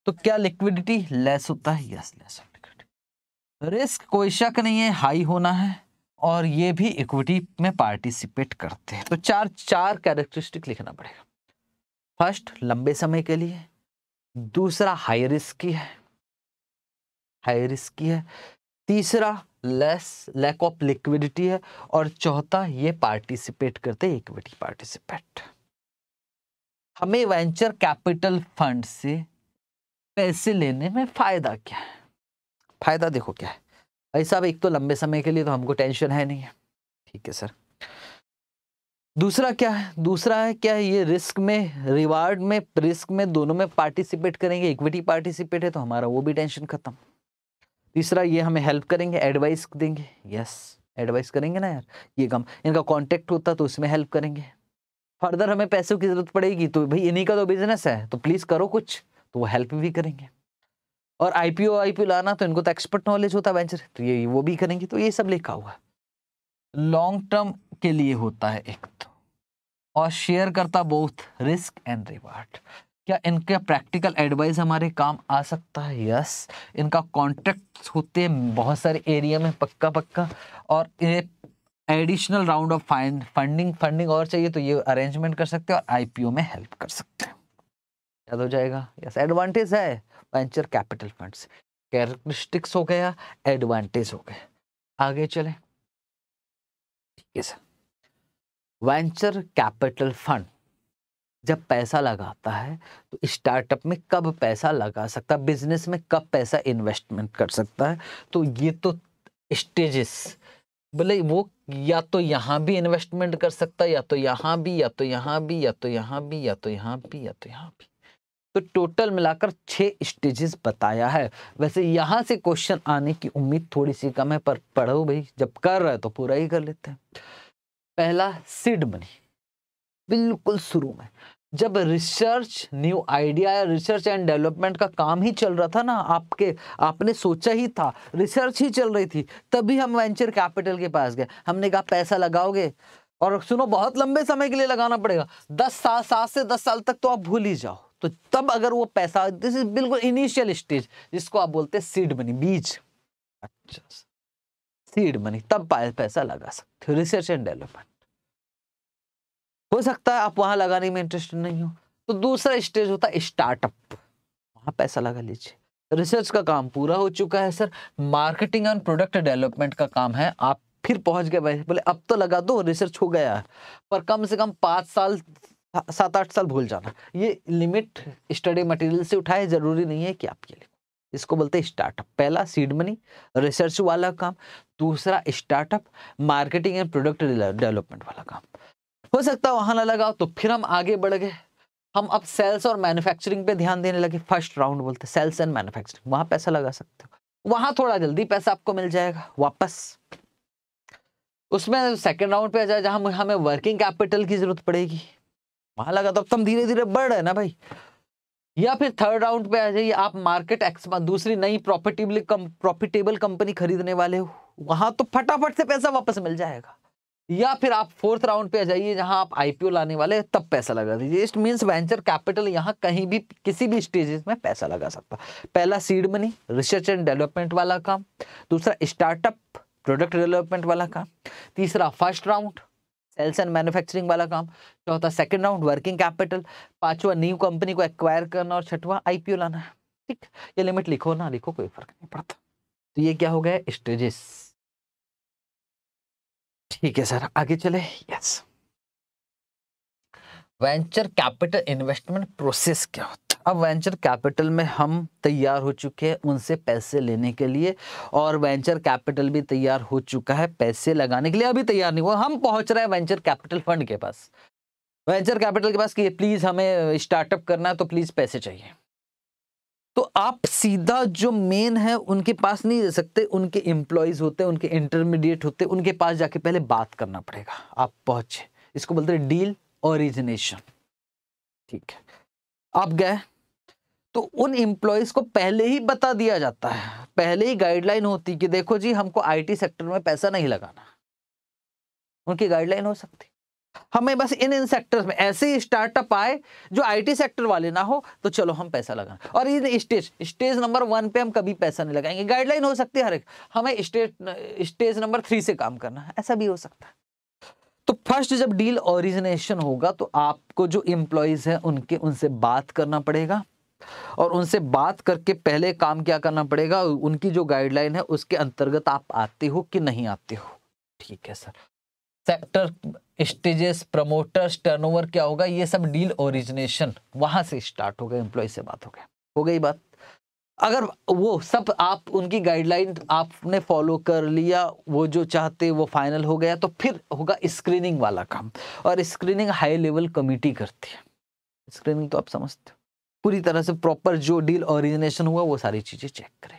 तो क्या लिक्विडिटी लेस होता है यस लेस रिस्क कोई शक नहीं है हाई होना है और ये भी इक्विटी में पार्टिसिपेट करते हैं तो चार चार कैरेक्टरिस्टिक लिखना पड़ेगा फर्स्ट लंबे समय के लिए दूसरा हाई रिस्क की है हाई रिस्क की है तीसरा लेस लैक ऑफ लिक्विडिटी है और चौथा ये पार्टिसिपेट करते इक्विटी पार्टिसिपेट हमें वेंचर कैपिटल फंड से पैसे लेने में फ़ायदा क्या है फ़ायदा देखो क्या है भाई साहब एक तो लंबे समय के लिए तो हमको टेंशन है नहीं है ठीक है सर दूसरा क्या है दूसरा है क्या है ये रिस्क में रिवार्ड में रिस्क में दोनों में पार्टिसिपेट करेंगे इक्विटी पार्टिसिपेट है तो हमारा वो भी टेंशन खत्म तीसरा ये हमें हेल्प करेंगे एडवाइस देंगे यस एडवाइस करेंगे ना यार ये कम इनका कॉन्टेक्ट होता तो उसमें हेल्प करेंगे फर्दर हमें पैसों की ज़रूरत पड़ेगी तो भाई इन्हीं का तो बिजनेस है तो प्लीज़ करो कुछ तो वो हेल्प भी करेंगे और I P O I P लाना तो इनको तो एक्सपर्ट नॉलेज होता है वेंचर तो ये वो भी करेंगे तो ये सब लिखा हुआ लॉन्ग टर्म के लिए होता है एक तो और शेयर करता बोथ रिस्क एंड रिवार्ड क्या इनका प्रैक्टिकल एडवाइस हमारे काम आ सकता है यस इनका कॉन्ट्रैक्ट होते हैं बहुत सारे एरिया में पक्का पक्का और इन्हें additional round of find funding funding और चाहिए तो ये अरेंजमेंट कर सकते हैं और आईपीओ में हेल्प कर सकते हैं याद हो जाएगा यस एडवांटेज है वेंचर कैपिटल फंड्स कैरेक्टरिस्टिक्स हो गया एडवांटेज हो गए आगे चले ठीक है सर वेंचर कैपिटल फंड जब पैसा लगाता है तो स्टार्टअप में कब पैसा लगा सकता है बिजनेस में कब पैसा इन्वेस्टमेंट कर सकता है तो ये तो स्टेजेस बोले वो या तो यहाँ भी इन्वेस्टमेंट कर सकता है या तो यहाँ भी या तो यहाँ भी या तो यहाँ भी या तो यहाँ भी या तो यहाँ भी तो टोटल मिलाकर छः स्टेजेस बताया है वैसे यहाँ से क्वेश्चन आने की उम्मीद थोड़ी सी कम है पर पढ़ो भाई जब कर रहे तो पूरा ही कर लेते हैं पहला सीड मनी बिल्कुल शुरू में जब रिसर्च न्यू आइडिया या रिसर्च एंड डेवलपमेंट का काम ही चल रहा था ना आपके आपने सोचा ही था रिसर्च ही चल रही थी तभी हम वेंचर कैपिटल के पास गए हमने कहा पैसा लगाओगे और सुनो बहुत लंबे समय के लिए लगाना पड़ेगा दस साल सात से दस साल तक तो आप भूल ही जाओ तो तब अगर वो पैसा दिस इज बिल्कुल इनिशियल स्टेज जिसको आप बोलते हैं सीड मनी बीज अच्छा सीड मनी तब पैसा लगा सकते हो रिसर्च एंड डेवलपमेंट हो सकता है आप वहां लगाने में इंटरेस्टेड नहीं हो तो दूसरा स्टेज होता है स्टार्टअप वहां पैसा लगा लीजिए रिसर्च का काम पूरा हो चुका है sir marketing and product development का काम है आप फिर पहुंच गए भाई बोले अब तो लगा दो रिसर्च हो गया है पर कम से कम पाँच साल सात आठ साल भूल जाना ये लिमिट स्टडी मटेरियल से उठाए जरूरी नहीं है कि आपके लिए इसको बोलते हैं स्टार्टअप पहला सीड मनी रिसर्च वाला काम दूसरा startup marketing and product development वाला काम हो सकता है वहां ना लगा तो फिर हम आगे बढ़ गए हम अब सेल्स और मैन्युफैक्चरिंग पे ध्यान देने लगे फर्स्ट राउंड बोलते सेल्स एंड मैन्युफैक्चरिंग वहां पैसा लगा सकते हो वहां थोड़ा जल्दी पैसा आपको मिल जाएगा वापस उसमें सेकेंड राउंड पे जाए जहां हमें वर्किंग कैपिटल की जरूरत पड़ेगी वहां लगा तो अब हम धीरे धीरे बढ़ रहे ना भाई या फिर थर्ड राउंड पे आ जाइए आप मार्केट एक्स दूसरी नई प्रॉफिटेबल कम, प्रॉफिटेबल कंपनी खरीदने वाले हो वहां तो फटाफट से पैसा वापस मिल जाएगा या फिर आप फोर्थ राउंड पे आ जाइए जहां आप आईपीओ लाने वाले तब पैसा लगा दीजिए इट मीन्स वेंचर कैपिटल यहाँ कहीं भी किसी भी स्टेजेस में पैसा लगा सकता पहला seed money research and development वाला काम दूसरा स्टार्टअप प्रोडक्ट डेवलपमेंट वाला काम तीसरा first round sales and manufacturing वाला काम चौथा सेकेंड राउंड वर्किंग कैपिटल पांचवा न्यू कंपनी को एक्वायर करना और छठवा आईपीओ लाना ठीक ये लिमिट लिखो ना लिखो कोई फर्क नहीं पड़ता तो ये क्या हो गया स्टेजेस ठीक है सर आगे चले yes venture capital investment process क्या होता है अब वेंचर कैपिटल में हम तैयार हो चुके हैं उनसे पैसे लेने के लिए और वेंचर कैपिटल भी तैयार हो चुका है पैसे लगाने के लिए अभी तैयार नहीं हुआ हम पहुंच रहे हैं वेंचर कैपिटल फंड के पास वेंचर कैपिटल के पास कि प्लीज़ हमें स्टार्टअप करना है तो प्लीज़ पैसे चाहिए तो आप सीधा जो मेन है उनके पास नहीं जा सकते उनके एम्प्लॉयज़ होते हैं उनके इंटरमीडिएट होते हैं उनके पास जाके पहले बात करना पड़ेगा आप पहुंचे इसको बोलते हैं डील ओरिजिनेशन ठीक है आप गए तो उन एम्प्लॉयज़ को पहले ही बता दिया जाता है पहले ही गाइडलाइन होती कि देखो जी हमको आईटी सेक्टर में पैसा नहीं लगाना उनकी गाइडलाइन हो सकती हमें बस इन इन सेक्टर्स में ऐसे स्टार्टअप आए जो आईटी सेक्टर वाले ना हो तो चलो हम पैसा लगाएं और ये स्टेज स्टेज नंबर वन पे हम कभी पैसा नहीं लगाएंगे गाइडलाइन हो सकती है हर एक हमें स्टेज स्टेज नंबर थ्री से काम करना है ऐसा भी हो सकता है तो फर्स्ट जब डील ओरिजिनेशन होगा तो आपको जो एम्प्लॉयज़ हैं उनके उनसे बात करना पड़ेगा और उनसे बात करके पहले काम क्या करना पड़ेगा उनकी जो गाइडलाइन है उसके अंतर्गत आप आते हो कि नहीं आते हो ठीक है sir sector stages promoters turnover क्या होगा ये सब डील ओरिजिनेशन वहां से स्टार्ट होगा एम्प्लॉय से बात हो गया हो गई बात अगर वो सब आप उनकी गाइडलाइन आपने फॉलो कर लिया वो जो चाहते वो फाइनल हो गया तो फिर होगा स्क्रीनिंग वाला काम और स्क्रीनिंग हाई लेवल कमेटी करती है स्क्रीनिंग तो आप समझते हो पूरी तरह से प्रॉपर जो डील ओरिजिनेशन हुआ वो सारी चीज़ें चेक करें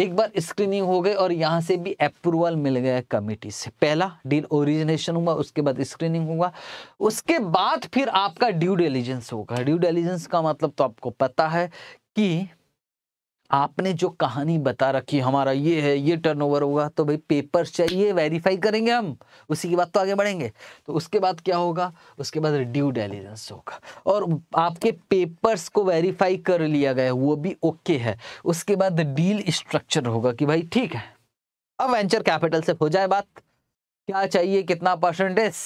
एक बार स्क्रीनिंग हो गई और यहाँ से भी अप्रूवल मिल गया कमेटी से पहला डील ओरिजिनेशन हुआ उसके बाद स्क्रीनिंग हुआ उसके बाद फिर आपका ड्यू डेलीजेंस होगा ड्यू डेलीजेंस का मतलब तो आपको पता है कि आपने जो कहानी बता रखी हमारा ये है ये टर्नओवर होगा तो भाई पेपर चाहिए वेरीफाई करेंगे हम उसी के बाद तो आगे बढ़ेंगे तो उसके बाद क्या होगा उसके बाद ड्यू डेलीजेंस होगा और आपके पेपर्स को वेरीफाई कर लिया गया वो भी ओके है उसके बाद डील स्ट्रक्चर होगा कि भाई ठीक है अब वेंचर कैपिटल से हो जाए बात क्या चाहिए कितना परसेंटेज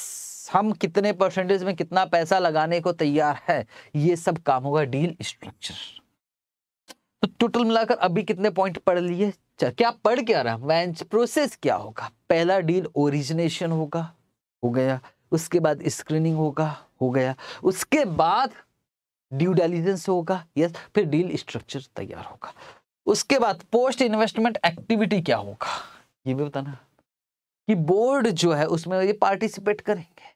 हम कितने परसेंटेज में कितना पैसा लगाने को तैयार है ये सब काम होगा डील स्ट्रक्चर तो टोटल मिलाकर अभी कितने पॉइंट पढ़ लिए क्या पढ़ क्या रहा वेंच प्रोसेस क्या होगा पहला डील ओरिजिनेशन होगा हो गया उसके बाद स्क्रीनिंग होगा हो गया उसके बाद ड्यू डेलिजेंस होगा यस फिर डील स्ट्रक्चर तैयार होगा उसके बाद पोस्ट इन्वेस्टमेंट एक्टिविटी क्या होगा ये भी बताना कि बोर्ड जो है उसमें ये पार्टिसिपेट करेंगे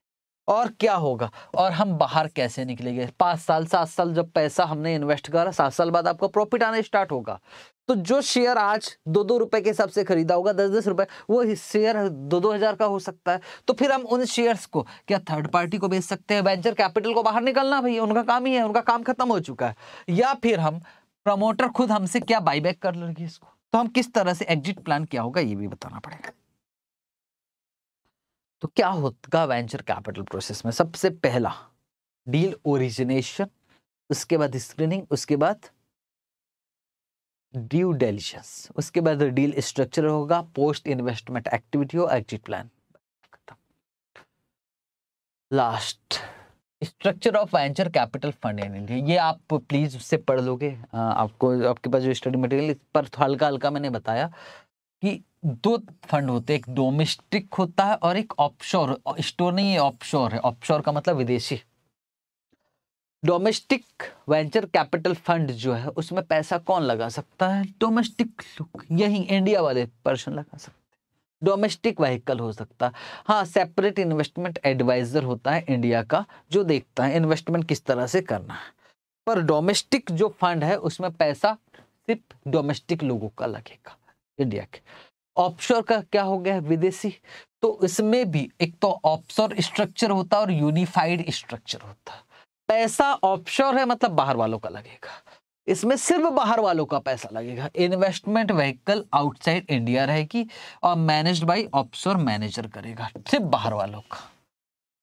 और क्या होगा और हम बाहर कैसे निकलेंगे पाँच साल सात साल जब पैसा हमने इन्वेस्ट करा सात साल बाद आपका प्रॉफिट आना स्टार्ट होगा तो जो शेयर आज दो दो रुपए के हिसाब से खरीदा होगा दस दस रुपए वो शेयर दो दो हजार का हो सकता है तो फिर हम उन शेयर्स को क्या थर्ड पार्टी को बेच सकते हैं वेंचर कैपिटल को बाहर निकलना भैया उनका काम ही है उनका काम खत्म हो चुका है या फिर हम प्रमोटर खुद हमसे क्या बाईबैक कर लेंगे इसको तो हम किस तरह से एग्जिट प्लान क्या होगा ये भी बताना पड़ेगा तो क्या होगा वेंचर कैपिटल प्रोसेस में सबसे पहला डील ओरिजिनेशन उसके बाद स्क्रीनिंग उसके बाद ड्यू डेलिशंस उसके बाद डील स्ट्रक्चर होगा पोस्ट इन्वेस्टमेंट एक्टिविटी और exit plan last structure of venture capital fund in India ये आप प्लीज़ उससे पढ़ लोगे आपको आपके पास जो स्टडी मटेरियल इस पर हल्का हल्का मैंने बताया कि दो फंड होते हैं एक डोमेस्टिक होता है और एक ऑप्शोर स्टोर नहीं है ऑप्शोर है ऑप्शोर का मतलब विदेशी डोमेस्टिक वेंचर कैपिटल फंड जो है उसमें पैसा कौन लगा सकता है डोमेस्टिक यही इंडिया वाले पर्सन लगा सकते हैं डोमेस्टिक व्हीकल हो सकता है हाँ सेपरेट इन्वेस्टमेंट एडवाइजर होता है इंडिया का जो देखता है इन्वेस्टमेंट किस तरह से करना है पर डोमेस्टिक जो फंड है उसमें पैसा सिर्फ डोमेस्टिक लोगों का लगेगा इंडिया के ऑप्शोर का क्या हो गया विदेशी तो इसमें भी एक तो ऑप्शोर स्ट्रक्चर होता और यूनिफाइड स्ट्रक्चर होता पैसा ऑप्शोर है मतलब बाहर वालों का लगेगा इसमें सिर्फ बाहर वालों का पैसा लगेगा इन्वेस्टमेंट व्हीकल आउटसाइड इंडिया रहेगी और मैनेज्ड बाय ऑप्शोर मैनेजर करेगा सिर्फ बाहर वालों का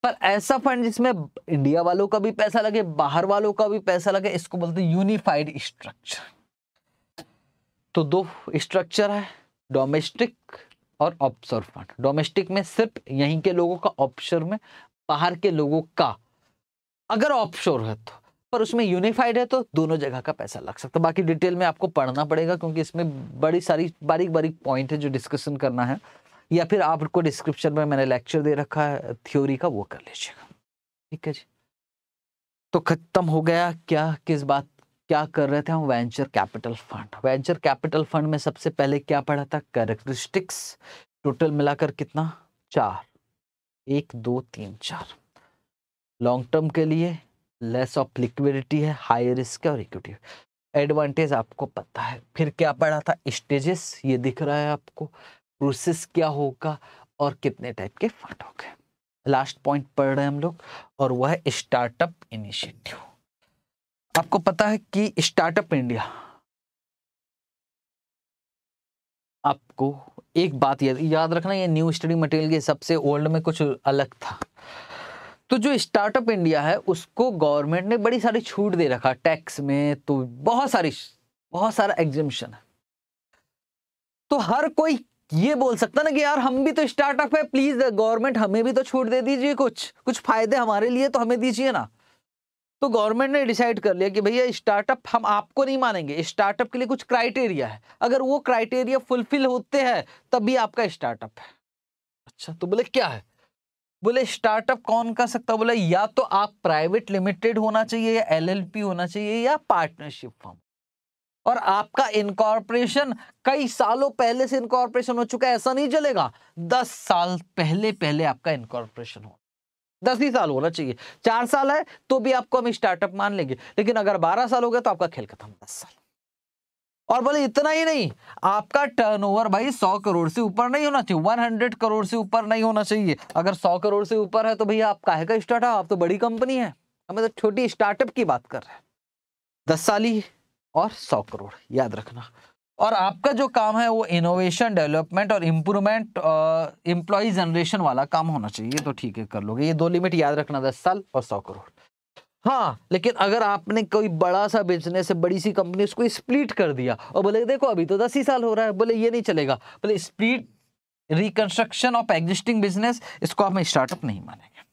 पर ऐसा फंड जिसमें इंडिया वालों का भी पैसा लगे बाहर वालों का भी पैसा लगे इसको बोलते यूनिफाइड स्ट्रक्चर तो दो स्ट्रक्चर है डोमेस्टिक और ऑब्सर्वेंट डोमेस्टिक में सिर्फ यहीं के लोगों का ऑप्शोर में बाहर के लोगों का अगर ऑप्शोर है तो पर उसमें यूनिफाइड है तो दोनों जगह का पैसा लग सकता है बाकी डिटेल में आपको पढ़ना पड़ेगा क्योंकि इसमें बड़ी सारी बारीक बारीक पॉइंट है जो डिस्कशन करना है या फिर आपको डिस्क्रिप्शन में मैंने लेक्चर दे रखा है थ्योरी का वो कर लीजिएगा ठीक है जी तो खत्म हो गया क्या किस बात क्या कर रहे थे हम venture capital fund venture capital fund में सबसे पहले क्या पढ़ा था कैरेक्टरिस्टिक्स टोटल मिलाकर कितना चार एक दो तीन चार लॉन्ग टर्म के लिए लेस ऑफ लिक्विडिटी है हाई रिस्क है और इक्विटी एडवांटेज आपको पता है फिर क्या पड़ा था स्टेजेस ये दिख रहा है आपको प्रोसेस क्या होगा और कितने टाइप के फंड गए लास्ट पॉइंट पढ़ रहे हैं हम लोग और वह है स्टार्टअप इनिशिएटिव आपको पता है कि स्टार्टअप इंडिया आपको एक बात याद याद रखना ये न्यू स्टडी मटेरियल के सबसे ओल्ड में कुछ अलग था तो जो स्टार्टअप इंडिया है उसको गवर्नमेंट ने बड़ी सारी छूट दे रखा टैक्स में तो बहुत सारी बहुत सारा एग्जिबिशन है तो हर कोई ये बोल सकता ना कि यार हम भी तो स्टार्टअप है प्लीज गवर्नमेंट हमें भी तो छूट दे दीजिए कुछ कुछ फायदे हमारे लिए तो हमें दीजिए ना तो गवर्नमेंट ने डिसाइड कर लिया कि भैया स्टार्टअप हम आपको नहीं मानेंगे स्टार्टअप के लिए कुछ क्राइटेरिया है अगर वो क्राइटेरिया फुलफिल होते हैं तभी आपका स्टार्टअप है अच्छा तो बोले क्या है बोले स्टार्टअप कौन कर सकता है बोले या तो आप प्राइवेट लिमिटेड होना चाहिए या एलएलपी होना चाहिए या पार्टनरशिप फॉर्म और आपका इनकॉर्पोरेशन कई सालों पहले से इनकॉर्पोरेशन हो चुका है ऐसा नहीं चलेगा दस साल पहले पहले आपका इनकॉर्पोरेशन हो दस ही साल होना चाहिए चार साल है तो भी आपको हम स्टार्टअप मान लेंगे लेकिन अगर बारह साल हो गया तो आपका खेल खत्म दस साल और बोले इतना ही नहीं आपका टर्नओवर भाई सौ करोड़ से ऊपर नहीं होना चाहिए वन हंड्रेड करोड़ से ऊपर नहीं होना चाहिए अगर सौ करोड़ से ऊपर है तो भैया आप काहे का स्टार्टअप आप तो बड़ी कंपनी है हमें तो छोटी स्टार्टअप की बात कर रहे हैं दस साल ही और सौ करोड़ याद रखना और आपका जो काम है वो इनोवेशन डेवलपमेंट और इम्प्रूवमेंट इम्प्लॉय जनरेशन वाला काम होना चाहिए तो ठीक है कर लोगे ये दो लिमिट याद रखना दस साल और सौ करोड़ हाँ लेकिन अगर आपने कोई बड़ा सा बिजनेस है बड़ी सी कंपनी उसको स्प्लिट कर दिया और बोले देखो अभी तो दस ही साल हो रहा है बोले ये नहीं चलेगा बोले split reconstruction of existing business इसको आप स्टार्टअप नहीं मानेंगे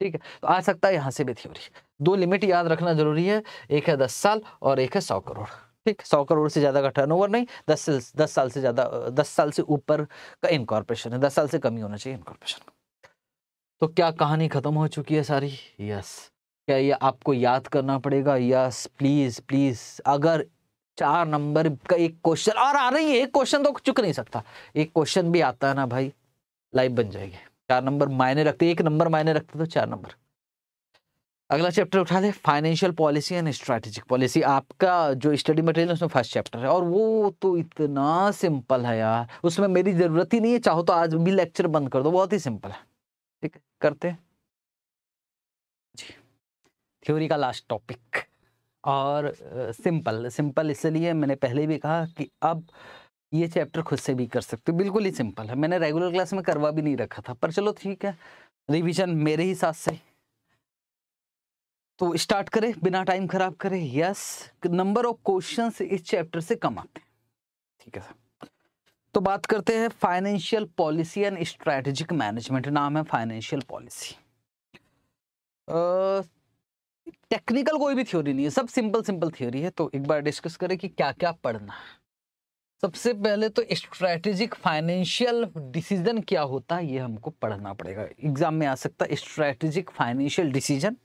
ठीक है तो आ सकता है यहाँ से भी थ्योरी दो लिमिट याद रखना जरूरी है एक है दस साल और एक है सौ करोड़ ठीक सौ करोड़ से ज़्यादा का ओवर नहीं दस से दस साल से ज़्यादा दस साल से ऊपर का इनकॉर्पोरेशन है दस साल से कमी होना चाहिए इनकॉर्पोरेशन तो क्या कहानी ख़त्म हो चुकी है सारी यस क्या ये आपको याद करना पड़ेगा यस प्लीज़ प्लीज़ अगर चार नंबर का एक क्वेश्चन और आ रही है एक क्वेश्चन तो चुक नहीं सकता एक क्वेश्चन भी आता है ना भाई लाइव बन जाएगी चार नंबर मायने रखते एक नंबर मायने रखते तो चार नंबर अगला चैप्टर उठा ले financial policy and strategic policy आपका जो स्टडी मटेरियल उसमें फर्स्ट चैप्टर है और वो तो इतना सिंपल है यार उसमें मेरी ज़रूरत ही नहीं है चाहो तो आज भी लेक्चर बंद कर दो बहुत ही सिंपल है ठीक है करते जी थ्योरी का लास्ट टॉपिक और सिंपल सिंपल इसलिए मैंने पहले भी कहा कि अब ये चैप्टर खुद से भी कर सकते हो बिल्कुल ही सिंपल है मैंने रेगुलर क्लास में करवा भी नहीं रखा था पर चलो ठीक है रिविज़न मेरे ही साथ से तो स्टार्ट करें बिना टाइम खराब करें यस नंबर ऑफ क्वेश्चंस इस चैप्टर से कम आते हैं ठीक है सर तो बात करते हैं financial policy and strategic management नाम है फाइनेंशियल पॉलिसी टेक्निकल कोई भी थ्योरी नहीं है सब सिंपल सिंपल थ्योरी है तो एक बार डिस्कस करें कि क्या क्या पढ़ना है सबसे पहले तो स्ट्रैटेजिक फाइनेंशियल डिसीजन क्या होता है ये हमको पढ़ना पड़ेगा एग्जाम में आ सकता है स्ट्रैटेजिक फाइनेंशियल डिसीजन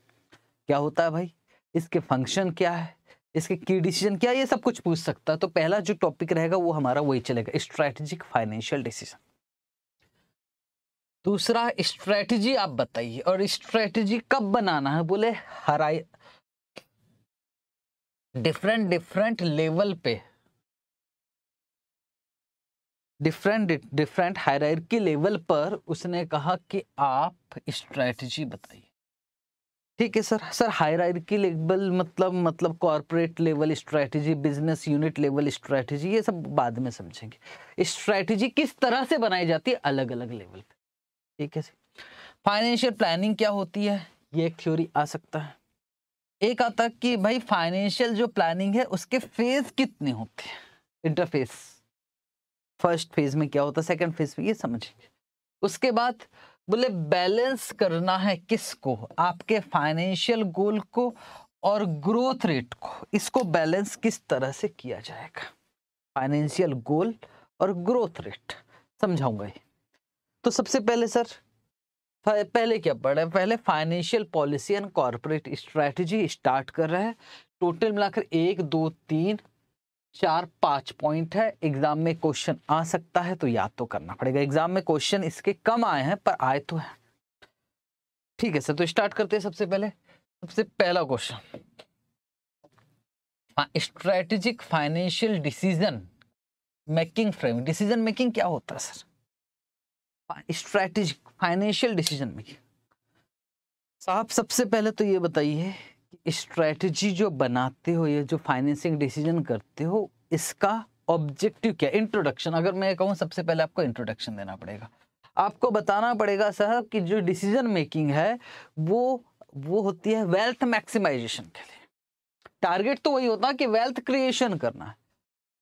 क्या होता है भाई इसके फंक्शन क्या है इसके की डिसीजन क्या है ये सब कुछ पूछ सकता है तो पहला जो टॉपिक रहेगा वो हमारा वही चलेगा स्ट्रैटेजिक फाइनेंशियल डिसीजन दूसरा स्ट्रैटेजी आप बताइए और स्ट्रैटेजी कब बनाना है बोले हराई डिफरेंट डिफरेंट लेवल पे डिफरेंट डिफरेंट की लेवल पर उसने कहा कि आप स्ट्रैटेजी बताइए ठीक है सर सर हायरार्की लेवल मतलब मतलब corporate level strategy business unit level strategy ये सब बाद में समझेंगे स्ट्रैटेजी किस तरह से बनाई जाती है अलग अलग लेवल पे ठीक है सर फाइनेंशियल प्लानिंग क्या होती है ये एक थ्योरी आ सकता है एक आता कि भाई फाइनेंशियल जो प्लानिंग है उसके फेज कितने होते हैं इंटरफेस फर्स्ट फेज में क्या होता है सेकेंड फेज में ये समझेंगे उसके बाद बोले बैलेंस करना है किसको आपके फाइनेंशियल गोल को और ग्रोथ रेट को इसको बैलेंस किस तरह से किया जाएगा फाइनेंशियल गोल और ग्रोथ रेट समझाऊंगा तो सबसे पहले सर पहले क्या पढ़ रहे हैं पहले financial policy and corporate strategy start कर रहे हैं टोटल मिलाकर एक दो तीन चार पाँच पॉइंट है एग्जाम में क्वेश्चन आ सकता है तो याद तो करना पड़ेगा एग्जाम में क्वेश्चन इसके कम आए हैं पर आए तो है ठीक है सर तो स्टार्ट करते हैं सबसे पहले सबसे पहला question strategic financial decision making frame decision making क्या होता है sir strategic financial decision making साहब सबसे पहले तो ये बताइए स्ट्रेटजी जो बनाते हो या जो फाइनेंसिंग डिसीजन करते हो इसका ऑब्जेक्टिव क्या इंट्रोडक्शन अगर मैं कहूँ सबसे पहले आपको इंट्रोडक्शन देना पड़ेगा आपको बताना पड़ेगा साहब कि जो डिसीजन मेकिंग है वो वो होती है वेल्थ मैक्सिमाइजेशन के लिए टारगेट तो वही होता है कि वेल्थ क्रिएशन करना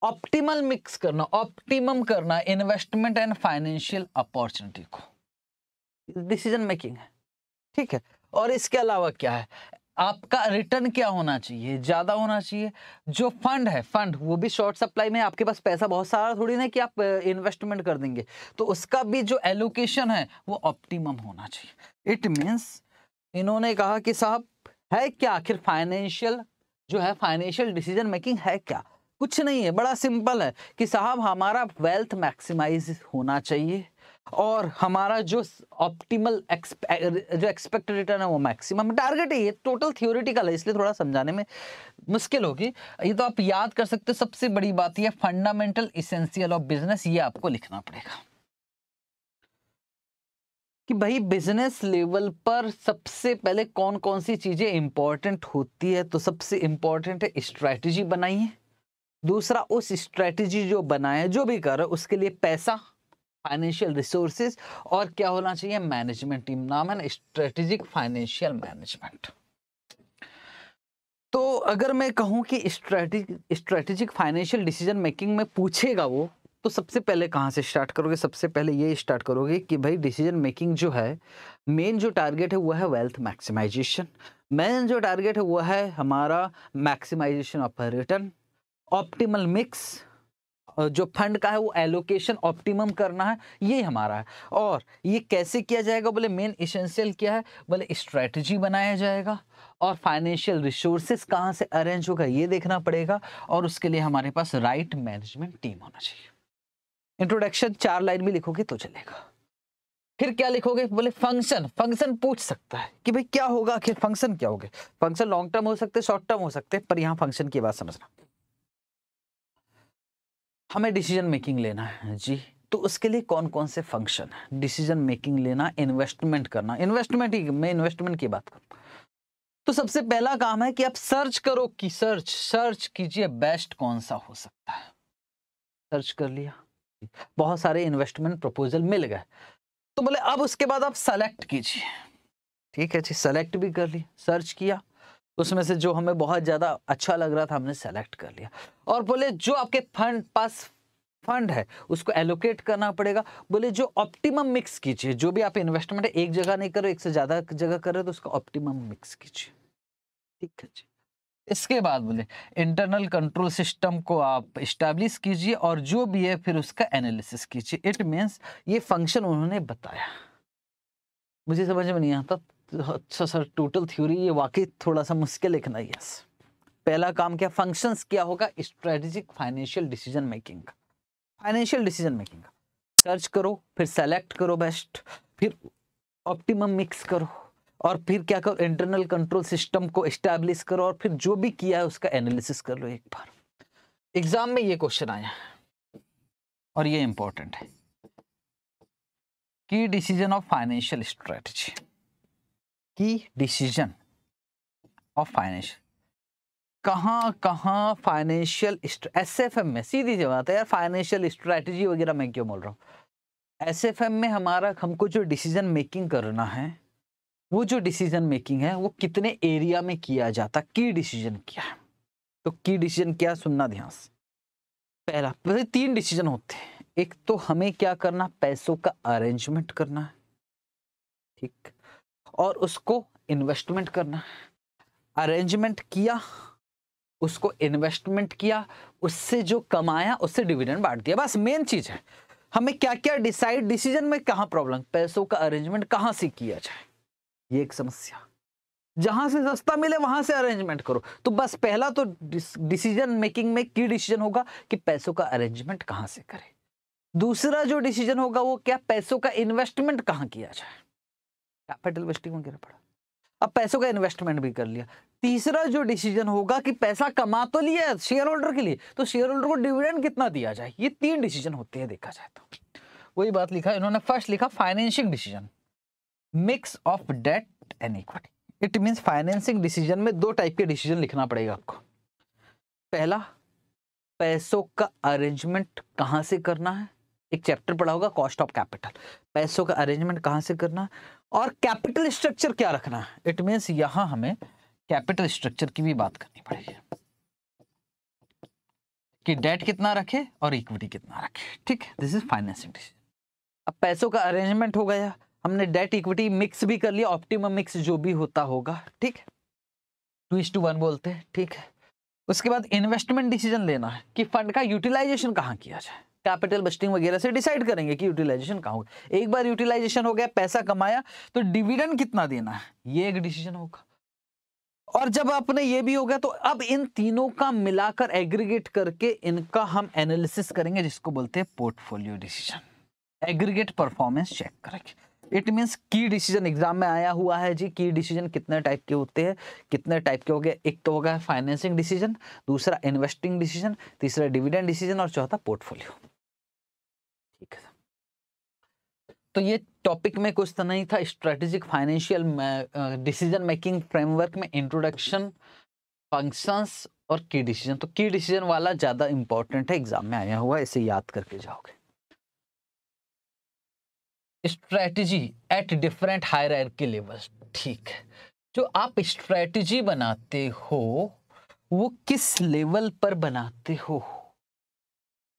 ऑप्टिमल मिक्स करना ऑप्टिमम करना इन्वेस्टमेंट एंड फाइनेंशियल अपॉर्चुनिटी को डिसीजन मेकिंग है ठीक है और इसके अलावा क्या है आपका रिटर्न क्या होना चाहिए ज़्यादा होना चाहिए जो फंड है फंड वो भी शॉर्ट सप्लाई में आपके पास पैसा बहुत सारा थोड़ी ना कि आप इन्वेस्टमेंट कर देंगे तो उसका भी जो एलोकेशन है वो ऑप्टिमम होना चाहिए इट मीन्स इन्होंने कहा कि साहब है क्या आखिर फाइनेंशियल जो है फाइनेंशियल डिसीजन मेकिंग है क्या कुछ नहीं है बड़ा सिंपल है कि साहब हमारा वेल्थ मैक्सिमाइज होना चाहिए और हमारा जो ऑप्टिमल जो एक्सपेक्टेड रिटर्न है वो मैक्सिमम टारगेट है ये टोटल थियोरिटिकल है इसलिए थोड़ा समझाने में मुश्किल होगी ये तो आप याद कर सकते हो सबसे बड़ी बात यह फंडामेंटल इसेंशियल ऑफ बिजनेस ये आपको लिखना पड़ेगा कि भाई बिजनेस लेवल पर सबसे पहले कौन कौन सी चीज़ें इंपॉर्टेंट होती है तो सबसे इंपॉर्टेंट है स्ट्रैटेजी बनाइए दूसरा उस स्ट्रैटेजी जो बनाए जो भी कर उसके लिए पैसा फाइनेंशियल रिसोर्सेज और क्या होना चाहिए मैनेजमेंट टीम नाम है ना स्ट्रेटेजिक फाइनेंशियल मैनेजमेंट तो अगर मैं कहूं कि स्ट्रेटेजिक फाइनेंशियल डिसीजन मेकिंग में पूछेगा वो तो सबसे पहले कहां से स्टार्ट करोगे सबसे पहले ये स्टार्ट करोगे कि भाई डिसीजन मेकिंग जो है मेन जो टारगेट है वो है वेल्थ मैक्सिमाइजेशन मेन जो टारगेट है वो है हमारा maximisation of return optimal mix जो फंड का है वो एलोकेशन ऑप्टिमम करना है ये हमारा है और ये कैसे किया जाएगा बोले मेन इसेंशियल क्या है बोले स्ट्रेटजी बनाया जाएगा और फाइनेंशियल रिसोर्सेज कहाँ से अरेंज होगा ये देखना पड़ेगा और उसके लिए हमारे पास राइट मैनेजमेंट टीम होना चाहिए इंट्रोडक्शन चार लाइन भी लिखोगे तो चलेगा फिर क्या लिखोगे बोले फंक्शन फंक्शन पूछ सकता है कि भाई क्या होगा आखिर फंक्शन क्या होगा फंक्शन लॉन्ग टर्म हो सकते शॉर्ट टर्म हो सकते पर यहाँ फंक्शन की बात समझना हमें डिसीजन मेकिंग लेना है जी तो उसके लिए कौन कौन से फंक्शन है डिसीजन मेकिंग लेना इन्वेस्टमेंट करना इन्वेस्टमेंट ही मैं इन्वेस्टमेंट की बात करूँ तो सबसे पहला काम है कि आप सर्च करो कि सर्च सर्च कीजिए बेस्ट कौन सा हो सकता है सर्च कर लिया बहुत सारे इन्वेस्टमेंट प्रपोजल मिल गए तो बोले अब उसके बाद आप सेलेक्ट कीजिए ठीक है जी सेलेक्ट भी कर ली सर्च किया उसमें से जो हमें बहुत ज़्यादा अच्छा लग रहा था हमने सेलेक्ट कर लिया और बोले जो आपके फंड पास फंड है उसको एलोकेट करना पड़ेगा बोले जो ऑप्टिमम मिक्स कीजिए जो भी आप इन्वेस्टमेंट एक जगह नहीं करो एक से ज़्यादा जगह कर रहे हो तो उसका ऑप्टिमम मिक्स कीजिए ठीक है जी इसके बाद बोले इंटरनल कंट्रोल सिस्टम को आप इस्टेब्लिश कीजिए और जो भी है फिर उसका एनालिसिस कीजिए इट मीन्स ये फंक्शन उन्होंने बताया मुझे समझ में नहीं आता अच्छा सर टोटल थ्योरी ये वाकई थोड़ा सा मुश्किल लिखना यस पहला काम क्या फंक्शंस क्या होगा strategic financial decision making financial decision making search करो फिर सेलेक्ट करो बेस्ट फिर ऑप्टिमम मिक्स करो और फिर क्या करो इंटरनल कंट्रोल सिस्टम को इस्टेब्लिश करो और फिर जो भी किया है उसका एनालिसिस कर लो एक बार एग्जाम में ये क्वेश्चन आया और ये इंपॉर्टेंट है की डिसीजन ऑफ फाइनेंशियल स्ट्रेटजी की डिसीजन ऑफ फाइनेंशियल कहाँ कहाँ फाइनेंशियल एस एफ एम में सीधी सी बात है यार फाइनेंशियल स्ट्रैटेजी वगैरह मैं क्यों बोल रहा हूँ एस एफ एम में हमारा हमको जो डिसीजन मेकिंग करना है वो जो डिसीजन मेकिंग है वो कितने एरिया में किया जाता की डिसीजन क्या है तो की डिसीजन क्या सुनना ध्यान से पहला तीन डिसीजन होते हैं एक तो हमें क्या करना पैसों का अरेंजमेंट करना है ठीक और उसको इन्वेस्टमेंट करना अरेंजमेंट किया उसको इन्वेस्टमेंट किया उससे जो कमाया उससे डिविडेंड बांट दिया बस मेन चीज है हमें क्या क्या डिसाइड डिसीजन में कहाँ प्रॉब्लम पैसों का अरेंजमेंट कहाँ से किया जाए ये एक समस्या जहां से सस्ता मिले वहां से अरेंजमेंट करो तो बस पहला तो डिसीजन मेकिंग में की डिसीजन होगा कि पैसों का अरेंजमेंट कहाँ से करें दूसरा जो डिसीजन होगा वो क्या पैसों का इन्वेस्टमेंट कहाँ किया जाए कैपिटल वेस्टिंग में गिरा पड़ा अब पैसों का इन्वेस्टमेंट भी कर लिया तीसरा जो डिसीजन होगा कि पैसा कमा तो लिया शेयर होल्डर के लिए तो शेयर होल्डर को डिविडेंड कितना दिया जाए ये तीन डिसीजन होते हैं देखा जाए तो वही बात लिखा इन्होंने फर्स्ट लिखा financial decision mix of debt and equity it means financing decision में दो टाइप के डिसीजन लिखना पड़ेगा आपको पहला पैसों का अरेंजमेंट कहाँ से करना है एक चैप्टर पढ़ा होगा कॉस्ट ऑफ कैपिटल पैसों का अरेंजमेंट कहाँ से करना और कैपिटल स्ट्रक्चर क्या रखना है इट मीन्स यहां हमें कैपिटल स्ट्रक्चर की भी बात करनी पड़ेगी कि डेट कितना रखे और इक्विटी कितना रखे ठीक दिस इज फाइनेंसिंग डिसीजन अब पैसों का अरेंजमेंट हो गया हमने डेट इक्विटी मिक्स भी कर लिया ऑप्टिमम मिक्स जो भी होता होगा ठीक है टू इज टू वन बोलते हैं ठीक है उसके बाद इन्वेस्टमेंट डिसीजन लेना है कि फंड का यूटिलाइजेशन कहाँ किया जाए कैपिटल बस्टिंग वगैरह से डिसाइड करेंगे कि यूटिलाइजेशन कहाँ होगा एक बार यूटिलाइजेशन हो गया पैसा कमाया तो डिविडेंड कितना देना है ये एक डिसीजन होगा और जब आपने ये भी हो गया तो अब इन तीनों का मिलाकर एग्रीगेट करके इनका हम एनालिसिस करेंगे जिसको बोलते हैं portfolio decision aggregate performance check करेंगे इट मीन्स की डिसीजन एग्जाम में आया हुआ है जी की डिसीजन कितने टाइप के होते हैं कितने टाइप के हो गए एक तो होगा फाइनेंसिंग डिसीजन दूसरा इन्वेस्टिंग डिसीजन तीसरा डिविडेंड डिसीजन और चौथा पोर्टफोलियो ठीक है तो ये टॉपिक में कुछ तो नहीं था strategic financial decision making framework में इंट्रोडक्शन फंक्शंस और की डिसीजन तो की डिसीजन वाला ज़्यादा इंपॉर्टेंट है एग्जाम में आया हुआ इसे याद करके जाओगे स्ट्रेटजी एट डिफरेंट हायर के लेवल ठीक है जो आप स्ट्रेटजी बनाते हो वो किस लेवल पर बनाते हो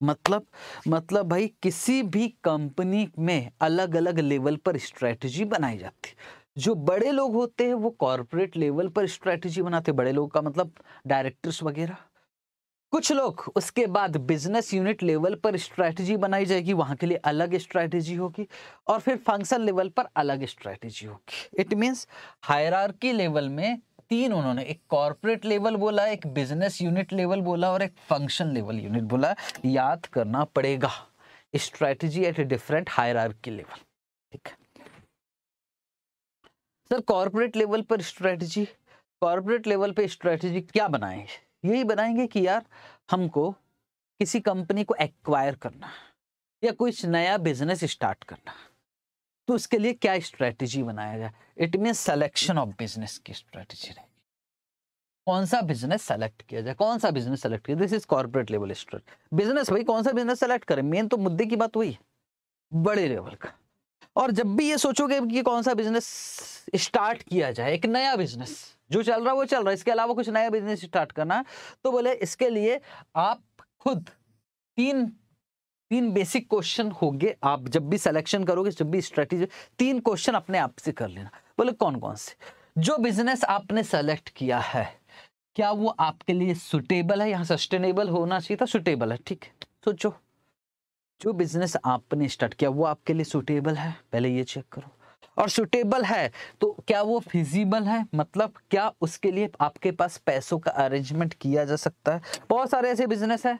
मतलब मतलब भाई किसी भी कंपनी में अलग अलग लेवल पर स्ट्रेटजी बनाई जाती है जो बड़े लोग होते हैं वो कॉरपोरेट लेवल पर स्ट्रेटजी बनाते बड़े लोग का मतलब डायरेक्टर्स वगैरह कुछ लोग उसके बाद बिजनेस यूनिट लेवल पर स्ट्रैटेजी बनाई जाएगी वहां के लिए अलग स्ट्रैटेजी होगी और फिर फंक्शन लेवल पर अलग स्ट्रैटेजी होगी इट मीन्स हायरार्की लेवल में तीन उन्होंने एक कॉर्पोरेट लेवल बोला एक बिजनेस यूनिट लेवल बोला और एक फंक्शन लेवल यूनिट बोला याद करना पड़ेगा strategy at different hierarchy level ठीक है सर कॉर्पोरेट लेवल पर स्ट्रेटजी कॉरपोरेट लेवल पर स्ट्रेटजी क्या बनाएंगे यही बनाएंगे कि यार हमको किसी कंपनी को एक्वायर करना या कुछ नया बिजनेस स्टार्ट करना तो उसके लिए क्या स्ट्रैटेजी बनाया जाए it mean selection of business की स्ट्रैटेजी रहेगी कौन सा बिजनेस सेलेक्ट किया जाए कौन सा बिजनेस सेलेक्ट किया this is corporate level straight business भाई कौन सा बिजनेस सेलेक्ट करें मेन तो मुद्दे की बात वही है बड़े लेवल का और जब भी ये सोचोगे कि कौन सा बिजनेस स्टार्ट किया जाए एक नया बिजनेस जो चल रहा है वो चल रहा है इसके अलावा कुछ नया बिजनेस स्टार्ट करना तो बोले इसके लिए आप खुद तीन तीन बेसिक क्वेश्चन होंगे आप जब भी सिलेक्शन करोगे जब भी स्ट्रेटेजी तीन क्वेश्चन अपने आप से कर लेना बोले कौन कौन से जो बिजनेस आपने सेलेक्ट किया है क्या वो आपके लिए सुटेबल है यहाँ सस्टेनेबल होना चाहिए था सुटेबल है ठीक है सोचो जो बिजनेस आपने स्टार्ट किया वो आपके लिए सुटेबल है पहले ये चेक करो और सुटेबल है तो क्या वो फिजिबल है मतलब क्या उसके लिए आपके पास पैसों का अरेंजमेंट किया जा सकता है बहुत सारे ऐसे बिजनेस है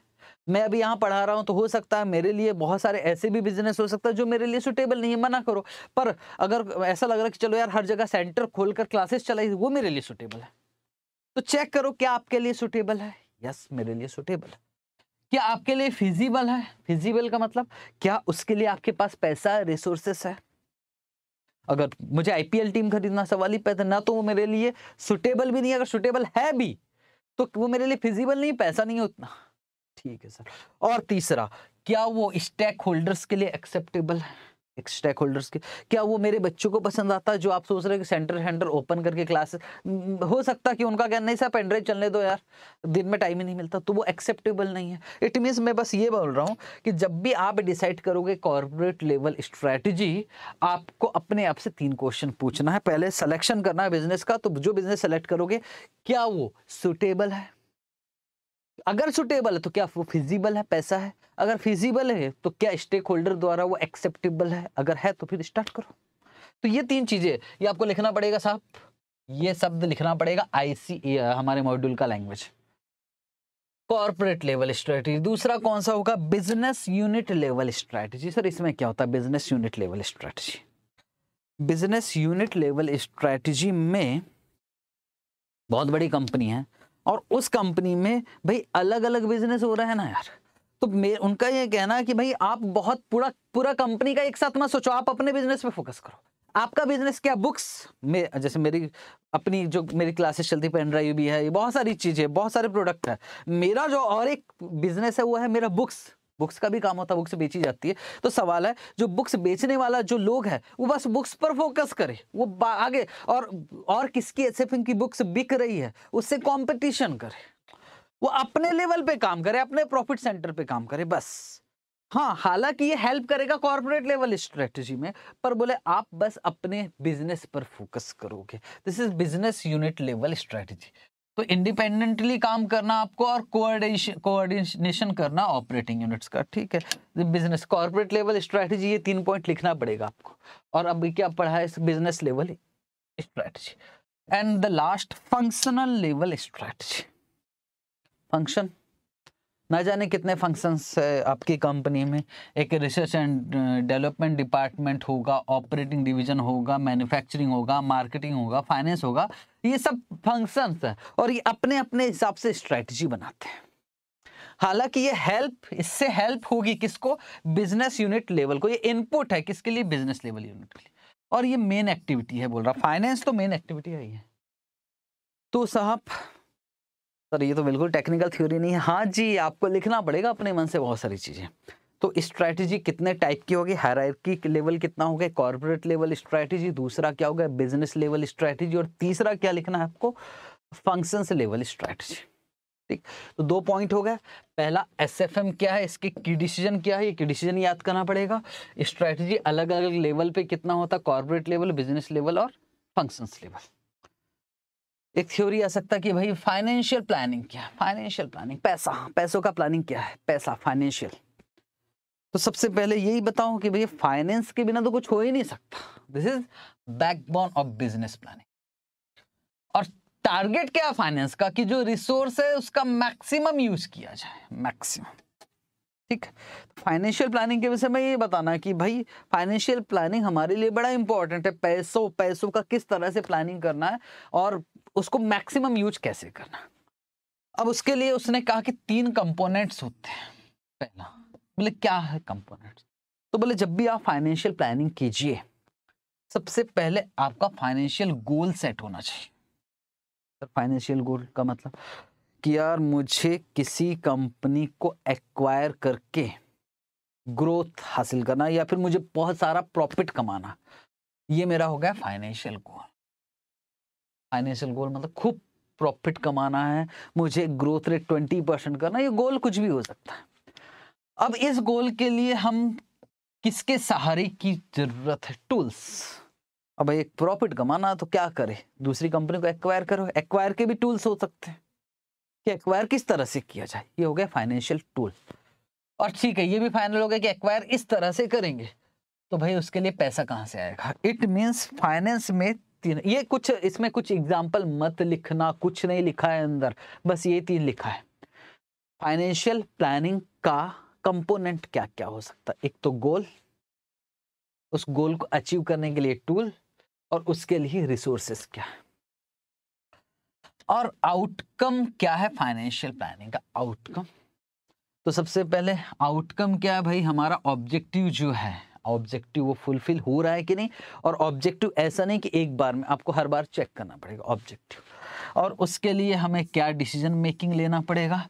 मैं अभी यहाँ पढ़ा रहा हूँ तो हो सकता है मेरे लिए बहुत सारे ऐसे भी बिजनेस हो सकता है जो मेरे लिए सुटेबल नहीं है मना करो पर अगर ऐसा लग रहा है कि चलो यार हर जगह सेंटर खोलकर क्लासेस चलाई वो मेरे लिए सुटेबल है तो चेक करो क्या आपके लिए सुटेबल है यस मेरे लिए सुटेबल है क्या आपके लिए फिजिबल है फिजिबल का मतलब क्या उसके लिए आपके पास पैसा रिसोर्सेस है अगर मुझे आईपीएल टीम खरीदना सवाल ही पैदा ना तो वो मेरे लिए सुटेबल भी नहीं अगर सुटेबल है भी तो वो मेरे लिए फिजिबल नहीं पैसा नहीं है उतना ठीक है सर और तीसरा क्या वो स्टेक होल्डर्स के लिए एक्सेप्टेबल है स्टेक होल्डर्स के क्या वो मेरे बच्चों को पसंद आता है जो आप सोच रहे हैं कि सेंटर हैंडर ओपन करके क्लासेस हो सकता है कि उनका कहना नहीं सर पेनड्राइव चलने दो यार दिन में टाइम ही नहीं मिलता तो वो एक्सेप्टेबल नहीं है इट मीन्स मैं बस ये बोल रहा हूँ कि जब भी आप डिसाइड करोगे कॉरपोरेट लेवल स्ट्रैटेजी आपको अपने आप से तीन क्वेश्चन पूछना है पहले सलेक्शन करना है बिजनेस का तो जो बिजनेस सेलेक्ट करोगे क्या वो सुटेबल है अगर सुटेबल है तो क्या वो फिजिबल है पैसा है अगर फिजिबल है तो क्या स्टेक होल्डर द्वारा वो एक्सेप्टेबल है अगर है तो फिर स्टार्ट करो तो ये तीन चीज़ें ये आपको लिखना पड़ेगा साहब ये शब्द लिखना पड़ेगा आईसी हमारे मॉड्यूल का लैंग्वेज कॉर्पोरेट लेवल स्ट्रेटजी दूसरा कौन सा होगा business unit level strategy sir इसमें क्या होता है business unit level strategy business unit level strategy में बहुत बड़ी कंपनी है और उस कंपनी में भाई अलग अलग बिजनेस हो रहा है ना यार तो मेरे उनका ये कहना है कि भाई आप बहुत पूरा पूरा कंपनी का एक साथ मत सोचो आप अपने बिजनेस पे फोकस करो आपका बिजनेस क्या बुक्स में जैसे मेरी अपनी जो मेरी क्लासेस चलती पेन ड्राइव भी है ये बहुत सारी चीज़ें बहुत सारे प्रोडक्ट है मेरा जो और एक बिजनेस है वो है मेरा बुक्स बुक्स का भी काम होता है बुक्स बेची जाती है तो सवाल है जो बुक्स बेचने वाला जो लोग है वो बस बुक्स पर फोकस करे वो आगे और और किसकी एस की बुक्स बिक रही है उससे कंपटीशन करे वो अपने लेवल पे काम करे अपने प्रॉफिट सेंटर पे काम करे बस हाँ हालांकि ये हेल्प करेगा कॉर्पोरेट लेवल स्ट्रेटजी में पर बोले आप बस अपने बिजनेस पर फोकस करोगे this is business unit level strategy तो इंडिपेंडेंटली काम करना आपको और कोऑर्डिनेशन करना ऑपरेटिंग यूनिट्स का ठीक है बिजनेस कॉर्पोरेट लेवल स्ट्रैटेजी ये तीन पॉइंट लिखना पड़ेगा आपको और अभी क्या पढ़ा है business level strategy and the last functional level strategy function ना जाने कितने फंक्शंस है आपकी कंपनी में एक रिसर्च एंड डेवलपमेंट डिपार्टमेंट होगा ऑपरेटिंग डिवीजन होगा मैन्युफैक्चरिंग होगा मार्केटिंग होगा फाइनेंस होगा ये सब फंक्शंस है और ये अपने अपने हिसाब से स्ट्रेटजी बनाते हैं हालांकि ये हेल्प इससे हेल्प होगी किसको बिजनेस यूनिट लेवल को ये इनपुट है किसके लिए बिजनेस लेवल यूनिट के लिए और ये मेन एक्टिविटी है बोल रहा फाइनेंस तो मेन एक्टिविटी है ही है तो साहब सर ये तो बिल्कुल टेक्निकल थ्योरी नहीं है हाँ जी आपको लिखना पड़ेगा अपने मन से बहुत सारी चीज़ें तो स्ट्रैटेजी कितने टाइप की होगी हायरार्की लेवल कितना हो गया कॉर्पोरेट लेवल स्ट्रैटेजी दूसरा क्या होगा बिजनेस लेवल स्ट्रैटेजी और तीसरा क्या लिखना है आपको फंक्शंस लेवल स्ट्रैटेजी ठीक तो दो पॉइंट हो गया पहला एसएफएम क्या है इसके की डिसीजन क्या है ये की डिसीजन याद करना पड़ेगा स्ट्रैटेजी अलग अलग लेवल पे कितना होता है कॉर्पोरेट लेवल बिजनेस लेवल और फंक्शंस लेवल एक थ्योरी आ सकता कि भाई फाइनेंशियल प्लानिंग क्या है फाइनेंशियल प्लानिंग पैसा पैसों का प्लानिंग क्या है पैसा फाइनेंशियल तो सबसे पहले यही बताऊं कि भैया फाइनेंस के बिना तो कुछ हो ही नहीं सकता this is backbone of business planning और टारगेट क्या है फाइनेंस का कि जो रिसोर्स है उसका मैक्सिमम यूज किया जाए मैक्सिमम ठीक फाइनेंशियल प्लानिंग के विषय में ये बताना कि भाई फाइनेंशियल प्लानिंग हमारे लिए बड़ा इंपॉर्टेंट है पैसों पैसों का किस तरह से प्लानिंग करना है और उसको मैक्सिमम यूज कैसे करना है अब उसके लिए उसने कहा कि तीन कंपोनेंट्स होते हैं पहला बोले क्या है कंपोनेंट्स तो बोले जब भी आप फाइनेंशियल प्लानिंग कीजिए सबसे पहले आपका फाइनेंशियल गोल सेट होना चाहिए फाइनेंशियल तो गोल का मतलब कि यार मुझे किसी कंपनी को एक्वायर करके ग्रोथ हासिल करना या फिर मुझे बहुत सारा प्रॉफिट कमाना ये मेरा हो गया फाइनेंशियल गोल फाइनेंशियल गोल मतलब खूब प्रॉफिट कमाना है मुझे ग्रोथ रेट ट्वेंटी परसेंट करना ये गोल कुछ भी हो सकता है अब इस गोल के लिए हम किसके सहारे की जरूरत है टूल्स अब एक प्रॉफिट कमाना तो क्या करे दूसरी कंपनी को एक्वायर करो एक्वायर के भी टूल्स हो सकते हैं कि एक्वायर किस तरह से किया जाए ये हो गया फाइनेंशियल टूल और ठीक है ये भी फाइनल हो गया कि एक्वायर इस तरह से करेंगे तो भाई उसके लिए पैसा कहाँ से आएगा इट मीन्स फाइनेंस में तीन ये कुछ इसमें कुछ एग्जाम्पल मत लिखना कुछ नहीं लिखा है अंदर बस ये तीन लिखा है फाइनेंशियल प्लानिंग का कंपोनेंट क्या क्या हो सकता है एक तो गोल उस गोल को अचीव करने के लिए टूल और उसके लिए रिसोर्सेस क्या है और आउटकम क्या है फाइनेंशियल प्लानिंग का आउटकम तो सबसे पहले आउटकम क्या है भाई हमारा ऑब्जेक्टिव जो है ऑब्जेक्टिव वो फुलफिल हो रहा है कि नहीं और ऑब्जेक्टिव ऐसा नहीं कि एक बार में आपको हर बार चेक करना पड़ेगा ऑब्जेक्टिव और उसके लिए हमें क्या डिसीजन मेकिंग लेना पड़ेगा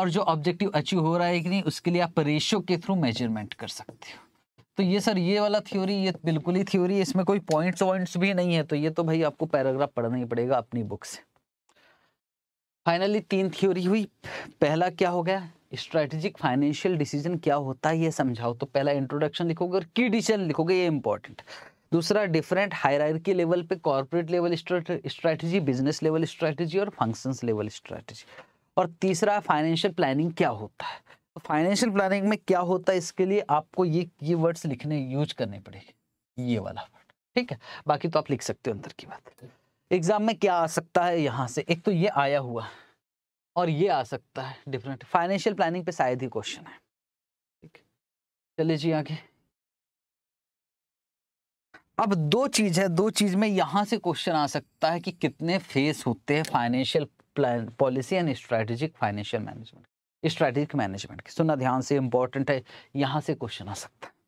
और जो ऑब्जेक्टिव अचीव हो रहा है कि नहीं उसके लिए आप रेशो के थ्रू मेजरमेंट कर सकते हो तो ये सर ये वाला थ्योरी ये बिल्कुल ही थ्योरी इसमें कोई पॉइंट्स वॉइंट्स भी नहीं है तो ये तो भाई आपको पैराग्राफ पढ़ना ही पड़ेगा अपनी बुक से फाइनली तीन थ्योरी हुई पहला क्या हो गया स्ट्रैटेजिक फाइनेंशियल डिसीजन क्या होता है ये समझाओ तो पहला इंट्रोडक्शन लिखोगे और की डिसीजन लिखोगे ये इंपॉर्टेंट दूसरा डिफरेंट हायरार्की लेवल पे corporate level strategy business level strategy और फंक्शंस लेवल स्ट्रैटेजी और तीसरा फाइनेंशियल प्लानिंग क्या होता है फाइनेंशियल तो प्लानिंग में क्या होता है इसके लिए आपको ये की वर्ड्स लिखने यूज करने पड़ेगी ये वाला वर्ड ठीक है बाकी तो आप लिख सकते हो अंदर की बात एग्जाम में क्या आ सकता है यहाँ से एक तो ये आया हुआ है और ये आ सकता है डिफरेंट फाइनेंशियल प्लानिंग पे शायद ही क्वेश्चन है ठीक चलिए जी आगे अब दो चीज है दो चीज में यहां से क्वेश्चन आ सकता है कि कितने फेस होते हैं financial plan policy and strategic financial management strategic management की सुनना ध्यान से इंपॉर्टेंट है यहाँ से क्वेश्चन आ सकता है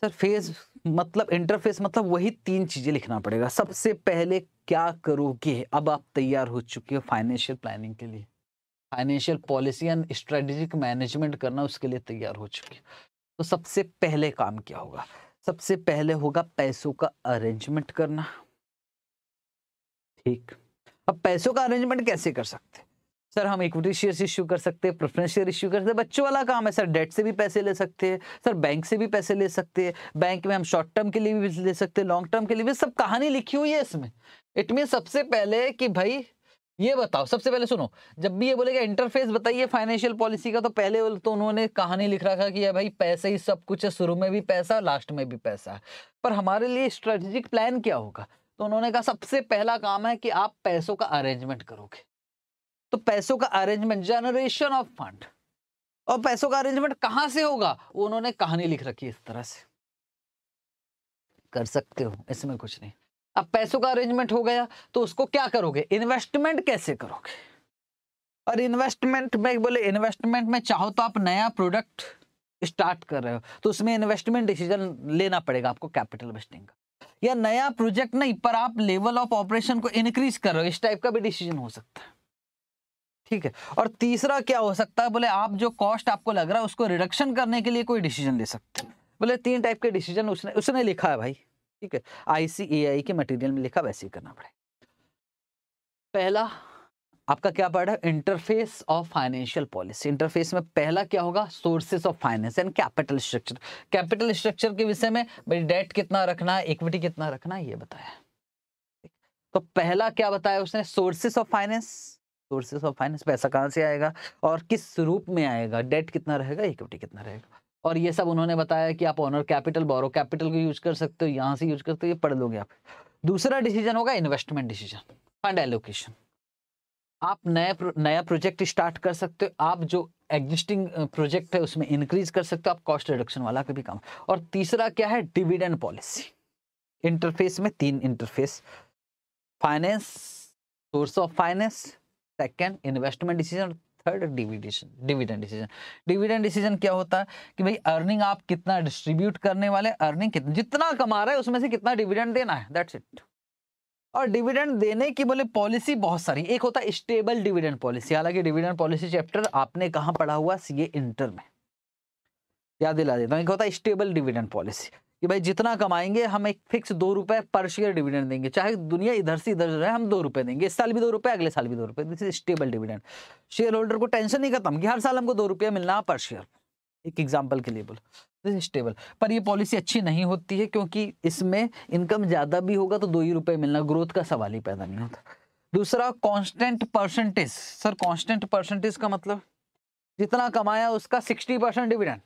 सर फेस मतलब इंटरफेस मतलब वही तीन चीज़ें लिखना पड़ेगा सबसे पहले क्या करोगे अब आप तैयार हो चुके हो फाइनेंशियल प्लानिंग के लिए financial policy and strategic management करना उसके लिए तैयार हो चुके हो तो सबसे पहले काम क्या होगा सबसे पहले होगा पैसों का अरेंजमेंट करना ठीक अब पैसों का अरेंजमेंट कैसे कर सकते सर हम इक्विटी शेयर इश्यू कर सकते हैं प्रेफरेंस शेयर इश्यू कर सकते हैं बच्चों वाला काम है सर डेट से भी पैसे ले सकते हैं सर बैंक से भी पैसे ले सकते हैं बैंक में हम शॉर्ट टर्म के लिए भी ले सकते हैं लॉन्ग टर्म के लिए भी सब कहानी लिखी हुई है इसमें इट मीन सबसे पहले कि भाई ये बताओ सबसे पहले सुनो जब भी ये बोलेगा इंटरफेस बताइए फाइनेंशियल पॉलिसी का तो पहले तो उन्होंने कहानी लिख रखा कि भाई पैसे ही सब कुछ है शुरू में भी पैसा लास्ट में भी पैसा है पर हमारे लिए स्ट्रेटेजिक प्लान क्या होगा तो उन्होंने कहा सबसे पहला काम है कि आप पैसों का अरेंजमेंट करोगे तो पैसों का अरेंजमेंट जनरेशन ऑफ फंड और पैसों का अरेंजमेंट कहां से होगा वो उन्होंने कहानी लिख रखी इस तरह से कर सकते हो इसमें कुछ नहीं अब पैसों का अरेंजमेंट हो गया तो उसको क्या करोगे इन्वेस्टमेंट कैसे करोगे और इन्वेस्टमेंट में बोले इन्वेस्टमेंट में चाहो तो आप नया प्रोडक्ट स्टार्ट कर रहे हो तो उसमें इन्वेस्टमेंट डिसीजन लेना पड़ेगा आपको कैपिटल इन्वेस्टिंग का या नया प्रोजेक्ट नहीं पर आप लेवल ऑफ ऑपरेशन को इनक्रीज कर रहे हो इस टाइप का भी डिसीजन हो सकता है ठीक है और तीसरा क्या हो सकता है बोले आप जो कॉस्ट आपको लग रहा है उसको रिडक्शन करने के लिए कोई डिसीजन ले सकते हैं बोले तीन टाइप के डिसीजन उसने उसने लिखा है भाई ठीक है आईसीएआई के मटेरियल में लिखा वैसे ही करना पड़े पहला आपका क्या पढ़ है interface of financial policy interface में पहला क्या होगा sources of finance and capital structure capital structure के विषय में भाई डेट कितना रखना है इक्विटी कितना रखना है ये बताया तो पहला क्या बताया उसने sources of finance sources of finance पैसा कहाँ से आएगा और किस रूप में आएगा डेट कितना रहेगा इक्विटी कितना रहेगा और ये सब उन्होंने बताया कि आप ऑनर कैपिटल बोरो कैपिटल को यूज कर सकते हो यहाँ से यूज करते हो ये पढ़ लोगे आप दूसरा डिसीजन होगा इन्वेस्टमेंट डिसीजन फंड एलोकेशन आप नया प्रो, नया प्रोजेक्ट स्टार्ट कर सकते हो आप जो एग्जिस्टिंग प्रोजेक्ट है उसमें इंक्रीज कर सकते हो आप कॉस्ट रिडक्शन वाला का भी काम और तीसरा क्या है डिविडेंड पॉलिसी इंटरफेस में तीन interface finance source of finance second investment decision third डिविडेशन डिविडेंड डिसीजन डिविडेंड डिसीजन क्या होता है कि भाई अर्निंग आप कितना डिस्ट्रीब्यूट करने वाले अर्निंग कितना जितना कमा रहे हैं उसमें से कितना डिविडेंड देना है दैट्स इट और डिविडेंड देने की बोले पॉलिसी बहुत सारी एक होता है स्टेबल डिविडेंड पॉलिसी हालांकि डिविडेंड पॉलिसी चैप्टर आपने कहा पढ़ा हुआ सीए इंटर में याद दिला देता हूँ एक होता है स्टेबल डिविडेंड पॉलिसी कि भाई जितना कमाएंगे हम एक फिक्स दो रुपए पर शेयर डिविडेंड देंगे चाहे दुनिया इधर से इधर रहे हम दो रुपए देंगे इस साल भी दो रुपए अगले साल भी दो रुपए this is stable dividend shareholder को टेंशन नहीं खत्म कि हर साल हमको दो रुपया मिलना पर शेयर एक एग्जाम्पल के लिए बोलो दिस इज स्टेबल पर यह पॉलिसी अच्छी नहीं होती है क्योंकि इसमें इनकम ज़्यादा भी होगा तो दो ही रुपये मिलना ग्रोथ का सवाल ही पैदा नहीं होता दूसरा constant percentage sir constant percentage का मतलब जितना कमाया उसका सिक्सटी परसेंट डिविडेंड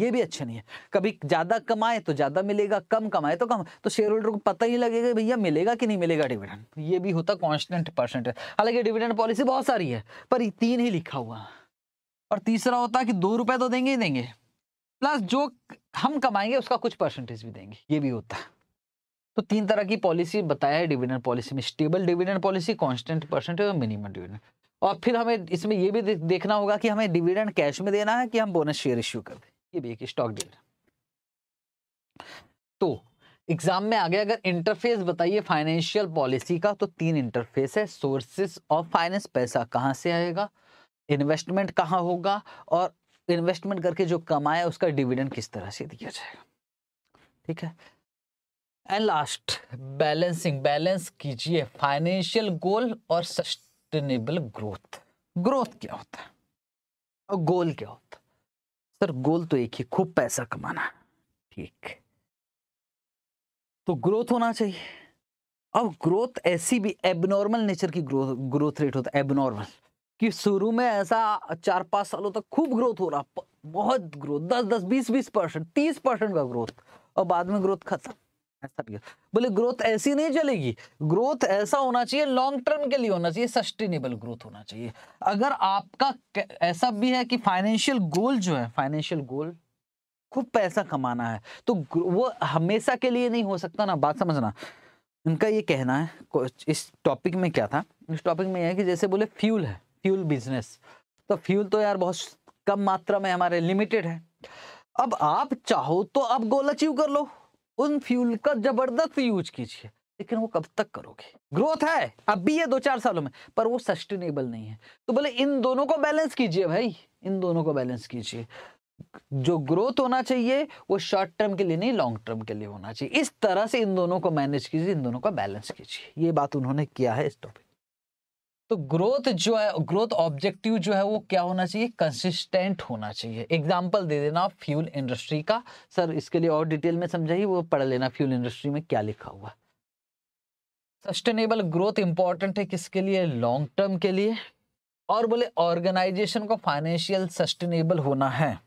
ये भी अच्छा नहीं है कभी ज्यादा कमाए तो ज्यादा मिलेगा कम कमाए तो कम तो शेयर होल्डर को पता ही लगेगा भैया मिलेगा कि नहीं मिलेगा डिविडेंड ये भी होता कॉन्स्टेंट परसेंटेज हालांकि डिविडेंड पॉलिसी बहुत सारी है पर तीन ही लिखा हुआ और तीसरा होता है कि दो रुपए तो देंगे ही देंगे प्लस जो हम कमाएंगे उसका कुछ परसेंटेज भी देंगे ये भी होता है तो तीन तरह की पॉलिसी बताया है डिविडेंड पॉलिसी में stable dividend policy constant percentage और मिनिमम डिविडेंड और फिर हमें इसमें यह भी देखना होगा कि हमें डिविडेंड कैश में देना है कि हम बोनस शेयर इश्यू कर दें ये भी एक स्टॉक डील तो एग्जाम में आ गया अगर इंटरफेस बताइए फाइनेंशियल पॉलिसी का तो तीन इंटरफेस है सोर्सेस ऑफ फाइनेंस पैसा कहाँ से आएगा इन्वेस्टमेंट कहाँ होगा और इन्वेस्टमेंट करके जो कमाया उसका डिविडेंड किस तरह से दिया जाएगा ठीक है एंड लास्ट बैलेंसिंग बैलेंस कीजिए फाइनेंशियल गोल और सस्टेनेबल ग्रोथ ग्रोथ क्या होता है और गोल क्या होता है सर गोल तो एक ही खूब पैसा कमाना ठीक तो ग्रोथ होना चाहिए अब ग्रोथ ऐसी भी एबनॉर्मल नेचर की ग्रोथ ग्रोथ रेट होता है एबनॉर्मल कि शुरू में ऐसा चार पाँच सालों तक खूब ग्रोथ हो रहा बहुत ग्रोथ दस दस बीस बीस परसेंट तीस परसेंट का ग्रोथ और बाद में ग्रोथ खत्म बोले ग्रोथ ऐसी नहीं चलेगी ग्रोथ ऐसा होना चाहिए लॉन्ग टर्म के लिए होना चाहिए सस्टेनेबल ग्रोथ होना चाहिए अगर आपका ऐसा भी है कि फाइनेंशियल गोल जो है फाइनेंशियल गोल खूब पैसा कमाना है तो वो हमेशा के लिए नहीं हो सकता ना बात समझना उनका ये कहना है इस टॉपिक में क्या था इस टॉपिक में यह है कि जैसे बोले फ्यूल है फ्यूल बिजनेस तो फ्यूल तो यार बहुत कम मात्रा में हमारे लिमिटेड है अब आप चाहो तो आप गोल अचीव कर लो उन फ्यूल का जबरदस्त यूज कीजिए लेकिन वो कब तक करोगे ग्रोथ है अब भी है दो चार सालों में पर वो सस्टेनेबल नहीं है तो बोले इन दोनों को बैलेंस कीजिए भाई इन दोनों को बैलेंस कीजिए जो ग्रोथ होना चाहिए वो शॉर्ट टर्म के लिए नहीं लॉन्ग टर्म के लिए होना चाहिए इस तरह से इन दोनों को मैनेज कीजिए इन दोनों का बैलेंस कीजिए ये बात उन्होंने किया है इस टॉपिक तो ग्रोथ जो है ग्रोथ ऑब्जेक्टिव जो है वो क्या होना चाहिए कंसिस्टेंट होना चाहिए एग्जाम्पल दे देना फ्यूल इंडस्ट्री का सर इसके लिए और डिटेल में समझाइए वो पढ़ लेना फ्यूल इंडस्ट्री में क्या लिखा हुआ सस्टेनेबल ग्रोथ इंपॉर्टेंट है किसके लिए लॉन्ग टर्म के लिए और बोले ऑर्गेनाइजेशन को फाइनेंशियल सस्टेनेबल होना है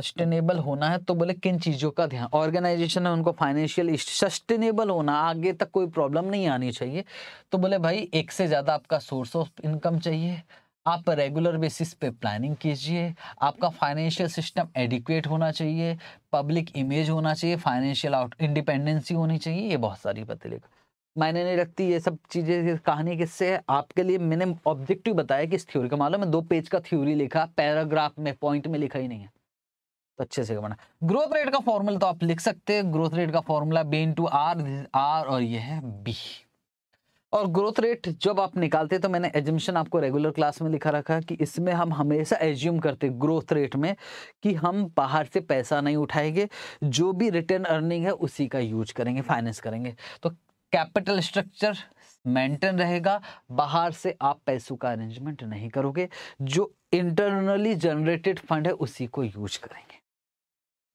सस्टेनेबल होना है तो बोले किन चीज़ों का ध्यान ऑर्गेनाइजेशन है उनको फाइनेंशियल सस्टेनेबल होना आगे तक कोई प्रॉब्लम नहीं आनी चाहिए तो बोले भाई एक से ज़्यादा आपका सोर्स ऑफ इनकम चाहिए आप रेगुलर बेसिस पे प्लानिंग कीजिए आपका फाइनेंशियल सिस्टम एडिक्वेट होना चाहिए पब्लिक इमेज होना चाहिए फाइनेंशियल आउट इंडिपेंडेंसी होनी चाहिए ये बहुत सारी बातें लेकर मैंने नहीं रखती ये सब चीज़ें कहानी किससे है आपके लिए मैंने ऑब्जेक्टिव बताया कि इस थ्योरी का मालूम है दो पेज का थ्योरी लिखा पैराग्राफ में पॉइंट में लिखा ही नहीं है तो अच्छे से बना ग्रोथ रेट का फॉर्मूला तो आप लिख सकते हैं ग्रोथ रेट का formula B into R R और ये है बी और ग्रोथ रेट जब आप निकालते तो मैंने एजम्पन आपको रेगुलर क्लास में लिखा रखा कि इसमें हम हमेशा एज्यूम करते ग्रोथ रेट में कि हम बाहर से पैसा नहीं उठाएंगे जो भी रिटर्न अर्निंग है उसी का यूज करेंगे फाइनेंस करेंगे तो कैपिटल स्ट्रक्चर मेंटेन रहेगा बाहर से आप पैसों का अरेंजमेंट नहीं करोगे जो इंटरनली जनरेटेड फंड है उसी को यूज करेंगे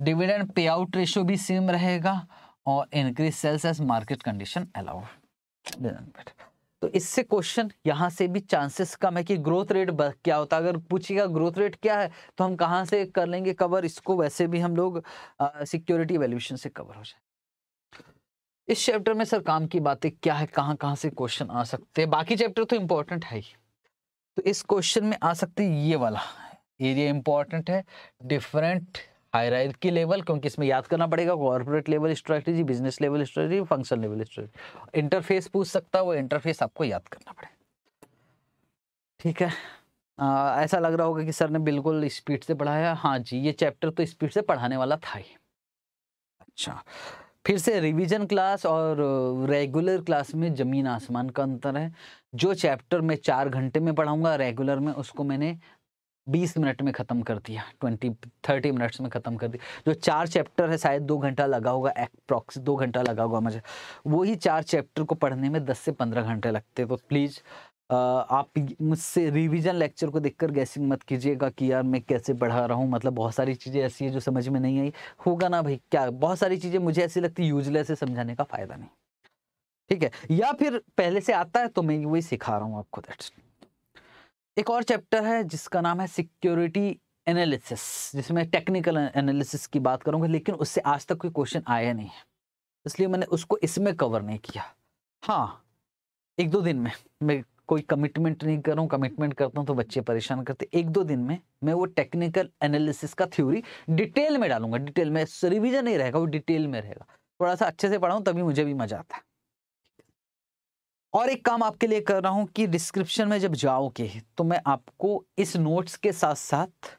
डिविडेंड पे आउट रेशियो भी सेम रहेगा और increase sales as market condition allowed तो इससे क्वेश्चन यहाँ से भी चांसेस कम है कि ग्रोथ रेट क्या होता है अगर पूछिएगा ग्रोथ रेट क्या है तो हम कहाँ से कर लेंगे कवर इसको वैसे भी हम लोग सिक्योरिटी वैल्यूशन से कवर हो जाए इस चैप्टर में सर काम की बातें क्या है कहाँ कहाँ से क्वेश्चन आ सकते हैं बाकी चैप्टर तो इम्पोर्टेंट है ही तो इस क्वेश्चन में आ सकते ये वाला एरिया इम्पोर्टेंट है डिफरेंट की लेवल क्योंकि इसमें याद करना पड़ेगा corporate level strategy business level strategy function level strategy interface पूछ सकता है वो इंटरफेस आपको याद करना पड़ेगा ठीक है आ, ऐसा लग रहा होगा कि सर ने बिल्कुल स्पीड से पढ़ाया हाँ जी ये चैप्टर तो स्पीड से पढ़ाने वाला था ही अच्छा फिर से रिवीजन क्लास और रेगुलर क्लास में ज़मीन आसमान का अंतर है जो चैप्टर मैं चार घंटे में पढ़ाऊंगा रेगुलर में उसको मैंने बीस मिनट में ख़त्म कर दिया ट्वेंटी थर्टी मिनट्स में ख़त्म कर दिया जो चार चैप्टर है शायद दो घंटा लगा होगा अप्रॉक्स दो घंटा लगा होगा मुझे वही चार चैप्टर को पढ़ने में दस से पंद्रह घंटे लगते तो प्लीज़ आप मुझसे रिवीजन लेक्चर को देखकर गैसिंग मत कीजिएगा कि यार मैं कैसे पढ़ा रहा हूँ मतलब बहुत सारी चीज़ें ऐसी है जो समझ में नहीं आई होगा ना भाई क्या बहुत सारी चीज़ें मुझे ऐसी लगती यूजलेस है समझाने का फ़ायदा नहीं ठीक है या फिर पहले से आता है तो मैं वही सिखा रहा हूँ आपको दैट्स एक और चैप्टर है जिसका नाम है सिक्योरिटी एनालिसिस जिसमें टेक्निकल एनालिसिस की बात करूंगा लेकिन उससे आज तक कोई क्वेश्चन आया नहीं है इसलिए मैंने उसको इसमें कवर नहीं किया हाँ एक दो दिन में मैं कोई कमिटमेंट नहीं करूँ कमिटमेंट करता हूँ तो बच्चे परेशान करते एक दो दिन में मैं वो टेक्निकल एनालिसिस का थ्योरी डिटेल में डालूंगा डिटेल में रिविजन नहीं रहेगा वो डिटेल में रहेगा थोड़ा सा अच्छे से पढ़ाऊँ तभी मुझे भी मजा आता है और एक काम आपके लिए कर रहा हूँ कि डिस्क्रिप्शन में जब जाओगे तो मैं आपको इस नोट्स के साथ साथ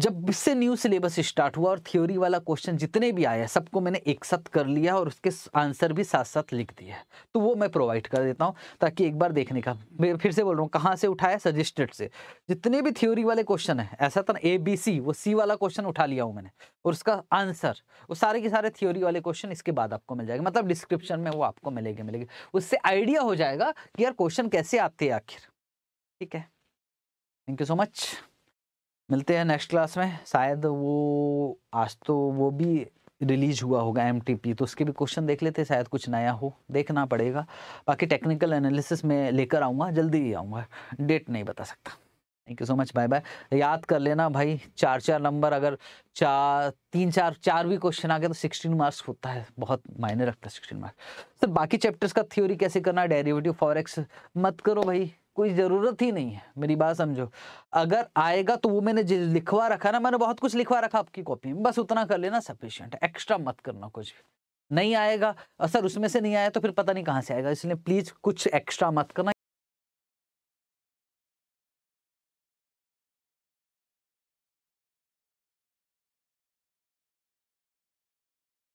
जब इससे न्यू सिलेबस स्टार्ट हुआ और थ्योरी वाला क्वेश्चन जितने भी आए सबको मैंने एक साथ कर लिया और उसके आंसर भी साथ साथ लिख दिया है तो वो मैं प्रोवाइड कर देता हूँ ताकि एक बार देखने का मैं फिर से बोल रहा हूँ कहाँ से उठाया सजेस्टेड से जितने भी थ्योरी वाले क्वेश्चन है ऐसा था ना ए बी सी वो सी वाला क्वेश्चन उठा लिया हूँ मैंने और उसका आंसर वो सारे के सारे थ्योरी वाले क्वेश्चन इसके बाद आपको मिल जाएगा मतलब डिस्क्रिप्शन में वो आपको मिलेगा मिलेगी उससे आइडिया हो जाएगा कि यार क्वेश्चन कैसे आते हैं आखिर ठीक है थैंक यू सो मच मिलते हैं नेक्स्ट क्लास में शायद वो आज तो वो भी रिलीज हुआ होगा एम तो उसके भी क्वेश्चन देख लेते शायद कुछ नया हो देखना पड़ेगा बाकी टेक्निकल एनालिसिस में लेकर आऊँगा जल्दी ही आऊँगा डेट नहीं बता सकता thank you so much bye bye याद कर लेना भाई चार चार नंबर अगर चार तीन चार चार भी क्वेश्चन आ गया तो सिक्सटीन मार्क्स होता है बहुत मायने रखता है सिक्सटीन मार्क्स सर बाकी चैप्टर्स का थ्योरी कैसे करना डेरिवेटिव एक्स मत करो भाई कोई ज़रूरत ही नहीं है मेरी बात समझो अगर आएगा तो वो मैंने लिखवा रखा ना मैंने बहुत कुछ लिखवा रखा आपकी कॉपी में बस उतना कर लेना सफिशियंट एक्स्ट्रा मत करना कुछ नहीं आएगा सर उसमें से नहीं आया तो फिर पता नहीं कहाँ से आएगा इसलिए प्लीज़ कुछ एक्स्ट्रा मत करना